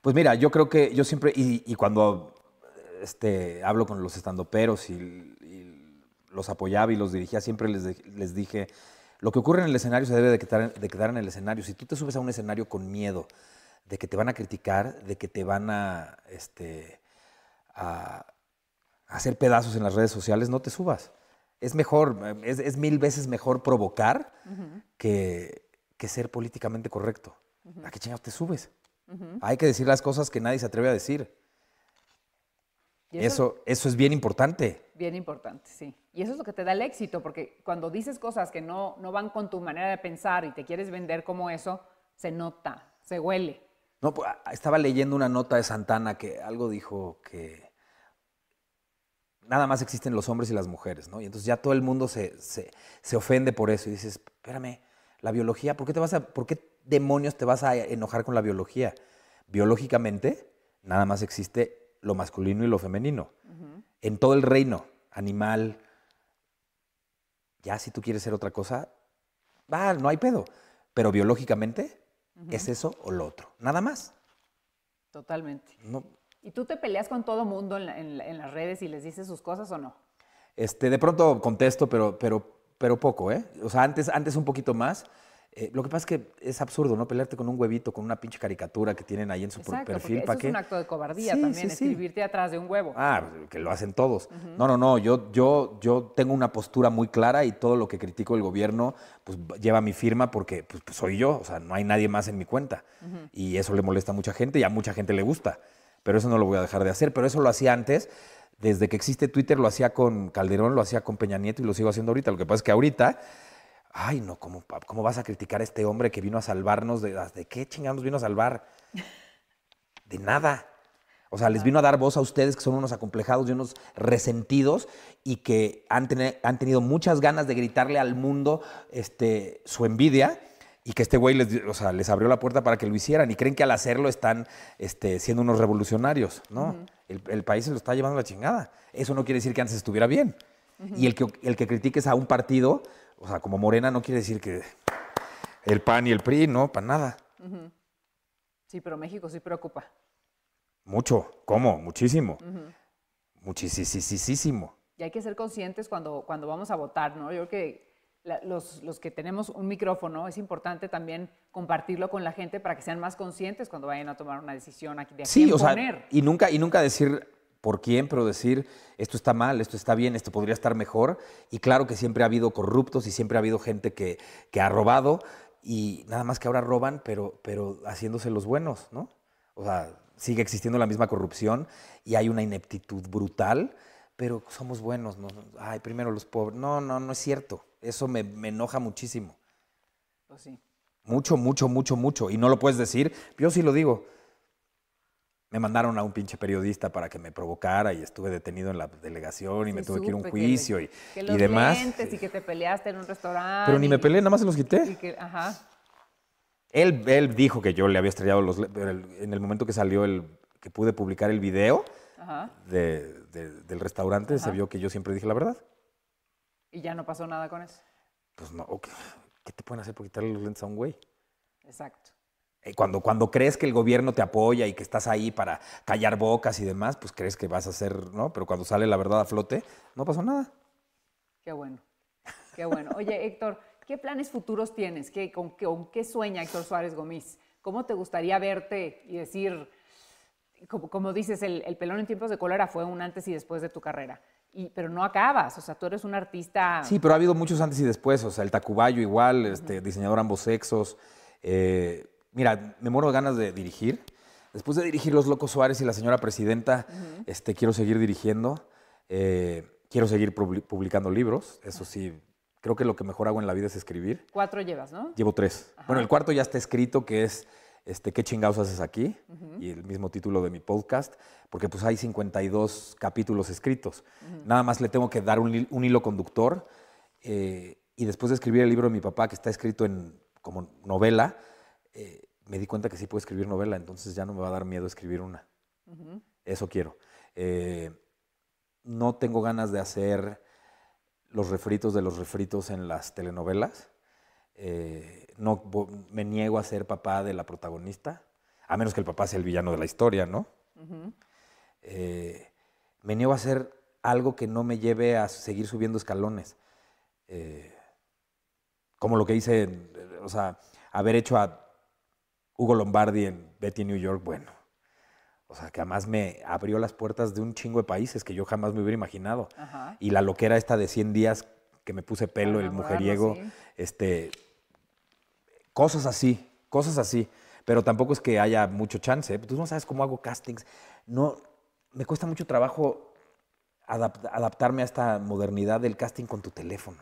Speaker 2: Pues mira, yo creo que yo siempre, y, cuando este, hablo con los estandoperos y, y los apoyaba y los dirigía, siempre les, dije, lo que ocurre en el escenario se debe de quedar, en el escenario. Si tú te subes a un escenario con miedo de que te van a criticar, de que te van a, este, hacer pedazos en las redes sociales, no te subas. Es mejor, es, mil veces mejor provocar que, ser políticamente correcto. ¿A qué chingados te subes? Hay que decir las cosas que nadie se atreve a decir. Y eso, eso, es bien importante.
Speaker 1: Bien importante, sí. Y eso es lo que te da el éxito, porque cuando dices cosas que no, no van con tu manera de pensar y te quieres vender como eso, se nota, se huele.
Speaker 2: No, pues, ah, estaba leyendo una nota de Santana que algo dijo que nada más existen los hombres y las mujeres, ¿no? Y entonces ya todo el mundo se, ofende por eso y dices, espérame, la biología, ¿por qué, te vas a, ¿por qué demonios te vas a enojar con la biología? Biológicamente, nada más existe lo masculino y lo femenino, en todo el reino, animal. Ya si tú quieres ser otra cosa, va, no hay pedo. Pero biológicamente es eso o lo otro, nada más.
Speaker 1: Totalmente. ¿Y tú te peleas con todo mundo en, las redes y les dices sus cosas o no?
Speaker 2: Este, de pronto contesto, pero, pero, pero poco, ¿eh? O sea, antes, antes un poquito más eh, lo que pasa es que es absurdo, ¿no? Pelearte con un huevito, con una pinche caricatura que tienen ahí en su perfil. ¿para eso es un acto
Speaker 1: de cobardía también, escribirte atrás de un huevo.
Speaker 2: Ah, pues, que lo hacen todos. No, no, no. Yo, yo, yo tengo una postura muy clara y todo lo que critico el gobierno pues, lleva mi firma porque pues, pues, soy yo. O sea, no hay nadie más en mi cuenta. Y eso le molesta a mucha gente y a mucha gente le gusta. Pero eso no lo voy a dejar de hacer. Pero eso lo hacía antes. Desde que existe Twitter lo hacía con Calderón, lo hacía con Peña Nieto y lo sigo haciendo ahorita. Lo que pasa es que ahorita ay, no, ¿cómo, ¿cómo, vas a criticar a este hombre que vino a salvarnos? ¿De, de qué chingados vino a salvar? <laughs> De nada. O sea, les vino a dar voz a ustedes que son unos acomplejados y unos resentidos y que han, tenido muchas ganas de gritarle al mundo este, su envidia y que este güey les, abrió la puerta para que lo hicieran y creen que al hacerlo están este, siendo unos revolucionarios, ¿no? el, país se lo está llevando la chingada. Eso no quiere decir que antes estuviera bien. Y el que, el que critiques a un partido o sea, como morena no quiere decir que el PAN y el PRI, no, para nada.
Speaker 1: Sí, pero México sí preocupa.
Speaker 2: Mucho, ¿cómo? Muchísimo.
Speaker 1: Uh Y hay que ser conscientes cuando, cuando vamos a votar, ¿no? Yo creo que los, que tenemos un micrófono, es importante también compartirlo con la gente para que sean más conscientes cuando vayan a tomar una decisión aquí de a sí, o Sea,
Speaker 2: y nunca, y nunca decir, por quién, pero decir, esto está mal, esto está bien, esto podría estar mejor. Y claro que siempre ha habido corruptos y siempre ha habido gente que, ha robado y nada más que ahora roban, pero, pero haciéndose los buenos, ¿no? O sea, sigue existiendo la misma corrupción y hay una ineptitud brutal, pero somos buenos, ¿no? Ay, primero los pobres. No, no, no es cierto. Eso me, enoja muchísimo. Pues sí. Mucho, mucho, mucho, mucho. Y no lo puedes decir. Yo sí lo digo me mandaron a un pinche periodista para que me provocara y estuve detenido en la delegación y me tuve que ir a un juicio y, y demás.
Speaker 1: Y que te peleaste en un restaurante. Pero ni me peleé,
Speaker 2: nada más se los quité. ajá. Él, dijo que yo le había estrellado los... En el momento que salió el... que pude publicar el video del restaurante, se vio que yo siempre dije la verdad.
Speaker 1: ¿Y ya no pasó nada con eso? Pues no,
Speaker 2: ¿qué te pueden hacer por quitarle los lentes a un güey? Exacto. Eh, cuando, cuando crees que el gobierno te apoya y que estás ahí para callar bocas y demás, pues crees que vas a hacer, ¿no? Pero cuando sale la verdad a flote, no pasó nada.
Speaker 1: Qué bueno, qué bueno. Oye, Héctor, ¿qué planes futuros tienes? ¿Qué, con, qué sueña Héctor Suárez Gómez? ¿Cómo te gustaría verte y decir, como, dices, el, pelón en tiempos de cólera fue un antes y después de tu carrera? Y, pero no acabas, o sea, tú eres un artista... Sí,
Speaker 2: pero ha habido muchos antes y después, o sea, el Tacubayo igual, este, diseñador ambos sexos, eh, mira, me muero de ganas de dirigir. Después de dirigir Los Locos Suárez y La Señora Presidenta, este, quiero seguir dirigiendo. Eh, quiero seguir publicando libros. Eso sí, creo que lo que mejor hago en la vida es escribir. Cuatro llevas, ¿no? Llevo tres. Bueno, el cuarto ya está escrito, que es este, ¿Qué chingados haces aquí? Y el mismo título de mi podcast, porque pues hay 52 capítulos escritos. Nada más le tengo que dar un, hilo conductor. Eh, y después de escribir el libro de mi papá, que está escrito en como novela, eh, me di cuenta que sí puedo escribir novela, entonces ya no me va a dar miedo escribir una. Eso quiero. Eh, no tengo ganas de hacer los refritos de los refritos en las telenovelas. Eh, no, me niego a ser papá de la protagonista, a menos que el papá sea el villano de la historia, ¿no? Eh, me niego a hacer algo que no me lleve a seguir subiendo escalones. como lo que hice, o sea, haber hecho a Hugo Lombardi en Betty New York, bueno. O sea, que además me abrió las puertas de un chingo de países que yo jamás me hubiera imaginado. Y la loquera esta de 100 días que me puse pelo, el mujeriego, este, cosas así, cosas así. Pero tampoco es que haya mucho chance. ¿eh? Pues tú no sabes cómo hago castings. No, me cuesta mucho trabajo adaptarme a esta modernidad del casting con tu teléfono.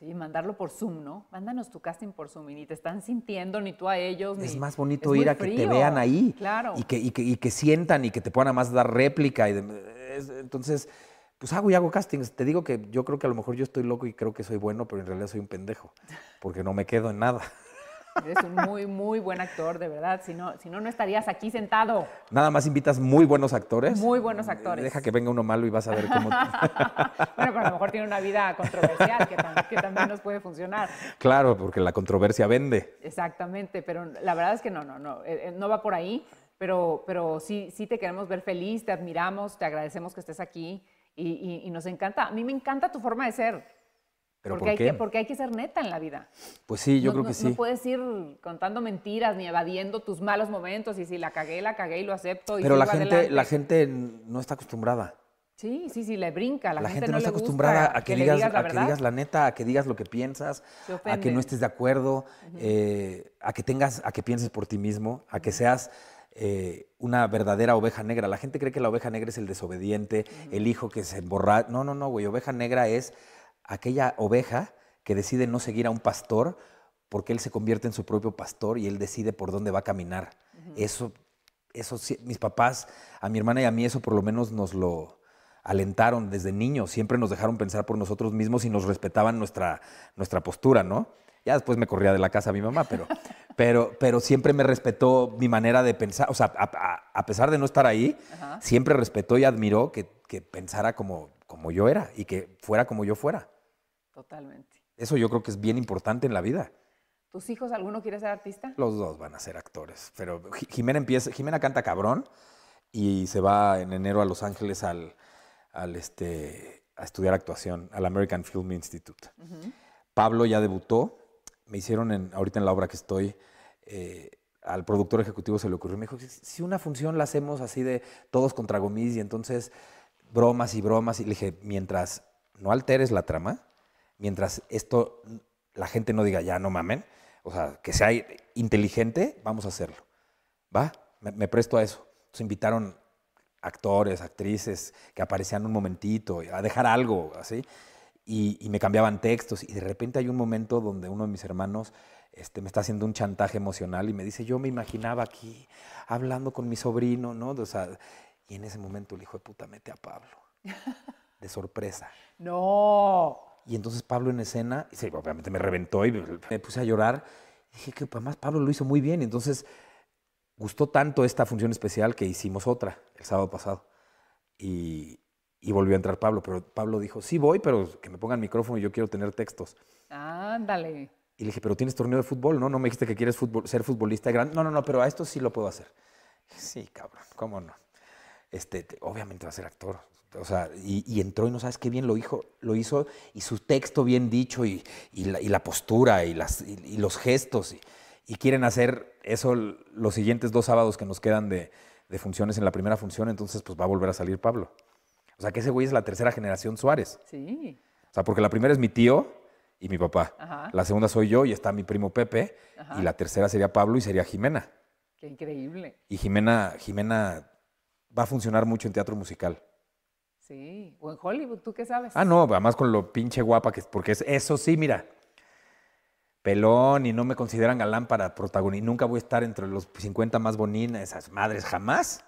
Speaker 1: Sí, mandarlo por Zoom, ¿no? Mándanos tu casting por Zoom y ni te están sintiendo, ni tú a ellos. Es más bonito ir a que te vean ahí. Claro. Y
Speaker 2: que, y que, y que sientan y que te puedan más dar réplica. Y entonces, pues hago y hago castings. Te digo que yo creo que a lo mejor yo estoy loco y creo que soy bueno, pero en realidad soy un pendejo, porque no me quedo en nada.
Speaker 1: Eres un muy, muy buen actor, de verdad. Si no, si no, no estarías aquí sentado.
Speaker 2: Nada más invitas muy buenos actores. Muy
Speaker 1: buenos actores. Deja que
Speaker 2: venga uno malo y vas a ver cómo. <laughs>
Speaker 1: bueno, pero a lo mejor tiene una vida controversial que, también nos puede funcionar.
Speaker 2: Claro, porque la controversia vende.
Speaker 1: Exactamente, pero la verdad es que no, no, no. Eh, eh, no va por ahí, pero, pero sí, sí te queremos ver feliz, te admiramos, te agradecemos que estés aquí y, y nos encanta. A mí me encanta tu forma de ser porque, Hay que, ser neta en la vida.
Speaker 2: Pues sí, yo creo que sí. No
Speaker 1: puedes ir contando mentiras ni evadiendo tus malos momentos y si la cagué, la cagué y lo acepto. Pero la, gente, la
Speaker 2: gente no está acostumbrada.
Speaker 1: Sí, sí, sí, le brinca. La, la gente, no, está acostumbrada a, que, digas, la
Speaker 2: neta, a que digas lo que piensas, a que no estés de acuerdo, eh, a que tengas, a que pienses por ti mismo, a que seas eh, una verdadera oveja negra. La gente cree que la oveja negra es el desobediente, el hijo que se emborra. No, no, no, güey. Oveja negra es aquella oveja que decide no seguir a un pastor porque él se convierte en su propio pastor y él decide por dónde va a caminar. Eso, eso mis papás, a mi hermana y a mí eso por lo menos nos lo alentaron desde niños, siempre nos dejaron pensar por nosotros mismos y nos respetaban nuestra, nuestra postura, ¿no? Ya después me corría de la casa mi mamá, pero, <laughs> pero, pero siempre me respetó mi manera de pensar, o sea, a, pesar de no estar ahí, siempre respetó y admiró que, pensara como, como yo era y que fuera como yo fuera.
Speaker 1: Totalmente.
Speaker 2: Eso yo creo que es bien importante en la vida.
Speaker 1: ¿Tus hijos, alguno quiere ser artista?
Speaker 2: Los dos van a ser actores, pero Jimena empieza, Jimena canta cabrón y se va en enero a Los Ángeles al, este, a estudiar actuación al American Film Institute. Pablo ya debutó, me hicieron en, ahorita en la obra que estoy, eh, al productor ejecutivo se le ocurrió, me dijo, si una función la hacemos así de todos contra Gomis y entonces bromas y bromas, y le dije, mientras no alteres la trama, mientras esto la gente no diga, ya no mamen, o sea, que sea inteligente, vamos a hacerlo. ¿Va? Me, presto a eso. Se invitaron actores, actrices que aparecían un momentito, a dejar algo, así, y, me cambiaban textos. Y de repente hay un momento donde uno de mis hermanos este, me está haciendo un chantaje emocional y me dice, yo me imaginaba aquí hablando con mi sobrino, ¿no? O sea, y en ese momento le dijo: puta mete a Pablo. <laughs> De sorpresa.
Speaker 1: no.
Speaker 2: Y entonces Pablo en escena, y obviamente me reventó y me puse a llorar. dije que pues, además Pablo lo hizo muy bien. Entonces gustó tanto esta función especial que hicimos otra el sábado pasado. Y, volvió a entrar Pablo, pero Pablo dijo, sí voy, pero que me pongan micrófono y yo quiero tener textos.
Speaker 1: Ándale.
Speaker 2: Y le dije, pero tienes torneo de fútbol, ¿no? No me dijiste que quieres ser futbolista grande. No, no, no, pero a esto sí lo puedo hacer. Sí, cabrón, ¿cómo no? Este, obviamente va a ser actor. O sea, y, entró y no sabes qué bien lo hizo, lo hizo y su texto bien dicho y, la, postura y, los gestos. Y, quieren hacer eso los siguientes dos sábados que nos quedan de, funciones en la primera función, entonces pues va a volver a salir Pablo. O sea, que ese güey es la tercera generación Suárez. Sí. O sea, porque la primera es mi tío y mi papá. Ajá. La segunda soy yo y está mi primo Pepe. Y la tercera sería Pablo y sería Jimena.
Speaker 1: Qué increíble.
Speaker 2: Y Jimena, Jimena va a funcionar mucho en teatro musical.
Speaker 1: Sí, o en Hollywood, ¿tú qué sabes? Ah,
Speaker 2: no, además con lo pinche guapa que es, porque es, eso sí, mira, pelón y no me consideran galán para protagonista, nunca voy a estar entre los 50 más boninas, esas madres, jamás.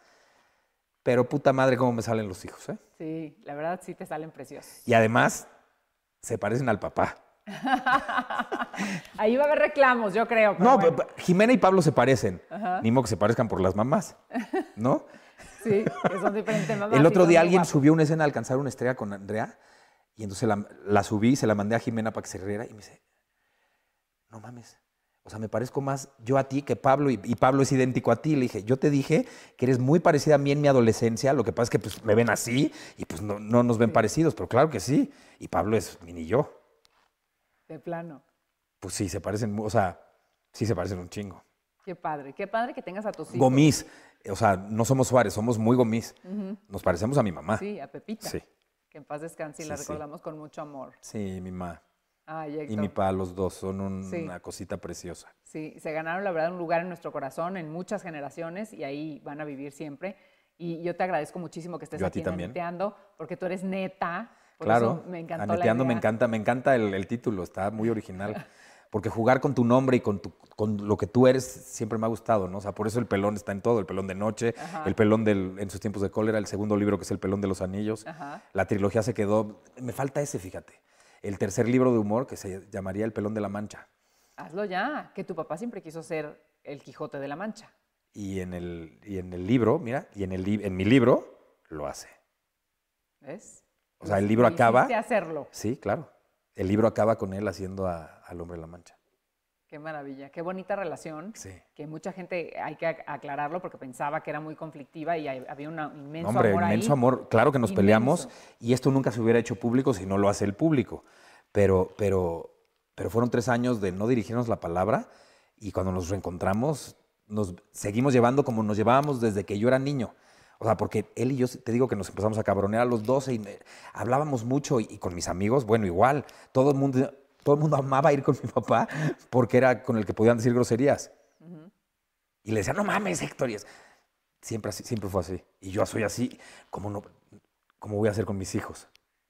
Speaker 2: Pero puta madre, cómo me salen los hijos, ¿eh?
Speaker 1: Sí, la verdad sí te salen preciosos.
Speaker 2: Y además, se parecen al papá. <laughs>
Speaker 1: Ahí va a haber reclamos, yo creo. no,
Speaker 2: Jimena y Pablo se parecen. Ni modo que se parezcan por las mamás, ¿no? <laughs>
Speaker 1: Sí, El otro día alguien subió
Speaker 2: una escena a alcanzar una estrella con Andrea y entonces la, subí y se la mandé a Jimena para que y me dice, no mames. O sea, me parezco más yo a ti que Pablo y, Pablo es idéntico a ti. Le dije, yo te dije que eres muy parecida a mí en mi adolescencia. Lo que pasa es que pues, me ven así y pues no, nos ven parecidos, pero claro que sí. Y Pablo es ni yo. De plano. Pues sí, se parecen, o sea, sí se parecen un chingo.
Speaker 1: Qué padre, qué padre que tengas a tus hijos. Gomis,
Speaker 2: o sea, no somos Suárez, somos muy gomís. Nos parecemos a mi mamá. Sí, a Pepita. Sí.
Speaker 1: Que en paz descanse y la recordamos con mucho amor.
Speaker 2: Sí, mi mamá. y mi papá, los dos, son una cosita preciosa.
Speaker 1: Sí, se ganaron, la verdad, un lugar en nuestro corazón, en muchas generaciones, y ahí van a vivir siempre. Y yo te agradezco muchísimo que estés yo aquí a ti porque tú eres neta. claro, me me
Speaker 2: encanta, me encanta el título, está muy <laughs> original porque jugar con tu nombre y con, lo que tú eres siempre me ha gustado, ¿no? O sea, por eso el pelón está en todo, el pelón de noche, el pelón del, en sus tiempos de cólera, el segundo libro que es el pelón de los anillos, la trilogía se quedó, me falta ese, fíjate, el tercer libro de humor que se llamaría el pelón de la mancha.
Speaker 1: Hazlo ya, que tu papá siempre quiso ser el Quijote de la Mancha.
Speaker 2: Y en el, y en el libro, mira, y en, el, en mi libro lo hace.
Speaker 1: ¿Ves? O sea, el pues libro acaba. hacerlo.
Speaker 2: Sí, claro el libro acaba con él haciendo al hombre de la mancha.
Speaker 1: Qué maravilla, qué bonita relación. Que mucha gente hay que aclararlo porque pensaba que era muy conflictiva y había un inmenso amor amor. Hombre, inmenso amor. Claro que nos peleamos
Speaker 2: y esto nunca se hubiera hecho público si no lo hace el público. Pero, pero, pero fueron tres años de no dirigirnos la palabra y cuando nos reencontramos nos seguimos llevando como nos llevábamos desde que yo era niño. O sea, porque él y yo te digo que nos empezamos a cabronear a los 12 y eh, hablábamos mucho y, con mis amigos, bueno, igual, todo el mundo todo el mundo amaba ir con mi papá porque era con el que podían decir groserías. Y le decía, "No mames, Héctor." siempre así, siempre fue así. Y yo soy así, ¿Cómo no cómo voy a hacer con mis hijos?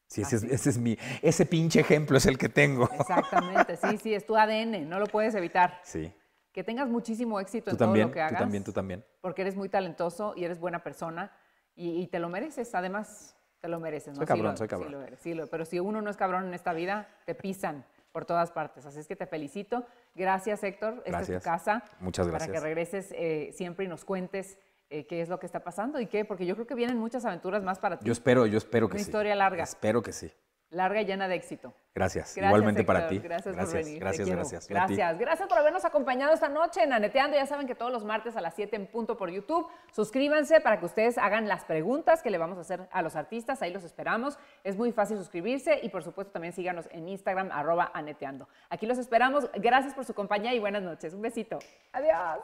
Speaker 2: Si ese, es, es mi, ese pinche ejemplo es el que tengo.
Speaker 1: Exactamente, sí, sí, es tu ADN, no lo puedes evitar. Sí. Que tengas muchísimo éxito en todo lo que hagas. Tú también, tú también. Porque eres muy talentoso y eres buena persona y, te lo mereces. Además, te lo mereces. ¿no? Soy cabrón, soy cabrón. Sí lo eres, pero si uno no es cabrón en esta vida, te pisan por todas partes. Así es que te felicito. Gracias, Héctor. Gracias. es tu casa. Muchas gracias. Para que regreses eh, siempre y nos cuentes eh, qué es lo que está pasando y qué, porque yo creo que vienen muchas aventuras más para ti. Yo
Speaker 2: espero, yo espero que sí. Una historia larga. Espero que sí.
Speaker 1: Larga y llena de éxito.
Speaker 2: Gracias. Igualmente para ti. Gracias, gracias por venir. Gracias,
Speaker 1: gracias. Gracias. Gracias por habernos acompañado esta noche en Aneteando. Ya saben que todos los martes a las 7 en punto por YouTube. Suscríbanse para que ustedes hagan las preguntas que le vamos a hacer a los artistas. Ahí los esperamos. Es muy fácil suscribirse y por supuesto también síganos en Instagram arroba aneteando. Aquí los esperamos. Gracias por su compañía y buenas noches. Un besito. Adiós.